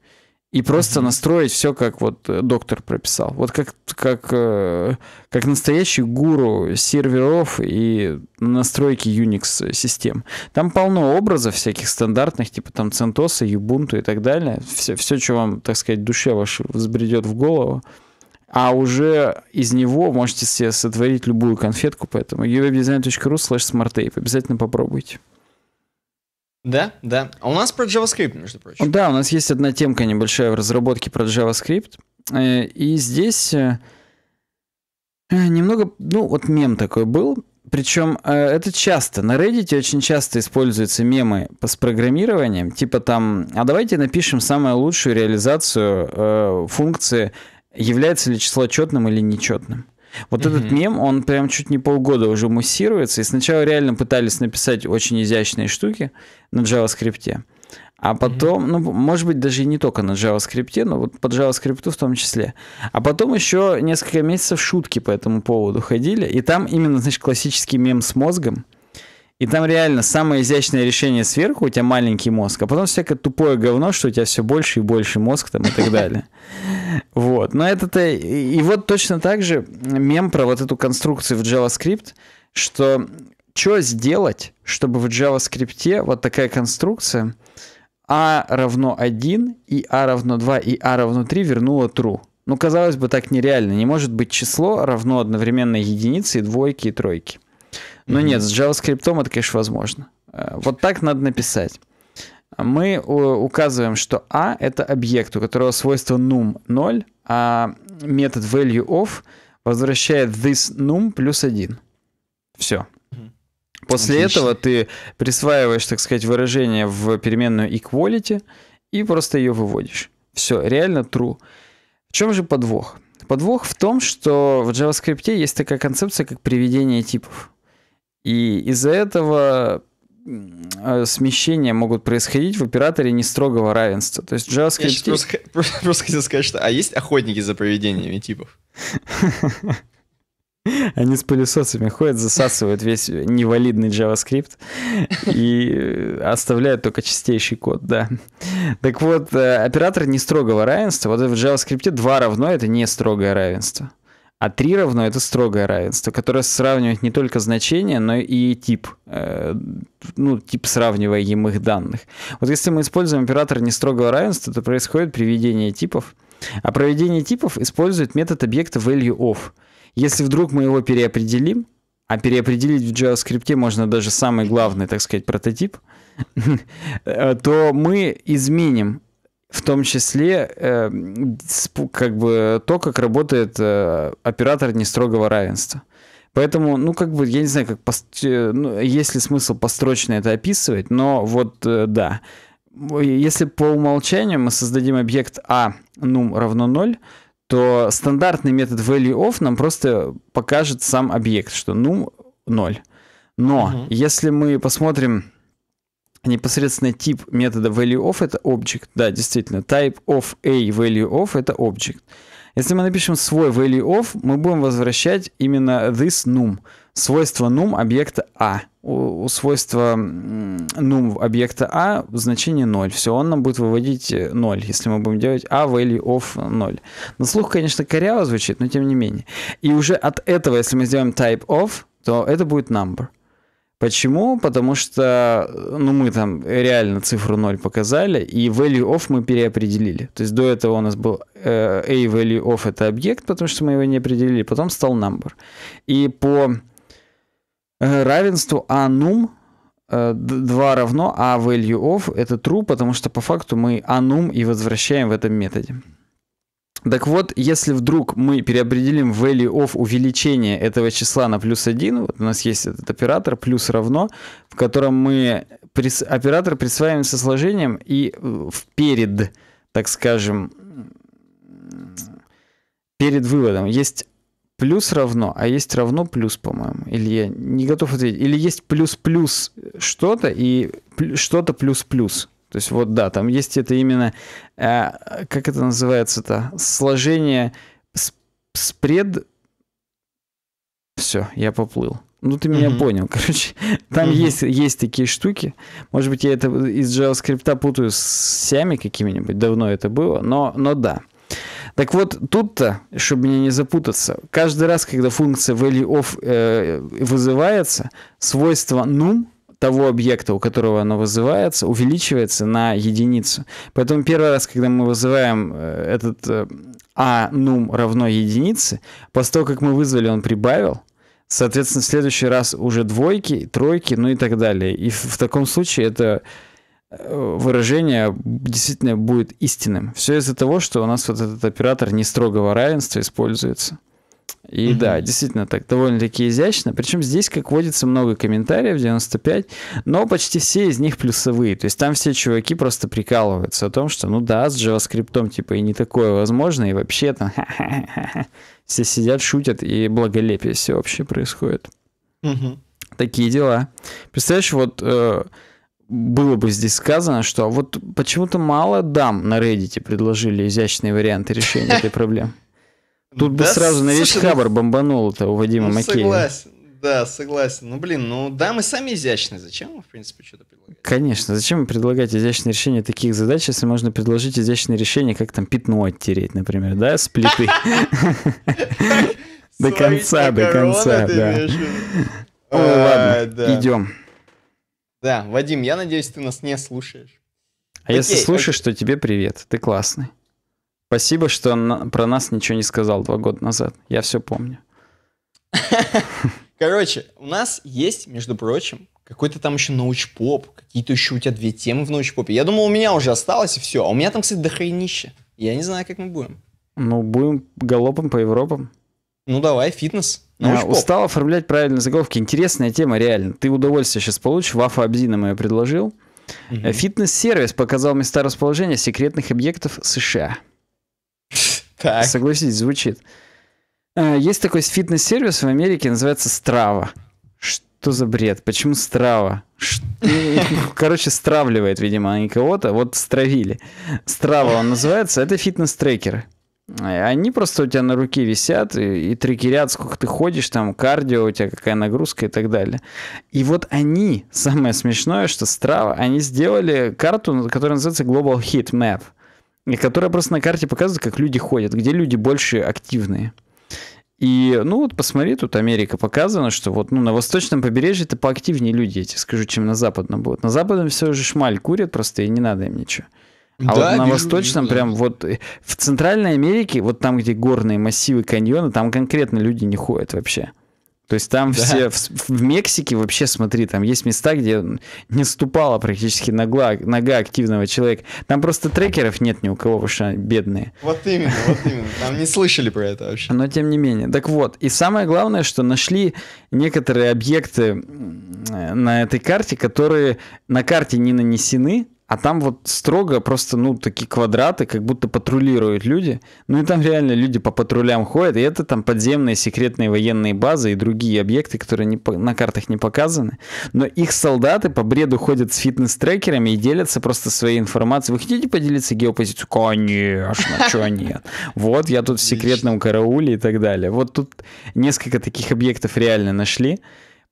и просто mm-hmm. настроить все, как вот э, доктор прописал. Вот как, как, э, как настоящий гуру серверов и настройки Unix систем. Там полно образов всяких стандартных, типа там CentOS, Ubuntu и так далее. Все, все что вам, так сказать, душе ваша взбредет в голову. А уже из него можете себе сотворить любую конфетку, поэтому uwebdesign.ru slash smarttape. Обязательно попробуйте. Да, да. А у нас про JavaScript, между прочим. Да, у нас есть одна темка небольшая в разработке про JavaScript. Э, и здесь э, э, немного, ну, вот мем такой был. Причем это часто. На Reddit очень часто используются мемы с программированием. Типа там, а давайте напишем самую лучшую реализацию функции, является ли число четным или нечетным. Вот mm-hmm. этот мем, он прям чуть не полгода уже муссируется, и сначала реально пытались написать очень изящные штуки на JavaScript, а потом, mm-hmm. ну, может быть, даже и не только на JavaScript, но вот под JavaScript в том числе. А потом еще несколько месяцев шутки по этому поводу ходили, и там именно, значит, классический мем с мозгом, и там реально самое изящное решение сверху, у тебя маленький мозг, а потом всякое тупое говно, что у тебя все больше и больше мозг там и так далее. Вот. Но это-то... И вот точно так же мем про вот эту конструкцию в JavaScript, что что сделать, чтобы в JavaScript вот такая конструкция a а равно 1, и a а равно 2, и a а равно 3 вернула true. Ну, казалось бы, так нереально. Не может быть число равно одновременно единице двойке и тройке. Но нет, с JavaScript это, конечно, возможно. Э, вот так надо написать. Мы э, указываем, что A а — это объект, у которого свойство num 0, а метод valueOf возвращает this num плюс 1. Все. После Отлично. этого ты присваиваешь, так сказать, выражение в переменную equality и просто ее выводишь. Все, реально true. В чем же подвох? Подвох в том, что в JavaScript есть такая концепция, как приведение типов. И из-за этого э, смещения могут происходить в операторе нестрогого равенства. То есть JavaScript... Я просто, просто, хотел сказать, что... А есть охотники за поведениями типов? Они с пылесосами ходят, засасывают весь невалидный JavaScript и э, оставляют только чистейший код, да. Так вот, э, оператор нестрогого равенства, вот в JavaScript 2 равно, это не строгое равенство. А 3 равно это строгое равенство, которое сравнивает не только значение, но и тип, э, ну, тип сравниваемых данных. Вот если мы используем оператор нестрогого равенства, то происходит приведение типов, а проведение типов использует метод объекта valueOf. Если вдруг мы его переопределим, а переопределить в JavaScript можно даже самый главный, так сказать, прототип, то мы изменим в том числе эм, как бы то, как работает э, оператор нестрогого равенства. Поэтому, ну, как бы, я не знаю, как пост... Э, ну, есть ли смысл построчно это описывать, но вот э, да. Если по умолчанию мы создадим объект a а num равно 0, то стандартный метод valueOf нам просто покажет сам объект, что num 0. Но угу. если мы посмотрим непосредственно тип метода value of это object. Да, действительно, type of a value of это object. Если мы напишем свой value of, мы будем возвращать именно this num. Свойство num объекта a. У, свойства num объекта a значение 0. Все, он нам будет выводить 0, э, если мы будем делать a value of 0. На слух, конечно, коряво звучит, но тем не менее. И уже от этого, если мы сделаем type of, то это будет number. Почему? Потому что ну, мы там реально цифру 0 показали, и value of мы переопределили. То есть до этого у нас был э, a value of это объект, потому что мы его не определили, потом стал number. И по э, равенству a anum 2 э, равно, a value of это true, потому что по факту мы a num и возвращаем в этом методе. Так вот, если вдруг мы переопределим value of увеличение этого числа на плюс 1, вот у нас есть этот оператор плюс равно, в котором мы прис... оператор присваиваем со сложением и э, вперед, так скажем, перед выводом есть плюс равно, а есть равно плюс, по-моему. Или я не готов ответить. Или есть плюс-плюс что-то и что-то плюс-плюс. То есть вот да, там есть это именно, э, как это называется-то, сложение спред... Все, я поплыл. Ну, ты меня mm-hmm. понял, короче. Там mm-hmm. есть, есть такие штуки. Может быть, я это из JavaScript путаю с сями какими-нибудь. Давно это было, но, но да. Так вот, тут-то, чтобы меня не запутаться, каждый раз, когда функция value of э, вызывается, свойство num того объекта, у которого оно вызывается, увеличивается на единицу. Поэтому первый раз, когда мы вызываем э, этот э, а нум равно единице, после того, как мы вызвали, он прибавил, соответственно, в следующий раз уже двойки, тройки, ну и так далее. И в, таком случае это э, выражение действительно будет истинным. Все из-за того, что у нас вот этот оператор не нестрогого равенства используется. И угу. да, действительно так довольно-таки изящно. Причем здесь, как водится, много комментариев, 95, но почти все из них плюсовые. То есть там все чуваки просто прикалываются о том, что ну да, с JavaScript типа и не такое возможно, и вообще там все сидят, шутят, и благолепие всеобщее происходит. Угу. Такие дела. Представляешь, вот э, было бы здесь сказано, что вот почему-то мало дам на Reddit предложили изящные варианты решения этой проблемы. Тут да, бы сразу на весь слушай, ну хабар бомбанул-то у Вадима ну, Макеева. Согласен, да, согласен. Ну, блин, ну да, мы сами изящны. Зачем мы, в принципе, что-то предлагать? Конечно, зачем предлагать изящные решения таких задач, если можно предложить изящные решения, как там пятно оттереть, например, да, с плиты? До конца, до конца, да. А, ладно, идем. Да, Вадим, я надеюсь, ты нас не слушаешь. А если слушаешь, то тебе привет, ты классный. Спасибо, что на... про нас ничего не сказал два года назад. Я все помню. Короче, у нас есть, между прочим, какой-то там еще научпоп, какие-то еще у тебя две темы в научпопе. Я думал, у меня уже осталось и все. А у меня там, кстати, дохренище. Я не знаю, как мы будем. Ну, будем галопом по Европам. Ну давай, фитнес. А, устал оформлять правильные заголовки. Интересная тема, реально. Ты удовольствие сейчас получишь. Вафа Абдина ее предложил. Угу. Фитнес-сервис показал места расположения секретных объектов США. Так. Согласитесь, звучит. Э, есть такой фитнес-сервис в Америке, называется Страва. Что за бред? Почему Страва? Короче, стравливает, видимо, они кого-то. Вот стравили. Страва он называется. Это фитнес-трекеры. Э, они просто у тебя на руке висят и, и трекерят, сколько ты ходишь, там, кардио у тебя, какая нагрузка и так далее. И вот они, самое смешное, что Страва, они сделали карту, которая называется Global Heat Map и которая просто на карте показывает, как люди ходят, где люди больше активные. И, ну вот, посмотри, тут Америка показана, что вот ну, на восточном побережье это поактивнее люди, я тебе скажу, чем на западном будет. На западном все же шмаль курят просто, и не надо им ничего. А да, вот на вижу, восточном вижу, прям вот э, в Центральной Америке, вот там, где горные массивы каньоны, там конкретно люди не ходят вообще. То есть там да. все в, в Мексике вообще, смотри, там есть места, где не ступала практически нога, нога активного человека. Там просто трекеров нет ни у кого, потому что бедные. Вот именно, вот именно. Там не слышали про это вообще. Но тем не менее. Так вот, и самое главное, что нашли некоторые объекты на этой карте, которые на карте не нанесены, а там вот строго просто, ну, такие квадраты, как будто патрулируют люди. Ну и там реально люди по патрулям ходят. И это там подземные секретные военные базы и другие объекты, которые не, на картах не показаны. Но их солдаты по бреду ходят с фитнес-трекерами и делятся просто своей информацией. Вы хотите поделиться геопозицией? Конечно, Что нет. Вот я тут в секретном карауле и так далее. Вот тут несколько таких объектов реально нашли.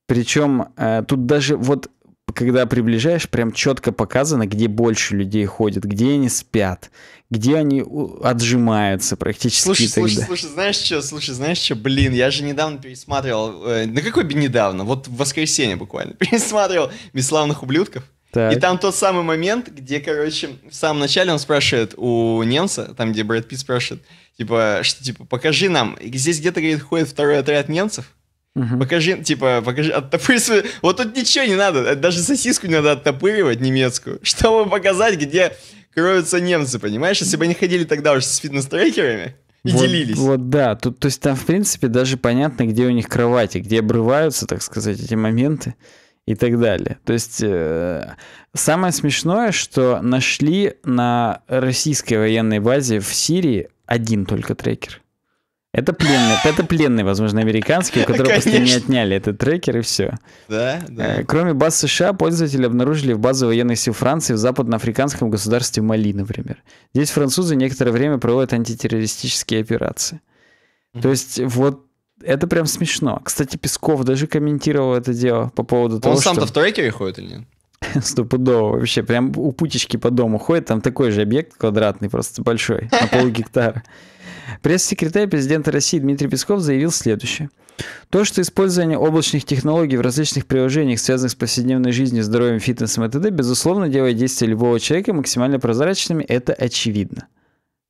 Причем э, тут даже вот когда приближаешь, прям четко показано, где больше людей ходят, где они спят, где они отжимаются практически. Слушай, слушай, слушай, знаешь что, слушай, знаешь что, блин, я же недавно пересматривал, э, на какой бы недавно, вот в воскресенье буквально, пересматривал «Бесславных ублюдков». Так. И там тот самый момент, где, короче, в самом начале он спрашивает у немца, там, где Брэд Питт спрашивает, типа, что, типа, покажи нам, здесь где-то, говорит, ходит второй отряд немцев, Угу. Покажи, типа, покажи, оттопырь Вот тут ничего не надо, э, даже сосиску не надо оттопыривать немецкую, чтобы показать, где кроются немцы, понимаешь? Если бы они ходили тогда уже с фитнес-трекерами, и вот, делились. Вот да, тут, то есть там, в принципе, даже понятно, где у них кровати, где обрываются, так сказать, эти моменты и так далее. То есть э, самое смешное, что нашли на российской военной базе в Сирии один только трекер. Это пленный, это пленный, возможно, американский, у которого Конечно. просто не отняли этот трекер и все. Да, да. Э, кроме баз США, пользователи обнаружили в базе военных сил Франции в западноафриканском государстве Мали, например. Здесь французы некоторое время проводят антитеррористические операции. То есть вот это прям смешно. Кстати, Песков даже комментировал это дело по поводу того, Он сам-то что... в трекере ходит или нет? стопудово вообще. Прям у путечки по дому ходит, там такой же объект квадратный, просто большой, на полгектара. Пресс-секретарь президента России Дмитрий Песков заявил следующее. То, что использование облачных технологий в различных приложениях, связанных с повседневной жизнью, здоровьем, фитнесом и т.д., безусловно, делает действия любого человека максимально прозрачными, это очевидно.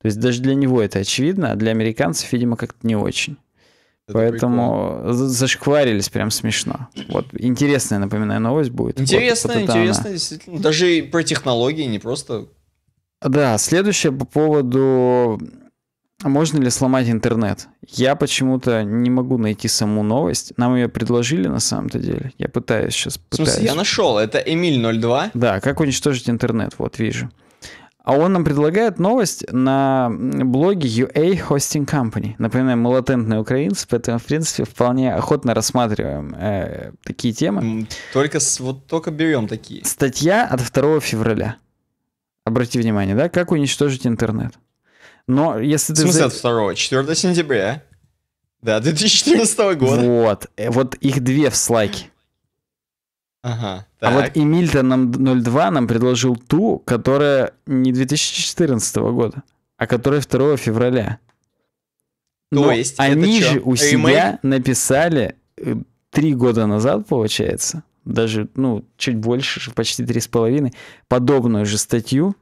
То есть даже для него это очевидно, а для американцев, видимо, как-то не очень. Это Поэтому прикольно. зашкварились прям смешно. Вот интересная, напоминаю, новость будет. Интересная, вот, интересная, действительно. Даже про технологии, не просто... Да, следующее по поводу... А можно ли сломать интернет? Я почему-то не могу найти саму новость. Нам ее предложили на самом-то деле. Я пытаюсь сейчас. Пытаюсь. В смысле, я нашел. Это Эмиль 02. Да, как уничтожить интернет? Вот вижу. А он нам предлагает новость на блоге UA Hosting Company. Напоминаю, мы латентные украинцы, поэтому, в принципе, вполне охотно рассматриваем э, такие темы. Только, вот только берем такие. Статья от 2 февраля. Обрати внимание, да? Как уничтожить интернет? Но если ты... В смысле от 2? 4 сентября. Да, 2014 года. Вот. Э, вот их две в слайке. Ага, так. а вот и нам 02 нам предложил ту, которая не 2014 года, а которая 2 февраля. То Но есть они же чё? у себя Ремейк? написали э, три года назад, получается, даже, ну, чуть больше, почти три с половиной, подобную же статью.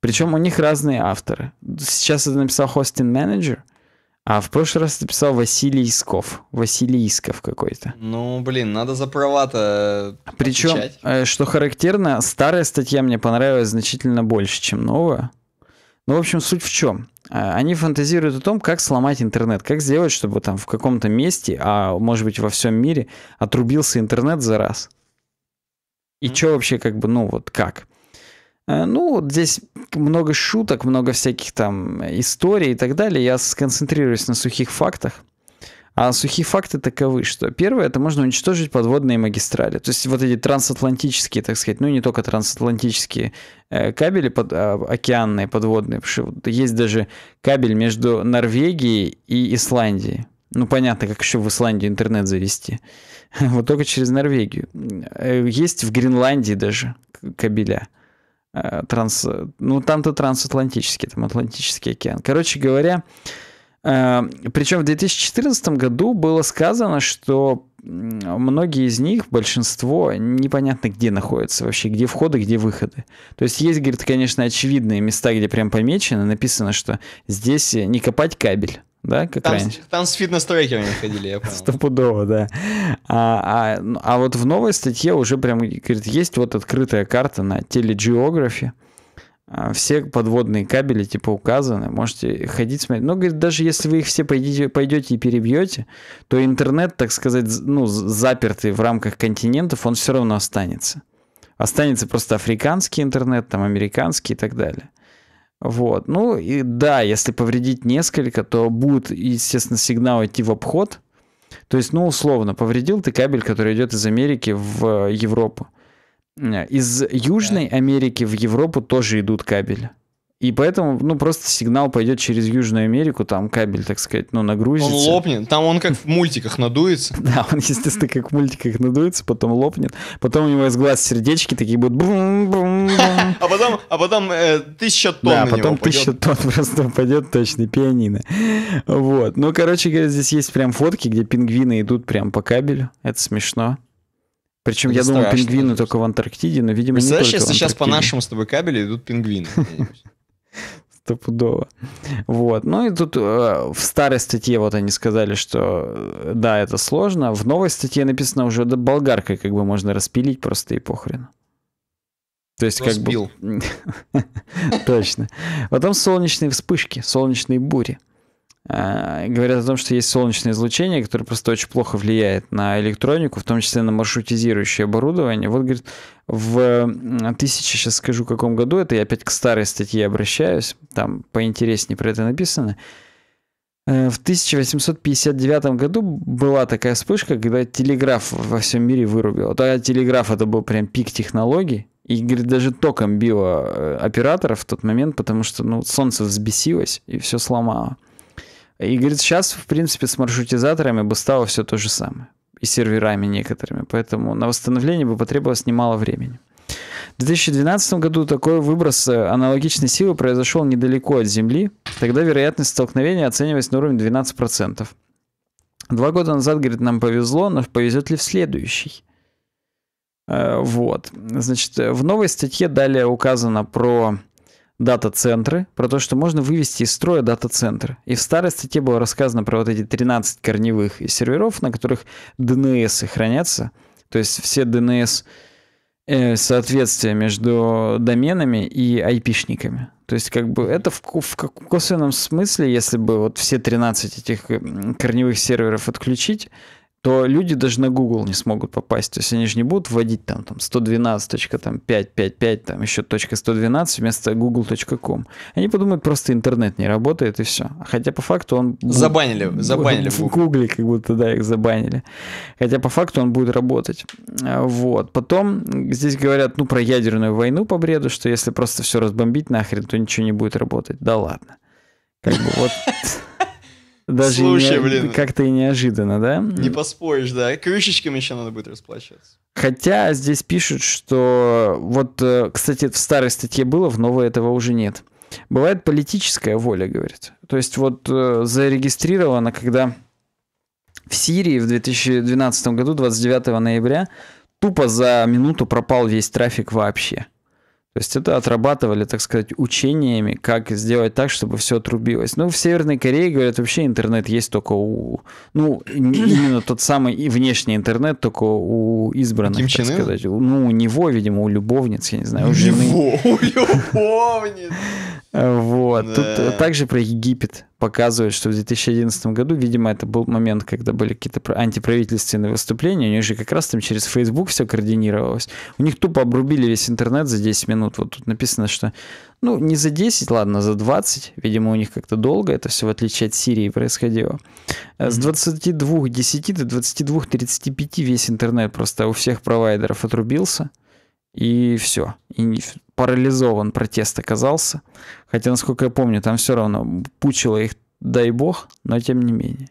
Причем у них разные авторы. Сейчас это написал хостинг менеджер, а в прошлый раз ты писал Василий Исков, Василий Исков какой-то. Ну, блин, надо за права-то Причем, отвечать. Э, что характерно, старая статья мне понравилась значительно больше, чем новая. Ну, в общем, суть в чем? Э, они фантазируют о том, как сломать интернет, как сделать, чтобы там в каком-то месте, а может быть во всем мире, отрубился интернет за раз. И mm-hmm. что вообще как бы, ну вот как? Э, ну, здесь много шуток, много всяких там историй и так далее. Я сконцентрируюсь на сухих фактах. А сухие факты таковы, что первое, это можно уничтожить подводные магистрали. То есть вот эти трансатлантические, так сказать, ну не только трансатлантические э, кабели под, а, океанные, подводные, потому что есть даже кабель между Норвегией и Исландией. Ну, понятно, как еще в Исландию интернет завести. Вот только через Норвегию. Э, есть в Гренландии даже кабеля. Э, транс... Ну, там-то трансатлантический, там Атлантический океан. Короче говоря, э, причем в 2014 году было сказано, что многие из них, большинство, непонятно где находятся вообще, где входы, где выходы. То есть есть, говорит, конечно, очевидные места, где прям помечено, написано, что здесь не копать кабель да, как там, раньше. Там с фитнес-трекерами ходили, я понял. Стопудово, да. А, а, ну, а вот в новой статье уже прям, говорит, есть вот открытая карта на телегеографе, а, все подводные кабели типа указаны, можете ходить смотреть. Но, ну, говорит, даже если вы их все пойдете, пойдете и перебьете, то интернет, так сказать, ну, запертый в рамках континентов, он все равно останется. Останется просто африканский интернет, там американский и так далее. Вот. Ну и да, если повредить несколько, то будет, естественно, сигнал идти в обход. То есть, ну, условно, повредил ты кабель, который идет из Америки в э, Европу. Из Южной Америки в Европу тоже идут кабели. И поэтому, ну, просто сигнал пойдет через Южную Америку, там кабель, так сказать, ну, нагрузится. Он лопнет, там он как в мультиках надуется. Да, он, естественно, как в мультиках надуется, потом лопнет. Потом у него из глаз сердечки такие будут а потом, а потом э, тысяча тонн Да, потом тысяча тонн просто упадет точно пианино. Вот. Ну, короче говоря, здесь есть прям фотки, где пингвины идут прям по кабелю. Это смешно. Причем Это я думал, пингвины только в Антарктиде, но, видимо, не только если в сейчас по нашему с тобой кабелю идут пингвины. Стопудово. Вот. Ну и тут э, в старой статье вот они сказали, что э, да, это сложно. В новой статье написано уже да, болгаркой как бы можно распилить просто и похрен. То есть как бы... Точно. Потом солнечные вспышки, солнечные бури. А, говорят о том, что есть солнечное излучение, которое просто очень плохо влияет на электронику, в том числе на маршрутизирующее оборудование. Вот, говорит, в 1000, сейчас скажу, каком году, это я опять к старой статье обращаюсь, там поинтереснее про это написано, э, в 1859 году была такая вспышка, когда телеграф во всем мире вырубил. Тогда телеграф это был прям пик технологий, и, говорит, даже током било э, операторов в тот момент, потому что ну, солнце взбесилось и все сломало. И, говорит, сейчас, в принципе, с маршрутизаторами бы стало все то же самое. И серверами некоторыми. Поэтому на восстановление бы потребовалось немало времени. В 2012 году такой выброс э, аналогичной силы произошел недалеко от Земли. Тогда вероятность столкновения оценивалась на уровне 12%. Два года назад, говорит, нам повезло, но повезет ли в следующий? Э, вот. Значит, э, в новой статье далее указано про дата-центры, про то, что можно вывести из строя дата центр И в старой статье было рассказано про вот эти 13 корневых серверов, на которых DNS хранятся. То есть все DNS э, соответствия между доменами и IP-шниками. То есть как бы это в, в косвенном смысле, если бы вот все 13 этих корневых серверов отключить, то люди даже на Google не смогут попасть. То есть они же не будут вводить там, там 112.555, там там еще 112 вместо google.com. Они подумают, просто интернет не работает и все. Хотя по факту он... Забанили, будет, забанили. В Гугле как будто, да, их забанили. Хотя по факту он будет работать. А, вот. Потом здесь говорят, ну, про ядерную войну по бреду, что если просто все разбомбить нахрен, то ничего не будет работать. Да ладно. Как бы вот... Даже Слушай, не, блин. Как-то и неожиданно, да? Не поспоришь, да. Крючечками еще надо будет расплачиваться. Хотя здесь пишут, что вот, э, кстати, в старой статье было, в новой этого уже нет. Бывает политическая воля, говорит. То есть вот э, зарегистрировано, когда в Сирии в 2012 году, 29 ноября, тупо за минуту пропал весь трафик вообще. То есть это отрабатывали, так сказать, учениями, как сделать так, чтобы все отрубилось. Ну, в Северной Корее, говорят, вообще интернет есть только у... Ну, именно тот самый внешний интернет только у избранных, Ким так сказать. Ну, у него, видимо, у любовниц, я не знаю, у, у жены. Него, у любовниц! Вот. Э, да. Тут также про Египет показывают, что в 2011 году, видимо, это был момент, когда были какие-то антиправительственные выступления, у них же как раз там через Facebook все координировалось. У них тупо обрубили весь интернет за 10 минут. Вот тут написано, что, ну, не за 10, ладно, за 20. Видимо, у них как-то долго это все, в отличие от Сирии, происходило. Э, с 22.10 до 22.35 весь интернет просто у всех провайдеров отрубился. И все. И парализован протест оказался. Хотя, насколько я помню, там все равно пучило их, дай бог, но тем не менее.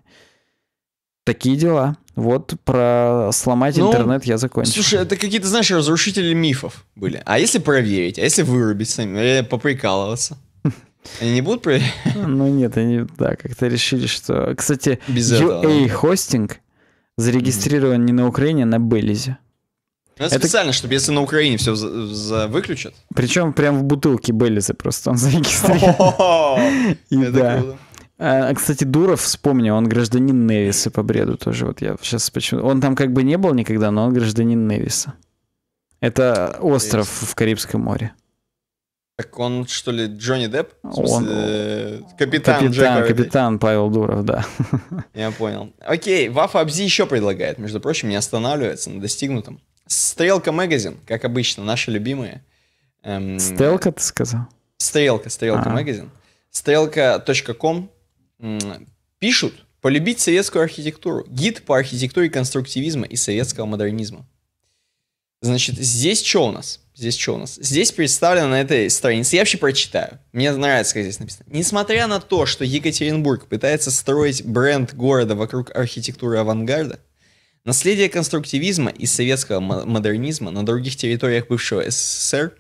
Такие дела. Вот про сломать ну, интернет я закончил. Слушай, это какие-то, знаешь, разрушители мифов были. А если проверить? А если вырубить сами? Или поприкалываться? Они не будут проверять? Ну нет, они, да, как-то решили, что... Кстати, Без UA-хостинг зарегистрирован не на Украине, а на Белизе. Ну, это, это специально, чтобы если на Украине все за, за выключат. Причем прям в бутылке Беллиза просто он зарегистрирован. Это да. круто. А, а кстати, Дуров, вспомнил, он гражданин Невиса по бреду тоже. Вот я сейчас почему... Он там как бы не был никогда, но он гражданин Невиса. Это остров в Карибском море. Так он, что ли, Джонни Депп? он... капитан капитан, капитан Павел Дуров, да. Я понял. Окей, Вафа Абзи еще предлагает, между прочим, не останавливается на достигнутом. Стрелка магазин, как обычно, наши любимые. Эм, Стрелка, ты сказал? Стрелка, Стрелка магазин. Стрелка.ком пишут «Полюбить советскую архитектуру. Гид по архитектуре конструктивизма и советского модернизма». Значит, здесь что у нас? Здесь что у нас? Здесь представлено на этой странице. Я вообще прочитаю. Мне нравится, как здесь написано. Несмотря на то, что Екатеринбург пытается строить бренд города вокруг архитектуры авангарда, Наследие конструктивизма и советского модернизма на других территориях бывшего СССР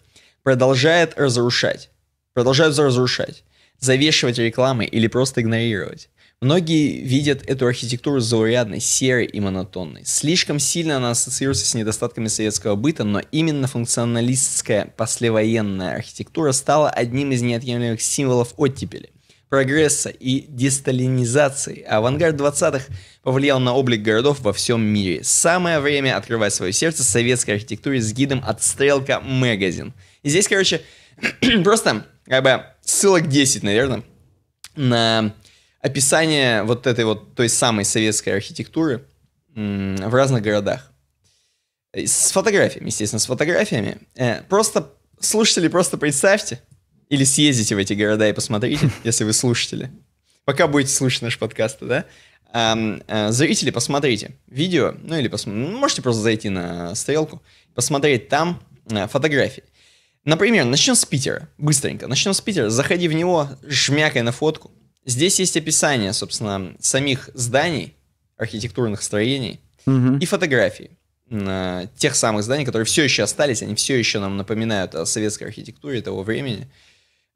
продолжает разрушать, продолжают разрушать, завешивать рекламой или просто игнорировать. Многие видят эту архитектуру заурядной, серой и монотонной. Слишком сильно она ассоциируется с недостатками советского быта, но именно функционалистская послевоенная архитектура стала одним из неотъемлемых символов оттепели – прогресса и десталинизации, авангард 20-х повлиял на облик городов во всем мире. Самое время открывать свое сердце советской архитектуре с гидом от Стрелка Магазин. И здесь, короче, просто как бы ссылок 10, наверное, на описание вот этой вот той самой советской архитектуры в разных городах. С фотографиями, естественно, с фотографиями. Э, просто слушатели, просто представьте, или съездите в эти города и посмотрите, если вы слушатели. Пока будете слушать наш подкаст, да? А, а, зрители, посмотрите видео, ну или пос... Ну, можете просто зайти на стрелку, посмотреть там а, фотографии. Например, начнем с Питера, быстренько. Начнем с Питера, заходи в него, жмякай на фотку. Здесь есть описание, собственно, самих зданий, архитектурных строений угу. и фотографии э, тех самых зданий, которые все еще остались, они все еще нам напоминают о советской архитектуре того времени.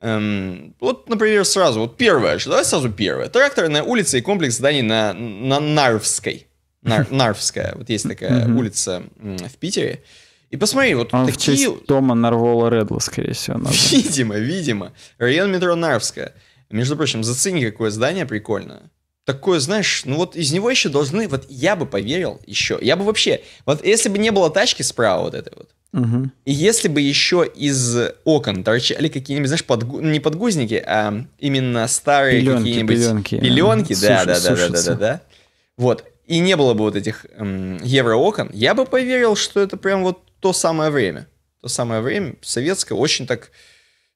Эм, вот, например, сразу, вот первое, давай сразу первое. Тракторная улица и комплекс зданий на, на Нарвской. Нар, Нарвская, вот есть такая улица в Питере. И посмотри, вот Он такие... в честь Тома Нарвола Редла, скорее всего, надо. Видимо, видимо. Район метро Нарвская. Между прочим, зацени, какое здание прикольное. Такое, знаешь, ну вот из него еще должны... Вот я бы поверил еще. Я бы вообще... Вот если бы не было тачки справа вот этой вот, Угу. И если бы еще из окон торчали какие-нибудь, знаешь, подгу... Ну, не подгузники, а именно старые какие-нибудь пеленки, пеленки а, да, да, да, да, да, да, да. Вот. И не было бы вот этих эм, евроокон, я бы поверил, что это прям вот то самое время. То самое время советское, очень так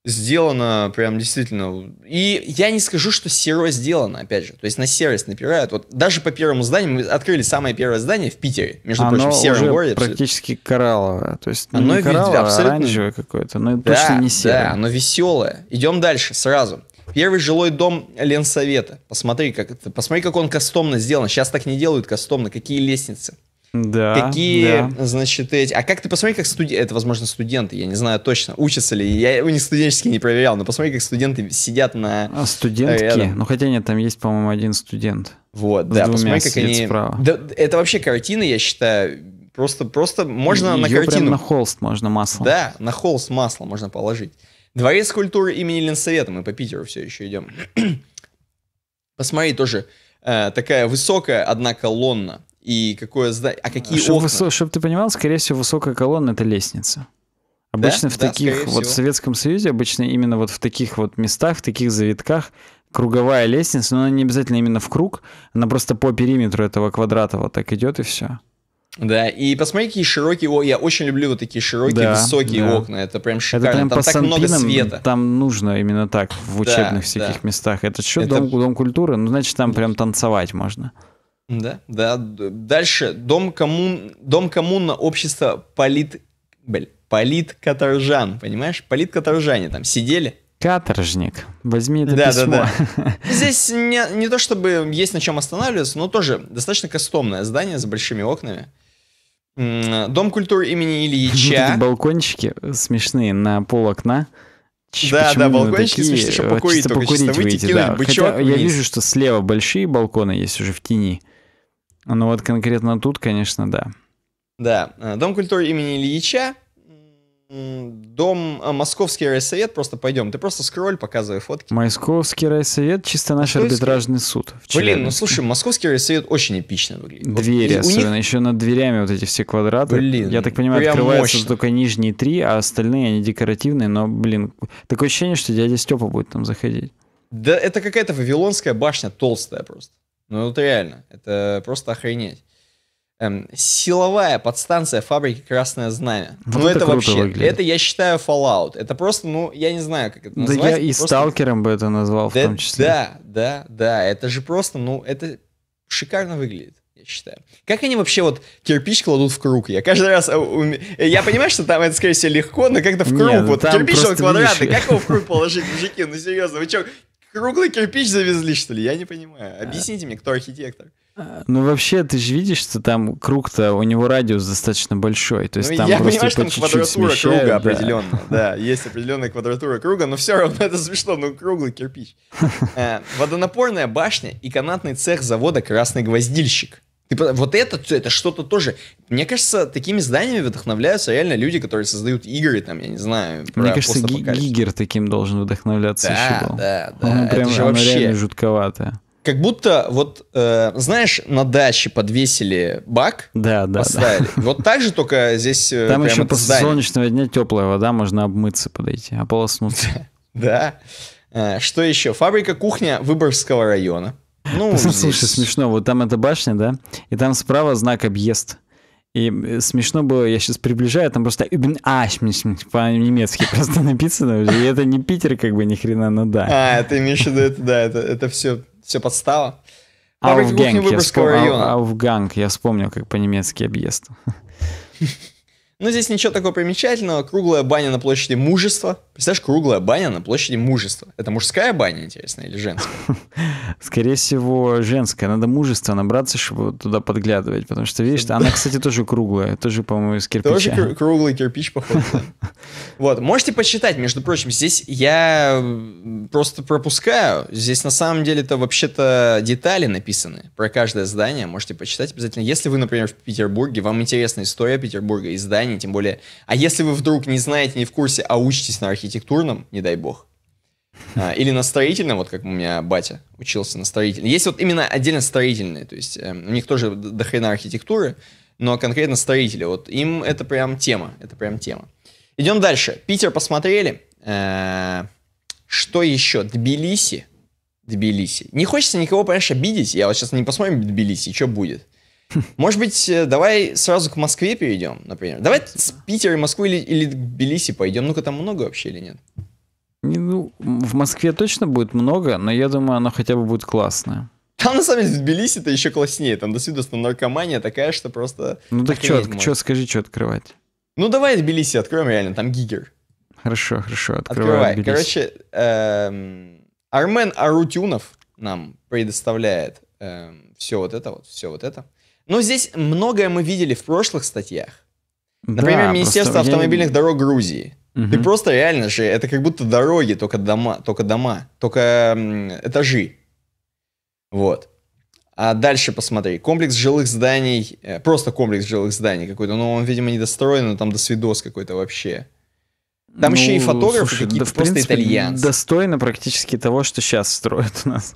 сделано прям действительно. И я не скажу, что серо сделано, опять же. То есть на сервис напирают. Вот даже по первому зданию мы открыли самое первое здание в Питере, между Оно прочим, в сером уже городе. практически коралловое. То есть оно не коралловое, а абсолютно... оранжевое какое-то, но да, точно не серое. Да, но веселое. Идем дальше сразу. Первый жилой дом Ленсовета. Посмотри, как посмотри, как он кастомно сделан. Сейчас так не делают кастомно. Какие лестницы. Да. Какие, да. значит, эти... А как ты посмотри, как студенты... Это, возможно, студенты, я не знаю точно, учатся ли. Я у них студенческие не проверял, но посмотри, как студенты сидят на... А, студентки? Рядом. Ну, хотя нет, там есть, по-моему, один студент. Вот, С да, посмотри, как они... Справа. Да, это вообще картина, я считаю, просто, просто можно Ее на картину... Прям на холст можно масло. Да, на холст масло можно положить. Дворец культуры имени Ленсовета, мы по Питеру все еще идем. Посмотри, тоже э, такая высокая одна колонна, и какое здание, а какие чтобы окна. Вы, чтобы ты понимал, скорее всего, высокая колонна — это лестница. Обычно да? в да, таких, вот всего. в Советском Союзе, обычно именно вот в таких вот местах, в таких завитках круговая лестница, но она не обязательно именно в круг, она просто по периметру этого квадрата вот так идет и все. Да, и посмотри, какие широкие окна. Я очень люблю вот такие широкие, да, высокие да. окна. Это прям шикарно. Это прям там так много света. Там нужно именно так в учебных да, всяких да. местах. Это что, Это... Дом, дом культуры? Ну, значит, там прям танцевать можно. Да, да. Дальше. Дом коммун, дом коммуна общества полит... полит каторжан, понимаешь? полит Политкаторжане там сидели. Каторжник. Возьми это да, письмо. Да, да. Здесь не, не то чтобы есть на чем останавливаться, но тоже достаточно кастомное здание с большими окнами. Дом культуры имени Ильича. Балкончики смешные на пол окна. Да, Почему да, балкончики такие? смешные, чтобы покурить, чисто только покурить чисто выйти, выйти да. бычок Хотя вниз. Я вижу, что слева большие балконы есть уже в тени. Ну вот конкретно тут, конечно, да. Да. Э, дом культуры имени Ильича. Дом э, Московский райсовет, просто пойдем. Ты просто скроль, показывай фотки. Московский райсовет, чисто наш Московский... арбитражный суд. Блин, ну слушай, Московский райсовет очень эпично выглядит. Двери, вот, особенно, них... еще над дверями вот эти все квадраты. Блин, Я так понимаю, открываются мощно. только нижние три, а остальные, они декоративные, но, блин, такое ощущение, что дядя Степа будет там заходить. Да это какая-то вавилонская башня толстая просто. Ну вот реально, это просто охренеть. Эм, силовая подстанция фабрики Красное Знамя. Вот ну это, это вообще, выглядит. это я считаю Fallout. Это просто, ну я не знаю, как это назвать. Да я и Сталкером бы это назвал да, в том числе. Да, да, да, это же просто, ну это шикарно выглядит я считаю. Как они вообще вот кирпич кладут в круг? Я каждый раз... Э, я понимаю, что там это, скорее всего, легко, но как-то в круг. Нет, ну вот кирпич, он квадратный. Вещи. Как его в круг положить, мужики? Ну, серьезно, вы что, круглый кирпич завезли, что ли? Я не понимаю. Объясните мне, кто архитектор? А, ну, вообще, ты же видишь, что там круг-то, у него радиус достаточно большой. То есть ну, там я просто понимаю, что там типа чуть-чуть квадратура смещают, круга да. определенно. Да, есть определенная квадратура круга, но все равно это смешно, ну, круглый кирпич. Э, водонапорная башня и канатный цех завода «Красный гвоздильщик». Ты, вот это, это что-то тоже. Мне кажется, такими зданиями вдохновляются реально люди, которые создают игры, там, я не знаю. Мне кажется, Гигер таким должен вдохновляться да, еще был. Да, да, Он прям, же вообще жутковатое. Как будто, вот, э, знаешь, на даче подвесили бак, да, да, поставили. Да. Вот так же, только здесь э, Там еще после здание. солнечного дня теплая вода, можно обмыться подойти, ополоснуться. Да. Э, что еще? Фабрика-кухня Выборгского района. Ну, Слушай, смешно, вот там эта башня, да, и там справа знак «Объезд». И смешно было, я сейчас приближаю, там просто а, по-немецки просто написано И это не Питер, как бы, ни хрена, но ну да. А, ты имеешь в виду, это, да, это, это все, все подстава. Ауфганг, я, вспом... Ауфганг, я вспомнил, как по-немецки объезд. Но ну, здесь ничего такого примечательного. Круглая баня на площади мужества. Представляешь, круглая баня на площади мужества. Это мужская баня, интересно, или женская? Скорее всего, женская. Надо мужество набраться, чтобы туда подглядывать. Потому что, видишь, она, кстати, тоже круглая. Тоже, по-моему, из кирпича. Тоже круглый кирпич, походу. Вот, можете почитать, между прочим, здесь я просто пропускаю. Здесь на самом деле-то вообще-то детали написаны про каждое здание. Можете почитать обязательно. Если вы, например, в Петербурге, вам интересна история Петербурга и здание образовании, тем более. А если вы вдруг не знаете, не в курсе, а учитесь на архитектурном, не дай бог, а, или на строительном, вот как у меня батя учился на строительном. Есть вот именно отдельно строительные, то есть э, у них тоже дохрена архитектуры, но конкретно строители, вот им это прям тема, это прям тема. Идем дальше. Питер посмотрели. Э, что еще? Тбилиси. Тбилиси. Не хочется никого, понимаешь, обидеть. Я вот сейчас не посмотрим Тбилиси, что будет. Может быть, э, давай сразу к Москве перейдем, например. Давай с Питера, Москвы или, или к Тбилиси пойдем. Ну-ка, там много вообще или нет? Ну, в Москве точно будет много, но я думаю, оно хотя бы будет классное. Там, на самом деле, в тбилиси это еще класснее. Там до свидос наркомания такая, что просто... Ну так что, что, скажи, что открывать? Ну давай Тбилиси откроем реально, там гигер. Хорошо, хорошо, открывай. Открывай. Короче, эм, Армен Арутюнов нам предоставляет эм, все вот это вот, все вот это. Но здесь многое мы видели в прошлых статьях. Например, да, Министерство автомобильных дорог Грузии. Угу. Ты просто реально же, это как будто дороги, только дома, только дома, только этажи. Вот. А дальше посмотри. Комплекс жилых зданий, э, просто комплекс жилых зданий какой-то, но ну, он, видимо, не достроен, но там досвидос какой-то вообще. Там ну, еще и фотографы какие-то да, в просто итальянцы. Достойно практически того, что сейчас строят у нас.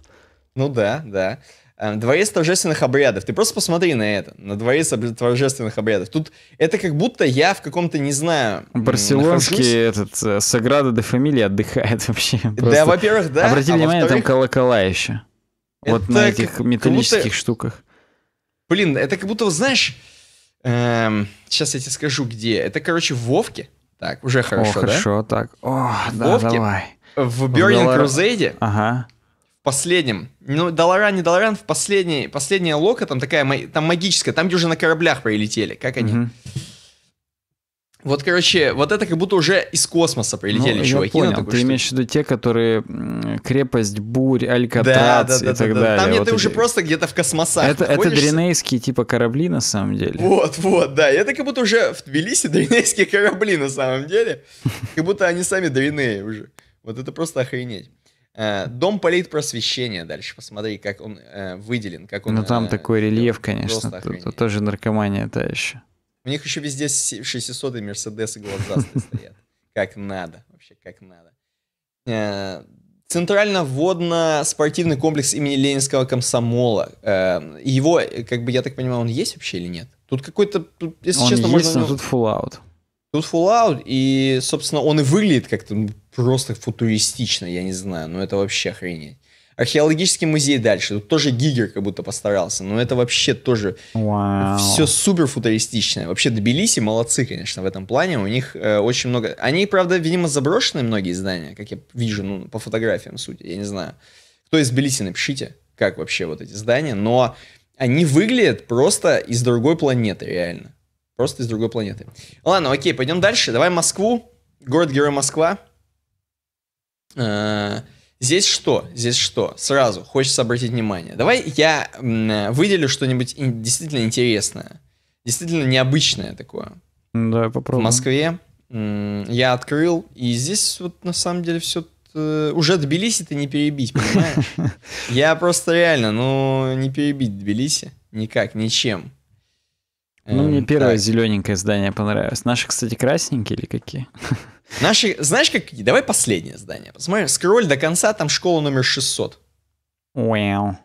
Ну да, да. Э, дворец торжественных обрядов. Ты просто посмотри на это, на дворец торжественных обрядов. Тут это как будто я в каком-то, не знаю... Барселонский нахожусь. этот, э, Саграда де Фамилия отдыхает вообще. Просто. Да, во-первых, да. Обратите а внимание, там колокола еще. Это вот на этих металлических будто... штуках. Блин, это как будто, знаешь... Эм, сейчас я тебе скажу, где. Это, короче, в Вовке. Так, уже хорошо, О, хорошо, да? так. О, да, Вовке, давай. В Берлин Крузейде. Ага последнем, ну, Долоран, не Долоран, в последней, последняя лока, там такая, там магическая, там, где уже на кораблях прилетели, как они? Вот, короче, вот это как будто уже из космоса прилетели ну, чуваки. Я ну, понял, такую, ты что... имеешь в виду те, которые крепость, бурь, алькатрац да, да, да, и да, так да, далее. Там вот ты эти... уже просто где-то в космосах это, находишься. это дренейские типа корабли на самом деле. Вот, вот, да. Это как будто уже в Тбилиси дренейские корабли на самом деле. Как будто они сами дренеи уже. Вот это просто охренеть. Э, дом политпросвещения дальше, посмотри, как он э, выделен, как он... Ну там э, такой рельеф, конечно, тоже наркомания та еще. У них еще везде 600 Мерседесы глазастые стоят. Как надо, вообще как надо. Центрально-водно-спортивный комплекс имени Ленинского комсомола. Его, как бы, я так понимаю, он есть вообще или нет? Тут какой-то, если честно, можно... Он есть. Ну, тут Fallout. Тут Fallout, и, собственно, он и выглядит как-то просто футуристично, я не знаю, но это вообще охренеть. Археологический музей дальше. Тут тоже Гигер как будто постарался, но это вообще тоже wow. все супер футуристичное. Вообще Тбилиси молодцы, конечно, в этом плане. У них э, очень много... Они, правда, видимо, заброшены многие здания, как я вижу ну, по фотографиям, судя, я не знаю. Кто из Тбилиси, напишите, как вообще вот эти здания. Но они выглядят просто из другой планеты, реально. Просто из другой планеты. Ладно, окей, пойдем дальше. Давай Москву. Город-герой Москва. Э, здесь что? Здесь что? Сразу хочется обратить внимание. Давай я выделю что-нибудь действительно интересное. Действительно необычное такое. Да, попробуем. В Москве я открыл, и здесь вот на самом деле все э, уже Тбилиси ты не перебить, понимаешь? Я просто реально, ну, не перебить Тбилиси никак, ничем. Ну, мне эм, первое так. зелененькое здание понравилось. Наши, кстати, красненькие или какие? Наши, знаешь, какие? Давай последнее здание. Посмотри, скроль до конца, там школа номер 600. Wow.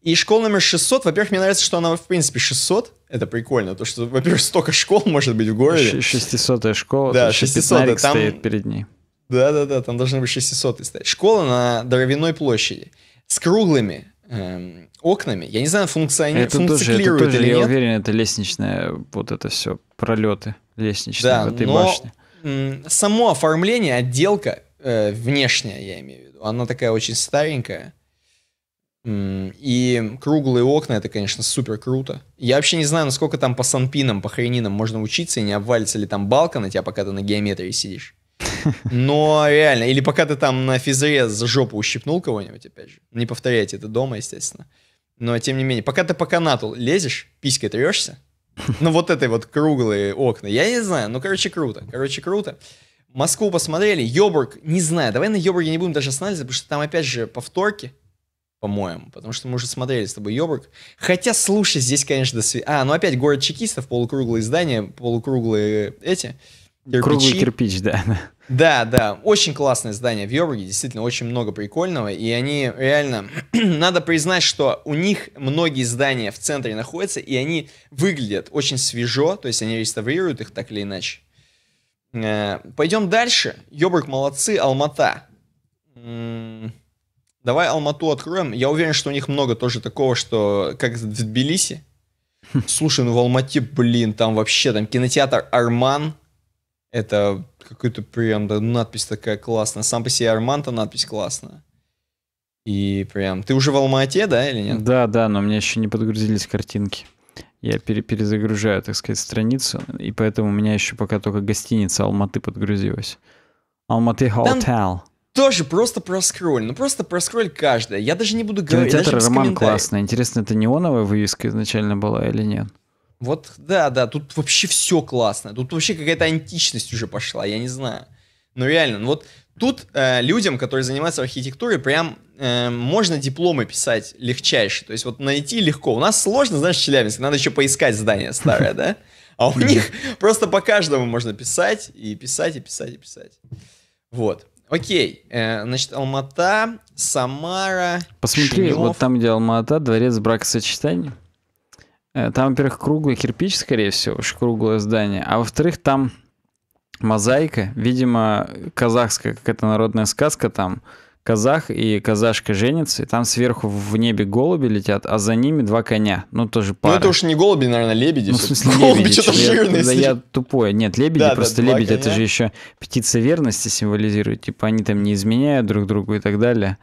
И школа номер 600, во-первых, мне нравится, что она, в принципе, 600. Это прикольно, то что, во-первых, столько школ может быть в городе. 600 школа, да, 600 там... стоит перед ней. Да-да-да, там должны быть 600 стоять. Школа на Дровяной площади с круглыми эм, окнами. Я не знаю, функциони... это функционирует тоже, это тоже, или я нет. Я уверен, это лестничное, вот это все, пролеты лестничные да, в этой но башне. Само оформление, отделка э, внешняя, я имею в виду, она такая очень старенькая. И круглые окна, это, конечно, супер круто. Я вообще не знаю, насколько там по санпинам, по хренинам можно учиться, и не обвалится ли там балка на тебя, пока ты на геометрии сидишь. Но реально, или пока ты там на физре за жопу ущипнул кого-нибудь, опять же. Не повторяйте это дома, естественно. Но тем не менее, пока ты по канату лезешь, писькой трешься, ну вот этой вот круглые окна, я не знаю, ну короче круто, короче круто. Москву посмотрели, Йобург, не знаю, давай на Йобурге не будем даже останавливаться, потому что там опять же повторки, по-моему, потому что мы уже смотрели с тобой Йобург. Хотя, слушай, здесь, конечно, до сви... А, ну опять город чекистов, полукруглые здания, полукруглые эти кирпичи. Круглый кирпич, да. Да, да, очень классное здание в Йобурге, действительно очень много прикольного, и они реально, надо признать, что у них многие здания в центре находятся, и они выглядят очень свежо, то есть они реставрируют их так или иначе. Э, пойдем дальше. Йобург молодцы, Алмата. Давай Алмату откроем. Я уверен, что у них много тоже такого, что как в Тбилиси. Слушай, ну в Алмате, блин, там вообще там кинотеатр Арман, это какой-то прям да, надпись такая классная. Сам по себе Арманта надпись классная. И прям... Ты уже в Алмате, да, или нет? Да, да, но у меня еще не подгрузились картинки. Я пере перезагружаю, так сказать, страницу, и поэтому у меня еще пока только гостиница Алматы подгрузилась. Алматы Hotel. Тоже просто проскроль, ну просто проскроль каждая. Я даже не буду говорить. Кинотеатр Роман классный. Интересно, это неоновая вывеска изначально была или нет? Вот, да, да, тут вообще все классно. Тут вообще какая-то античность уже пошла, я не знаю. но ну, реально, ну вот тут э, людям, которые занимаются архитектурой, прям э, можно дипломы писать легчайше. То есть вот найти легко. У нас сложно, знаешь, Челябинск, надо еще поискать здание старое, да? А у них просто по каждому можно писать, и писать, и писать, и писать. Вот. Окей, э, значит, Алмата, Самара. Посмотри, вот там, где Алмата, дворец бракосочетания. Э, там, во-первых, круглый кирпич, скорее всего, очень круглое здание. А во-вторых, там мозаика. Видимо, казахская какая-то народная сказка там. Казах и казашка женятся, и там сверху в небе голуби летят, а за ними два коня. Ну, тоже пара. Ну, это уж не голуби, наверное, лебеди. Ну, в смысле, лебеди. что-то жирные. Да, я тупой. Нет, лебеди, да, просто да, лебедь, это же еще птица верности символизирует. Типа они там не изменяют друг другу и так далее.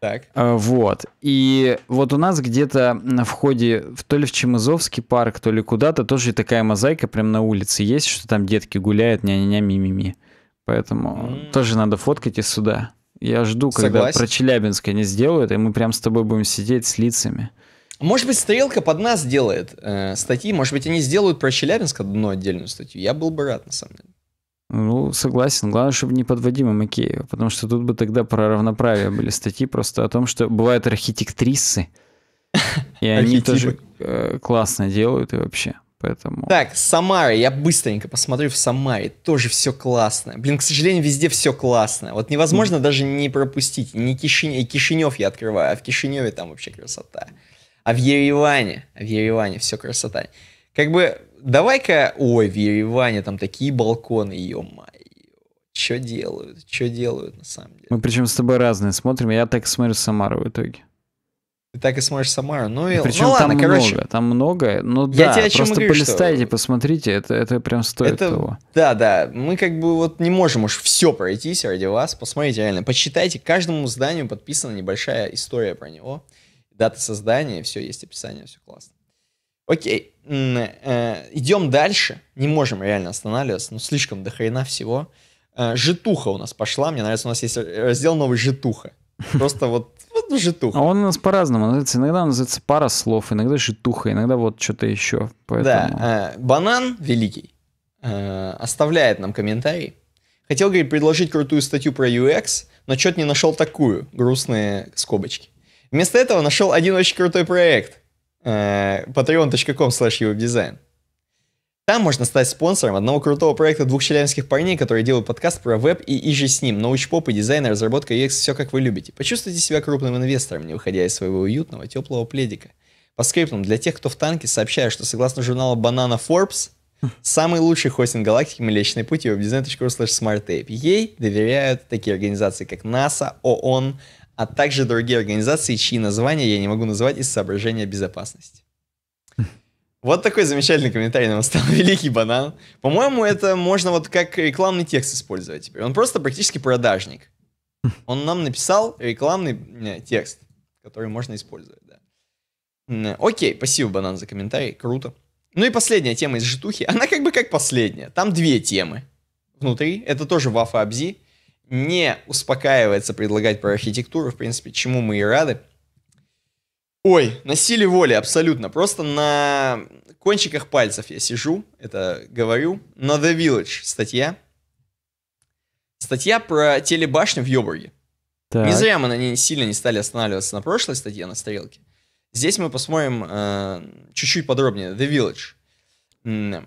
Так. А, вот. И вот у нас где-то на входе, то ли в Чемызовский парк, то ли куда-то, тоже такая мозаика прям на улице есть, что там детки гуляют, ня-ня-ня, ми-ми-ми. Поэтому mm. тоже надо фоткать и сюда. Я жду, когда Согласен. про Челябинск они сделают, и мы прям с тобой будем сидеть с лицами. Может быть, стрелка под нас делает э, статьи, может быть, они сделают про Челябинск одну отдельную статью. Я был бы рад, на самом деле. Ну, согласен. Главное, чтобы не под Вадима Макеева, потому что тут бы тогда про равноправие были статьи просто о том, что бывают архитектрисы, и они тоже э, классно делают и вообще. Поэтому... Так, Самара, я быстренько посмотрю в Самаре, тоже все классно. Блин, к сожалению, везде все классно. Вот невозможно mm. даже не пропустить. Не Кишинев, Кишинев я открываю, а в Кишиневе там вообще красота. А в Ереване, а в Ереване все красота. Как бы давай-ка, ой, в Ереване там такие балконы, ё-моё. Что делают? Что делают на самом деле? Мы причем с тобой разные смотрим. Я так смотрю Самару в итоге. Ты так и смотришь Самару. Ну и Причем ну, ладно, там короче. много, там много. Ну я да, тебе о чем просто говорю, полистайте, что... посмотрите, это, это прям стоит это... того. Да, да, мы как бы вот не можем уж все пройтись ради вас. Посмотрите реально, почитайте, каждому зданию подписана небольшая история про него. Дата создания, все есть описание, все классно. Окей, э, идем дальше. Не можем реально останавливаться, ну слишком до хрена всего. Э, житуха у нас пошла, мне нравится, у нас есть раздел новый житуха. Просто вот ну, житуха. А он у нас по-разному называется. Иногда он называется пара слов, иногда житуха, иногда вот что-то еще. Поэтому... Да, э, банан великий оставляет нам комментарий. Хотел, говорит, предложить крутую статью про UX, но что-то не нашел такую. Грустные скобочки. Вместо этого нашел один очень крутой проект. Э, patreon.com slash Там можно стать спонсором одного крутого проекта двух челябинских парней, которые делают подкаст про веб и иже с ним, научпоп и дизайн, разработка UX, все как вы любите. Почувствуйте себя крупным инвестором, не выходя из своего уютного теплого пледика. По скриптам, для тех, кто в танке, сообщаю, что согласно журналу Banana Forbes, Самый лучший хостинг галактики «Млечный путь» и веб-дизайн.ру slash smarttape. Ей доверяют такие организации, как НАСА, ООН, а также другие организации, чьи названия я не могу называть из соображения безопасности. Вот такой замечательный комментарий нам стал великий банан. По-моему, это можно вот как рекламный текст использовать теперь. Он просто практически продажник. Он нам написал рекламный текст, который можно использовать, да. Окей, спасибо, банан, за комментарий. Круто. Ну и последняя тема из житухи. Она как бы как последняя. Там две темы внутри. Это тоже вафа Абзи не успокаивается предлагать про архитектуру, в принципе, чему мы и рады. Ой, на силе воли абсолютно, просто на кончиках пальцев я сижу, это говорю. На The Village статья. Статья про телебашню в Йобурге. Так. Не зря мы на ней сильно не стали останавливаться на прошлой статье, на стрелке. Здесь мы посмотрим э, чуть-чуть подробнее. The Village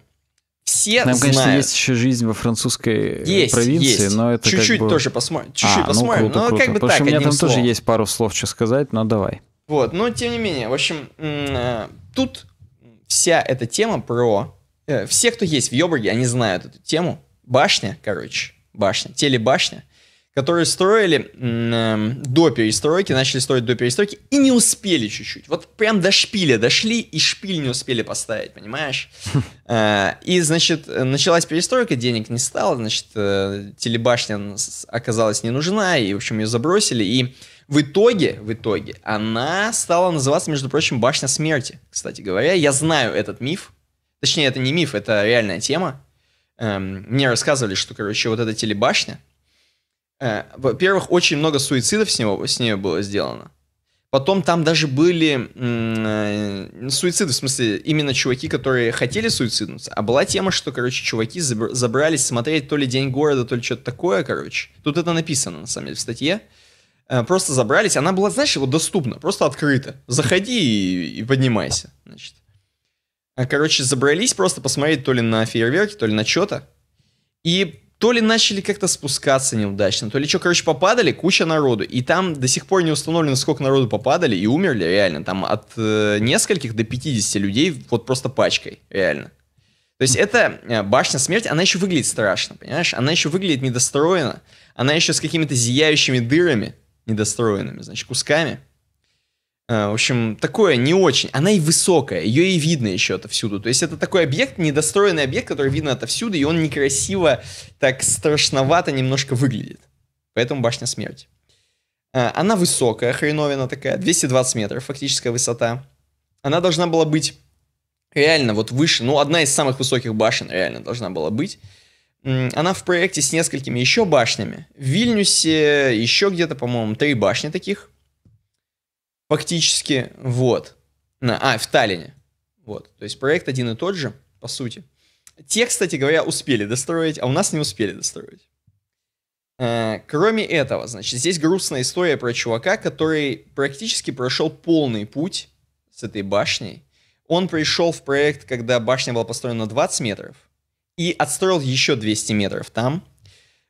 все Нам, знают. конечно, есть еще жизнь во французской э, есть, провинции, есть. но это Чуть-чуть как бы... тоже посмотрим. Чуть-чуть а, ну, посмотрим, ну, круто, но круто. как бы Потому так, что у меня там словом. тоже есть пару слов, что сказать, но давай. Вот, но тем не менее, в общем, э, тут вся эта тема про... Э, все, кто есть в Йобурге, они знают эту тему. Башня, короче, башня, телебашня которые строили э, до перестройки, начали строить до перестройки и не успели чуть-чуть. Вот прям до шпиля дошли и шпиль не успели поставить, понимаешь? Э, и, значит, началась перестройка, денег не стало, значит, э, телебашня оказалась не нужна, и, в общем, ее забросили. И в итоге, в итоге, она стала называться, между прочим, башня смерти, кстати говоря. Я знаю этот миф, точнее, это не миф, это реальная тема. Эм, мне рассказывали, что, короче, вот эта телебашня, Э, во-первых, очень много суицидов с, него, с нее было сделано. Потом там даже были м- э, суициды, в смысле, именно чуваки, которые хотели суициднуться. А была тема, что, короче, чуваки забр- забрались смотреть то ли День города, то ли что-то такое, короче. Тут это написано, на самом деле, в статье. Э, просто забрались. Она была, знаешь, вот доступна, просто открыта. Заходи и, и поднимайся, значит. Короче, забрались просто посмотреть то ли на фейерверки, то ли на что-то. И то ли начали как-то спускаться неудачно, то ли что, короче, попадали куча народу, и там до сих пор не установлено, сколько народу попадали и умерли, реально, там от э, нескольких до 50 людей вот просто пачкой, реально. То есть эта э, башня смерти, она еще выглядит страшно, понимаешь? Она еще выглядит недостроена, она еще с какими-то зияющими дырами недостроенными, значит, кусками. Э, в общем, такое не очень. Она и высокая, ее и видно еще отовсюду. То есть это такой объект, недостроенный объект, который видно отовсюду, и он некрасиво, так страшновато немножко выглядит. Поэтому башня смерти. Э, она высокая, хреновина такая, 220 метров, фактическая высота. Она должна была быть реально вот выше, ну, одна из самых высоких башен реально должна была быть. Она в проекте с несколькими еще башнями. В Вильнюсе еще где-то, по-моему, три башни таких фактически, вот. На, а, в Таллине. Вот, то есть проект один и тот же, по сути. Те, кстати говоря, успели достроить, а у нас не успели достроить. А, кроме этого, значит, здесь грустная история про чувака, который практически прошел полный путь с этой башней. Он пришел в проект, когда башня была построена 20 метров, и отстроил еще 200 метров там.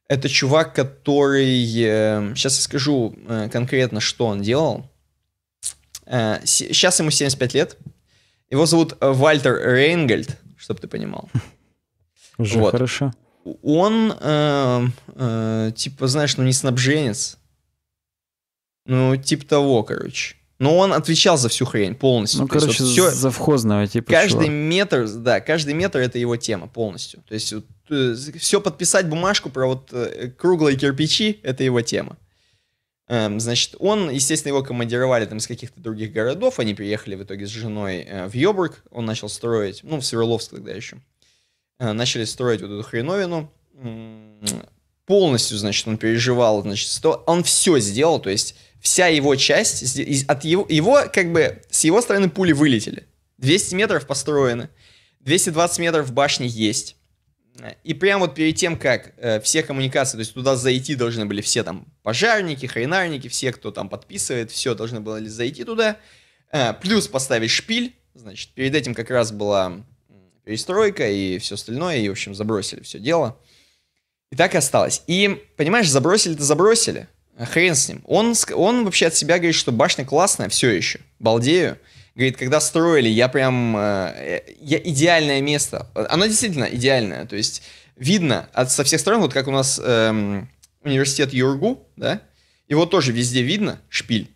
Это чувак, который... Э, сейчас я скажу э, конкретно, что он делал. Э, Сейчас ему 75 лет. Его зовут э, Вальтер Рейнгельд, чтобы ты понимал. Уже вот. хорошо. Он, э, э, типа, знаешь, ну не снабженец. Ну, типа того, короче. Но он отвечал за всю хрень полностью. Ну, короче, есть, вот все... завхозного типа Каждый чего? метр, да, каждый метр это его тема полностью. То есть вот, э, все подписать бумажку про вот круглые кирпичи, это его тема. Эм, значит, он, естественно, его командировали там из каких-то других городов, они приехали в итоге с женой э, в Йобург, он начал строить, ну, в Свердловск тогда еще, э, начали строить вот эту хреновину, полностью, значит, он переживал, значит, сто... он все сделал, то есть вся его часть, от его, его, как бы, с его стороны пули вылетели, 200 метров построены, 220 метров башни есть, и прямо вот перед тем, как э, все коммуникации, то есть туда зайти должны были все там пожарники, хренарники, все, кто там подписывает, все должны были зайти туда. Э, плюс поставить шпиль, значит, перед этим как раз была перестройка и все остальное, и, в общем, забросили все дело. И так и осталось. И, понимаешь, забросили-то забросили, э, хрен с ним. Он, он вообще от себя говорит, что башня классная все еще, балдею. Говорит, когда строили, я прям... Э, я идеальное место. Оно действительно идеальное. То есть видно от, со всех сторон, вот как у нас эм, университет Юргу, да? Его тоже везде видно, шпиль.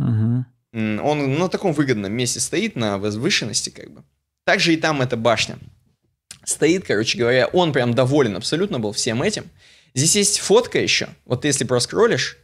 Угу. Он на таком выгодном месте стоит, на возвышенности как бы. Также и там эта башня. Стоит, короче говоря, он прям доволен абсолютно был всем этим. Здесь есть фотка еще. Вот если проскролишь,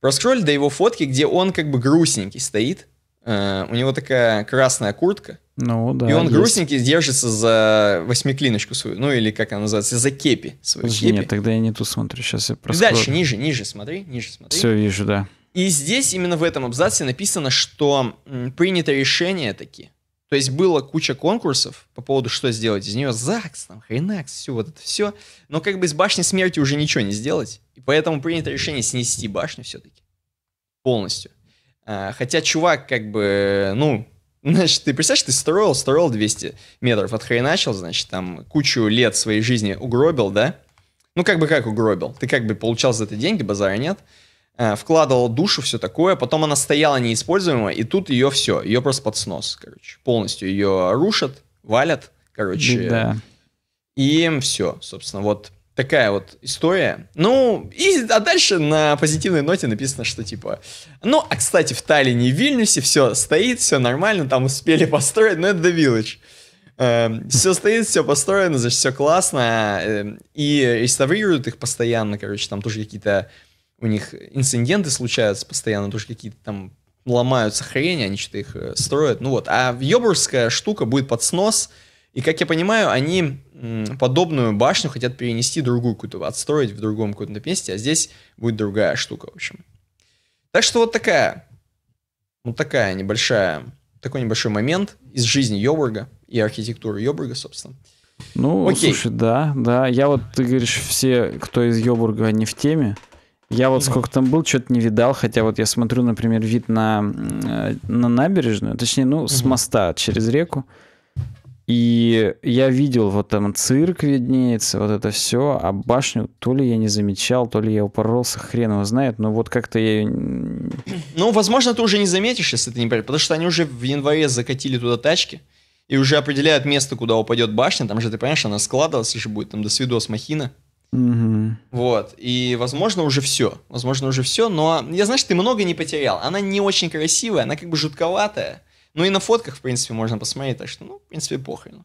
проскроль до его фотки, где он как бы грустненький стоит Э, у него такая красная куртка. Ну, да, и он есть. грустненький держится за восьмиклиночку свою, ну или как она называется, за кепи свою. Подожди, кепи. Нет, тогда я не ту смотрю, сейчас я просто. Дальше, ниже, ниже, смотри, ниже смотри. Все вижу, да. И здесь именно в этом абзаце написано, что принято решение такие. То есть было куча конкурсов по поводу, что сделать из нее. ЗАГС, там, Хренакс, все вот это все. Но как бы из башни смерти уже ничего не сделать. И поэтому принято решение снести башню все-таки. Полностью. А, хотя чувак как бы, ну, значит, ты представляешь, ты строил, строил 200 метров, отхреначил, значит, там кучу лет своей жизни угробил, да? Ну, как бы как угробил? Ты как бы получал за это деньги, базара нет. А, вкладывал душу, все такое. Потом она стояла неиспользуемая, и тут ее все, ее просто под снос, короче. Полностью ее рушат, валят, короче. Да. И все, собственно, вот Такая вот история. Ну, и, а дальше на позитивной ноте написано, что типа... Ну, а, кстати, в Таллине и Вильнюсе все стоит, все нормально, там успели построить, но это The Village. Эм, все стоит, все построено, значит, все классно. Эм, и реставрируют их постоянно, короче, там тоже какие-то... У них инциденты случаются постоянно, тоже какие-то там ломаются хрень, они что-то их э, строят. Ну вот, а ёбурская штука будет под снос, и, как я понимаю, они подобную башню хотят перенести другую какую-то, отстроить в другом каком-то месте, а здесь будет другая штука, в общем. Так что вот такая, вот такая небольшая, такой небольшой момент из жизни Йобурга и архитектуры Йобурга, собственно. Ну, Окей. слушай, да, да. Я вот, ты говоришь, все, кто из Йобурга, не в теме. Я вот сколько там был, что-то не видал, хотя вот я смотрю, например, вид на, э, на набережную, точнее, ну, с моста через реку. И я видел, вот там цирк виднеется, вот это все, а башню то ли я не замечал, то ли я упоролся, хрен его знает, но вот как-то я Ну, возможно, ты уже не заметишь, если ты не поедешь, потому что они уже в январе закатили туда тачки и уже определяют место, куда упадет башня, там же, ты понимаешь, она складываться же будет, там до свидос махина. Угу. Вот, и возможно уже все, возможно уже все, но я, знаешь, ты много не потерял, она не очень красивая, она как бы жутковатая, ну и на фотках, в принципе, можно посмотреть, так что, ну, в принципе, похрен.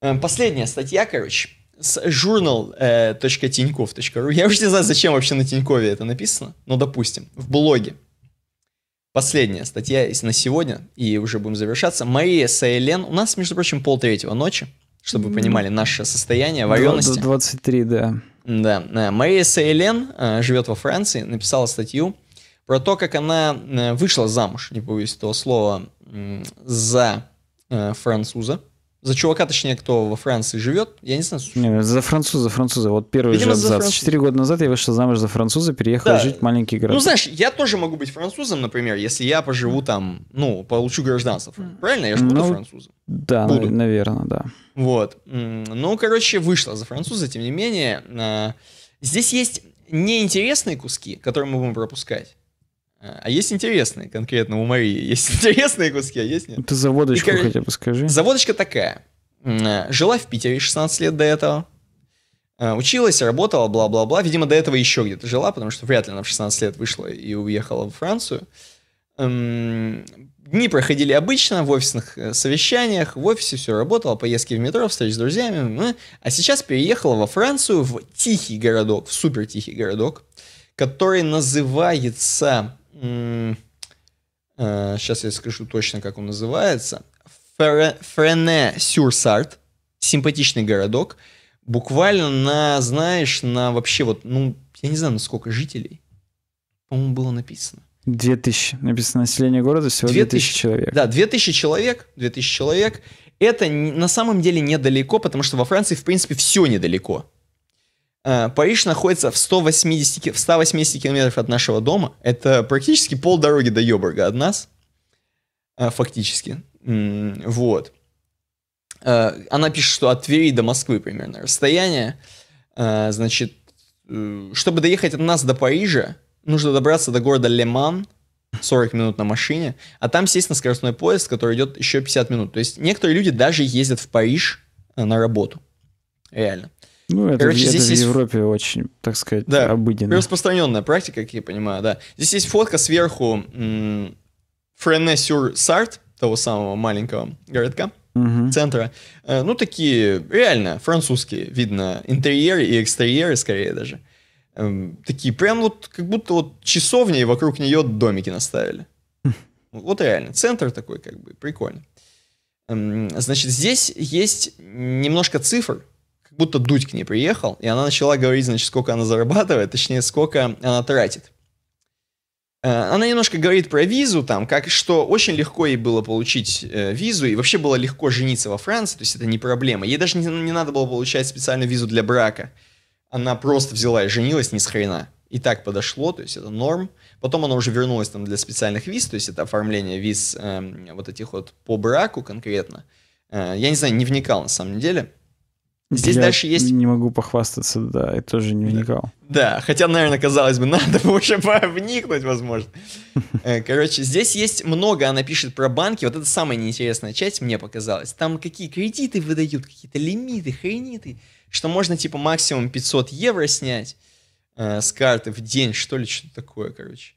Эм, последняя статья, короче, с journal.tinьков.ru. Э, Я уже не знаю, зачем вообще на Тинькове это написано, но, допустим, в блоге. Последняя статья на сегодня, и уже будем завершаться. Мария Сайлен. У нас, между прочим, полтретьего ночи, чтобы вы понимали наше состояние варенности. 23, да. Да. Э, Мария Сайлен э, живет во Франции, написала статью про то, как она вышла замуж, не побоюсь этого слова, за э, француза. За чувака, точнее, кто во Франции живет. Я не знаю. Не, за француза, француза. Вот первый Видимо, же абзац. Четыре года назад я вышел замуж за француза, переехал да. жить в маленький город. Ну, знаешь, я тоже могу быть французом, например, если я поживу там, ну, получу гражданство. Правильно? Я же буду ну, французом. Да, буду. наверное, да. Вот. Ну, короче, вышла за француза, тем не менее. А, здесь есть неинтересные куски, которые мы будем пропускать. А, а есть интересные, конкретно у Марии, есть интересные куски, а есть нет? Ты заводочку И, хотя бы скажи. Заводочка такая. А, жила в Питере 16 лет до этого. А, училась, работала, бла-бла-бла. Видимо, до этого еще где-то жила, потому что вряд ли она в 16 лет вышла и уехала в Францию. Дни проходили обычно, в офисных э, совещаниях, в офисе все работало, поездки в метро, встречи с друзьями. А сейчас переехала во Францию в тихий городок, в супер тихий городок, который называется сейчас э, я скажу точно, как он называется, Френе-Сюрсарт, симпатичный городок, буквально на, знаешь, на вообще вот, ну, я не знаю, на сколько жителей, по-моему, было написано. 2000, написано население города всего 2000, 2000 человек. Да, 2000 человек, 2000 человек. Это на самом деле недалеко, потому что во Франции, в принципе, все недалеко. Э, Париж находится в 180, в 180 километров от нашего дома. Это практически полдороги до Йобурга от нас. Э, фактически. Вот. Э, она пишет, что от Твери до Москвы примерно расстояние. Значит, чтобы доехать от нас до Парижа, нужно добраться до города Леман, 40 минут на машине, а там сесть на скоростной поезд, который идет еще 50 минут. То есть некоторые люди даже ездят в Париж на работу. Реально. Ну, это, Короче, это здесь в есть... Европе очень, так сказать, да, обыденно. Распространенная практика, как я понимаю, да. Здесь есть фотка сверху м- Френе сюр Сарт, того самого маленького городка, угу. центра. Э, ну, такие реально французские, видно, интерьеры и экстерьеры скорее даже. Эм, такие прям вот, как будто вот часовня и вокруг нее домики наставили. Вот реально, центр такой как бы, прикольно. Эм, значит, здесь есть немножко цифр, будто дуть к ней приехал, и она начала говорить, значит, сколько она зарабатывает, точнее, сколько она тратит. Э, она немножко говорит про визу, там, как что очень легко ей было получить э, визу, и вообще было легко жениться во Франции, то есть это не проблема. Ей даже не, не надо было получать специальную визу для брака. Она просто взяла и женилась ни с хрена. И так подошло, то есть это норм. Потом она уже вернулась там для специальных виз, то есть это оформление виз э, вот этих вот по браку конкретно. Э, я не знаю, не вникал на самом деле. Здесь я дальше есть... не могу похвастаться, да, я тоже не вникал. Да, хотя, наверное, казалось бы, надо больше вникнуть, возможно. Э, короче, здесь есть много, она пишет про банки, вот это самая неинтересная часть мне показалась. Там какие кредиты выдают, какие-то лимиты, хрениты, что можно типа максимум 500 евро снять э, с карты в день, что ли, что-то такое, короче.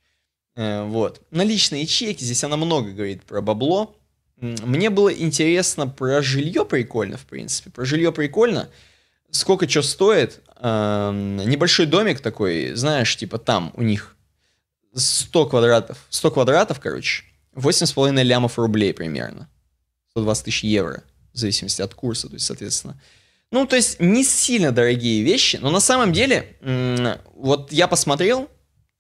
Э, вот. Наличные чеки, здесь она много говорит про бабло. Мне было интересно про жилье прикольно, в принципе. Про жилье прикольно. Сколько что стоит. Эм, небольшой домик такой, знаешь, типа там у них 100 квадратов. 100 квадратов, короче. 8,5 лямов рублей примерно. 120 тысяч евро. В зависимости от курса, то есть, соответственно. Ну, то есть, не сильно дорогие вещи. Но на самом деле, вот я посмотрел,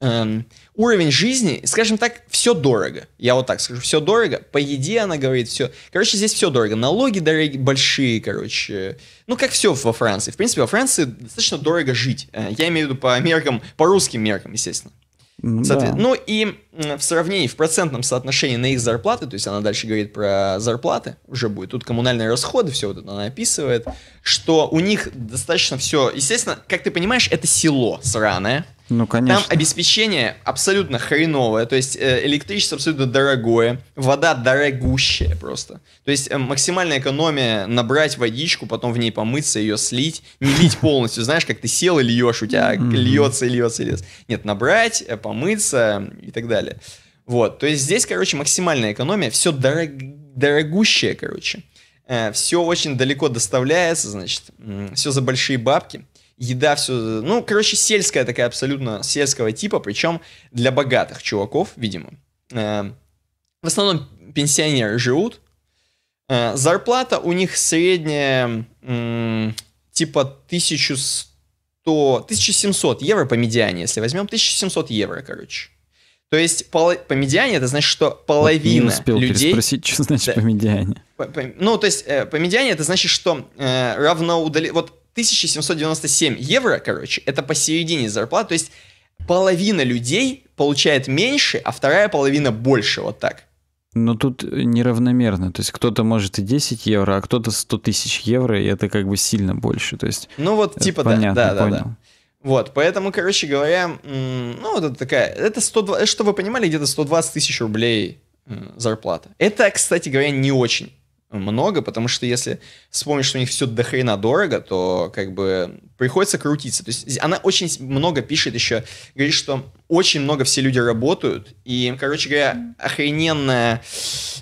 эм, уровень жизни, скажем так, все дорого. Я вот так скажу, все дорого. По еде она говорит все. Короче, здесь все дорого. Налоги дороги, большие, короче. Ну, как все во Франции. В принципе, во Франции достаточно дорого жить. Э, я имею в виду по меркам, по русским меркам, естественно. Соответ... Да. Ну и в сравнении, в процентном соотношении на их зарплаты, то есть она дальше говорит про зарплаты, уже будет, тут коммунальные расходы, все вот это она описывает, что у них достаточно все, естественно, как ты понимаешь, это село сраное, ну, конечно. Там обеспечение абсолютно хреновое, то есть э, электричество абсолютно дорогое, вода дорогущая просто. То есть э, максимальная экономия набрать водичку, потом в ней помыться, ее слить, не лить полностью, знаешь, как ты сел и льешь, у тебя льется льется льется. Нет, набрать, э, помыться и так далее. Вот, то есть здесь, короче, максимальная экономия, все дорогущее, короче. Все очень далеко доставляется, значит, все за большие бабки еда все, ну, короче, сельская такая абсолютно сельского типа, причем для богатых чуваков, видимо. Э, в основном пенсионеры живут. Э, зарплата у них средняя э, типа 1100, 1700 евро по медиане, если возьмем 1700 евро, короче. То есть по, по медиане это значит, что половина вот не успел людей... спросить, что значит да, по медиане. По, по, ну, то есть э, по медиане это значит, что э, равноудали... Вот 1797 евро, короче, это посередине зарплаты, то есть половина людей получает меньше, а вторая половина больше, вот так. Но ну, тут неравномерно. То есть кто-то может и 10 евро, а кто-то 100 тысяч евро, и это как бы сильно больше. То есть, ну вот типа да, понятно, да, да, понял. да. Вот, поэтому, короче говоря, ну вот это такая, это 120, чтобы вы понимали, где-то 120 тысяч рублей зарплата. Это, кстати говоря, не очень много, потому что если вспомнить, что у них все до дорого, то как бы приходится крутиться. То есть она очень много пишет еще, говорит, что очень много все люди работают, и, короче говоря, охрененная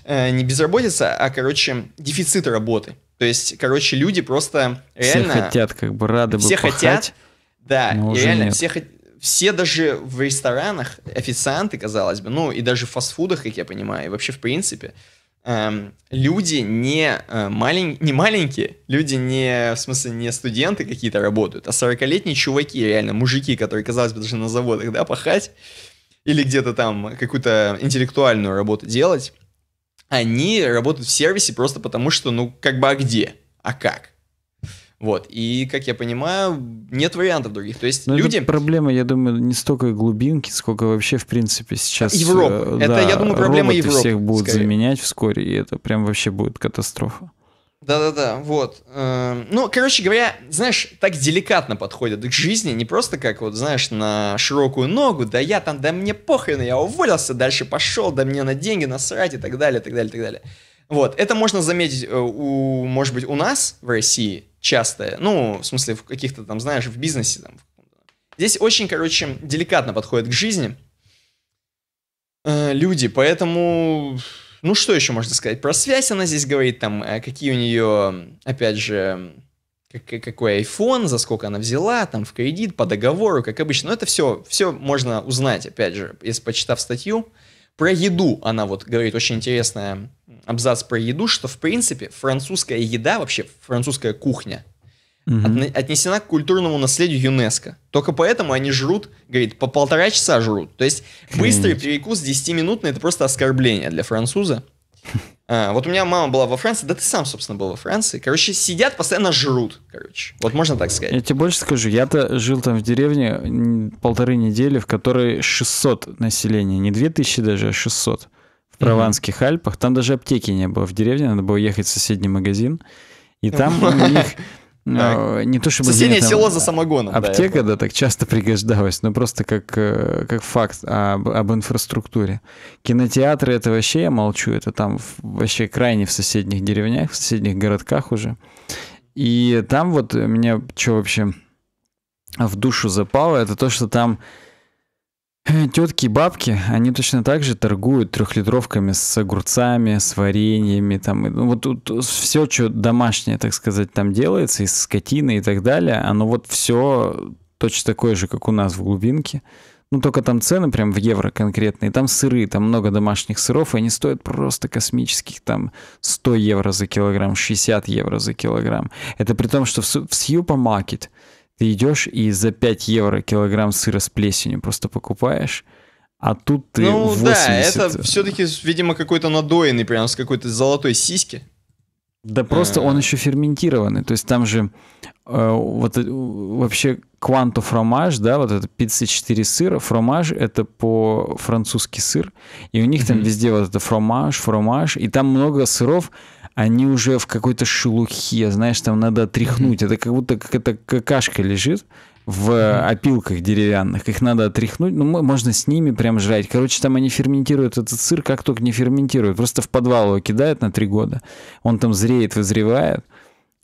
э, не безработица, а, короче, дефицит работы. То есть, короче, люди просто реально... Все хотят, как бы рады все бы Все хотят, да, и реально нет. все хотят все даже в ресторанах, официанты, казалось бы, ну и даже в фастфудах, как я понимаю, и вообще в принципе, Эм, люди не, э, малень, не маленькие, люди не, в смысле, не студенты какие-то работают, а 40-летние чуваки, реально, мужики, которые, казалось бы, даже на заводах, да, пахать, или где-то там какую-то интеллектуальную работу делать, они работают в сервисе просто потому, что, ну, как бы, а где? А как? Вот. И, как я понимаю, нет вариантов других. То есть Но люди... проблема, я думаю, не столько глубинки, сколько вообще, в принципе, сейчас... Э, Европа. Да, это, я думаю, проблема Европы. всех будут скорее. заменять вскоре, и это прям вообще будет катастрофа. Да-да-да, вот. Эм, ну, короче говоря, знаешь, так деликатно подходят к жизни, не просто как вот, знаешь, на широкую ногу, да я там, да мне похрен, я уволился, дальше пошел, да мне на деньги насрать и так далее, и так далее, и так далее. Вот, это можно заметить, э, у, может быть, у нас в России часто, ну, в смысле, в каких-то там, знаешь, в бизнесе там. Здесь очень, короче, деликатно подходят к жизни э, люди, поэтому, ну, что еще можно сказать? Про связь она здесь говорит, там, э, какие у нее, опять же, как, какой iPhone, за сколько она взяла, там, в кредит, по договору, как обычно. Но это все, все можно узнать, опять же, если почитав статью. Про еду она вот говорит очень интересная абзац про еду, что в принципе французская еда, вообще французская кухня, угу. отнесена к культурному наследию ЮНЕСКО. Только поэтому они жрут, говорит, по полтора часа жрут. То есть быстрый перекус 10-минутный это просто оскорбление для француза. А, вот у меня мама была во Франции, да ты сам, собственно, был во Франции. Короче, сидят, постоянно жрут, короче. Вот можно так сказать. Я тебе больше скажу, я-то жил там в деревне полторы недели, в которой 600 населения, не 2000 даже, а 600 в прованских mm-hmm. Альпах. Там даже аптеки не было в деревне, надо было ехать в соседний магазин. И там у них так. Не то чтобы Соседнее там, село за самогоном. Аптека, да, да, так часто пригождалась, но просто как, э, как факт об, об инфраструктуре. Кинотеатры это вообще, я молчу, это там вообще крайне в соседних деревнях, в соседних городках уже. И там вот меня что вообще в душу запало, это то, что там Тетки и бабки, они точно так же торгуют трехлитровками с огурцами, с вареньями, там, ну, вот тут все, что домашнее, так сказать, там делается, из скотины и так далее, оно вот все точно такое же, как у нас в глубинке. Ну, только там цены прям в евро конкретные. Там сыры, там много домашних сыров, и они стоят просто космических, там 100 евро за килограмм, 60 евро за килограмм. Это при том, что в, в Сьюпа Market – ты идешь и за 5 евро килограмм сыра с плесенью просто покупаешь. А тут ты Ну 80... да, это все-таки, видимо, какой-то надоенный, прям с какой-то золотой сиськи. Да просто он э. еще ферментированный. То есть там же э, вот э, вообще кванту фромаж, да, вот это 54 сыра. Фромаж это по-французски сыр. И у них там везде вот это фромаж, фромаж. И там много сыров, они уже в какой-то шелухе, знаешь, там надо отряхнуть. Это как будто какая-то какашка лежит в опилках деревянных. Их надо отряхнуть. Ну, можно с ними прям жрать. Короче, там они ферментируют этот сыр, как только не ферментируют. Просто в подвал его кидают на три года. Он там зреет, вызревает.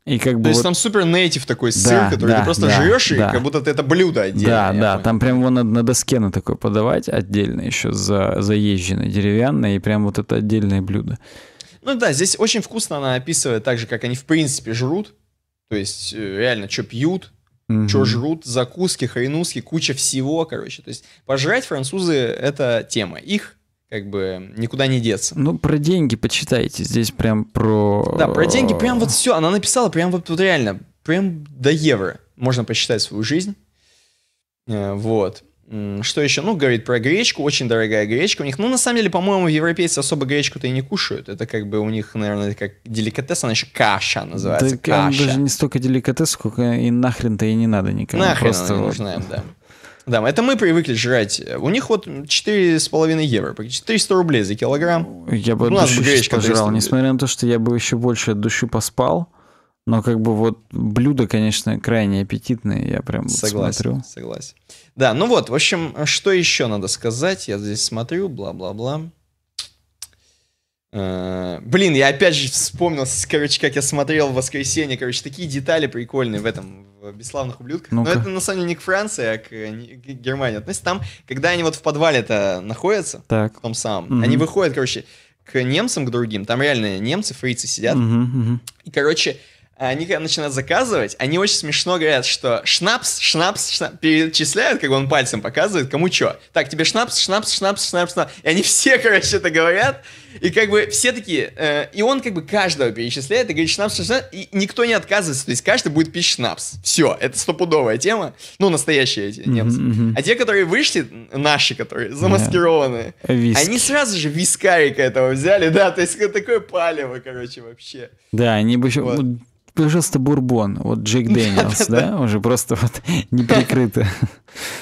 И как бы То есть вот... там супер нейтив такой сыр, да, который да, ты просто да, жрешь, да. и как будто это блюдо отдельно. Да, да, понял. там прям его надо на доске на такой подавать отдельно еще за, заезженное деревянное, и прям вот это отдельное блюдо. Ну да, здесь очень вкусно она описывает так же, как они в принципе жрут. То есть э, реально, что пьют, угу. что жрут, закуски, хренуски, куча всего, короче. То есть пожрать французы — это тема. Их как бы никуда не деться. Ну, про деньги почитайте, здесь прям про... Да, про деньги прям вот э, все, она написала прям вот, вот реально, прям до евро. Можно посчитать свою жизнь. Э, вот. Что еще? Ну, говорит про гречку, очень дорогая гречка у них. Ну, на самом деле, по-моему, европейцы особо гречку-то и не кушают. Это как бы у них, наверное, как деликатес, она еще каша называется. Да, каша. даже не столько деликатес, сколько и нахрен-то и не надо никому. Нахрен Просто она не нужна им, да. Да, это мы привыкли жрать. У них вот 4,5 евро, 400 рублей за килограмм. Я бы у нас пожрал, несмотря на то, что я бы еще больше от души поспал. Но как бы вот блюдо, конечно, крайне аппетитное, я прям согласен, смотрю. Согласен, согласен. Да, ну вот, в общем, что еще надо сказать? Я здесь смотрю, бла-бла-бла. Э, блин, я опять же вспомнил, короче, как я смотрел в воскресенье, короче, такие детали прикольные в этом, в «Бесславных ублюдках». ну Но это, на самом деле, не к Франции, а к, э, к Германии относится. Там, когда они вот в подвале-то находятся, так. в том самом, угу. они выходят, короче, к немцам, к другим, там реально немцы, фрицы сидят. Угу, угу. И, короче, а, они когда начинают заказывать, они очень смешно говорят, что шнапс, шнапс, шнапс, перечисляют, как бы он пальцем показывает, кому что. Так, тебе шнапс, шнапс, шнапс, шнапс, шнапс. И они все, короче, это говорят, и как бы все такие, э, и он как бы каждого перечисляет, и говорит шнапс, шнапс, и никто не отказывается, то есть каждый будет пить шнапс. Все, это стопудовая тема, ну, настоящие эти немцы. Mm-hmm, mm-hmm. А те, которые вышли, наши, которые замаскированные, yeah. они сразу же вискарика этого взяли, да, то есть такое палево, короче, вообще. Да, они бы еще... Вот ну, пожалуйста, бурбон, вот Джек Дэниелс, да, уже просто вот неприкрыто.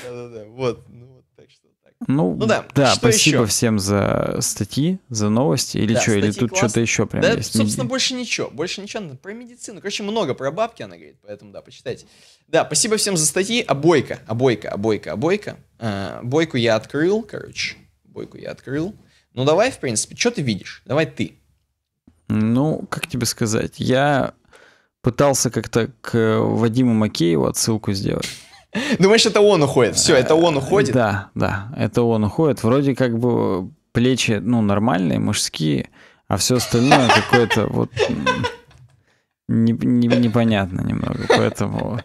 Да-да-да, вот, ну, вот так что-то. Ну, ну да, да что спасибо еще? всем за статьи, за новости, или да, что, или тут класс... что-то еще прям да, есть. собственно, больше ничего, больше ничего, про медицину, короче, много про бабки она говорит, поэтому, да, почитайте. Да, спасибо всем за статьи, обойка, а обойка, обойка, обойка, а, бойку я открыл, короче, бойку я открыл. Ну давай, в принципе, что ты видишь, давай ты. Ну, как тебе сказать, я пытался как-то к э, Вадиму Макееву отсылку сделать. Думаешь, это он уходит? Все, это он э, уходит? Да, да, это он уходит. Вроде как бы плечи, ну, нормальные, мужские, а все остальное какое-то вот не, не, непонятно немного. Поэтому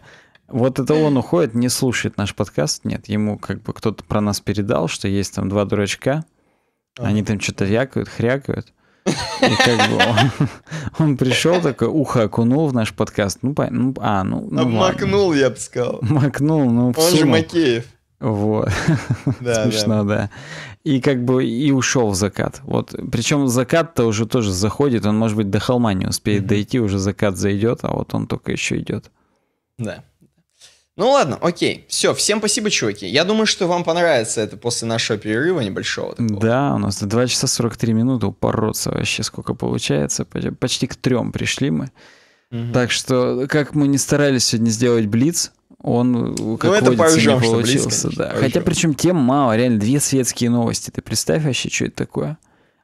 вот это он уходит, не слушает наш подкаст. Нет, ему как бы кто-то про нас передал, что есть там два дурачка. Они там что-то вякают, хрякают. И как бы он, он пришел такой, ухо окунул в наш подкаст. Ну, по, ну а, ну, ну Макнул, я бы сказал. Макнул, ну, Он же Макеев. Вот. Да, Смешно, да. да. И как бы и ушел в закат. Вот. Причем закат-то уже тоже заходит. Он, может быть, до холма не успеет mm-hmm. дойти, уже закат зайдет, а вот он только еще идет. Да. Ну ладно, окей. Все, всем спасибо, чуваки. Я думаю, что вам понравится это после нашего перерыва небольшого. Такого. Да, у нас 2 часа 43 минуты упороться вообще сколько получается. Почти к трем пришли мы. Угу. Так что, как мы не старались сегодня сделать блиц, он э, ну, как ну, это водится, поужем, не получился. Блиц, конечно, да. Хотя причем тем мало, реально две светские новости. Ты представь вообще, что это такое?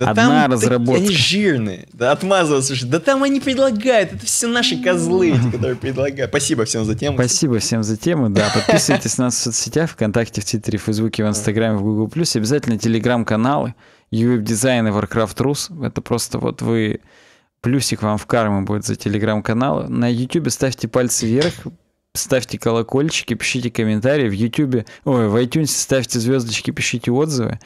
Да Одна там разработка. Они жирные. Да отмазываться. Да там они предлагают. Это все наши козлы, эти, которые предлагают. Спасибо всем за тему. Спасибо всем за тему. Да, подписывайтесь на нас в соцсетях, ВКонтакте, в Твиттере, в Фейсбуке, в Инстаграме, в Google+. Обязательно телеграм-каналы, UF-дизайн и Warcraft Rus. Это просто вот вы... Плюсик вам в карму будет за телеграм-канал. На YouTube ставьте пальцы вверх, ставьте колокольчики, пишите комментарии в YouTube, ой, в iTunes ставьте звездочки, пишите отзывы.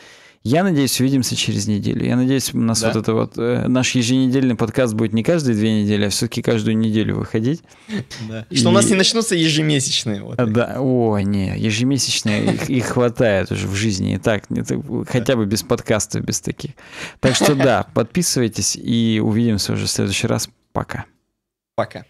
Я надеюсь, увидимся через неделю. Я надеюсь, у нас да? вот это вот э, наш еженедельный подкаст будет не каждые две недели, а все-таки каждую неделю выходить. Да. что у нас не начнутся ежемесячные. да, о, не, ежемесячные их, хватает уже в жизни. И так, хотя бы без подкаста, без таких. Так что да, подписывайтесь и увидимся уже в следующий раз. Пока. Пока.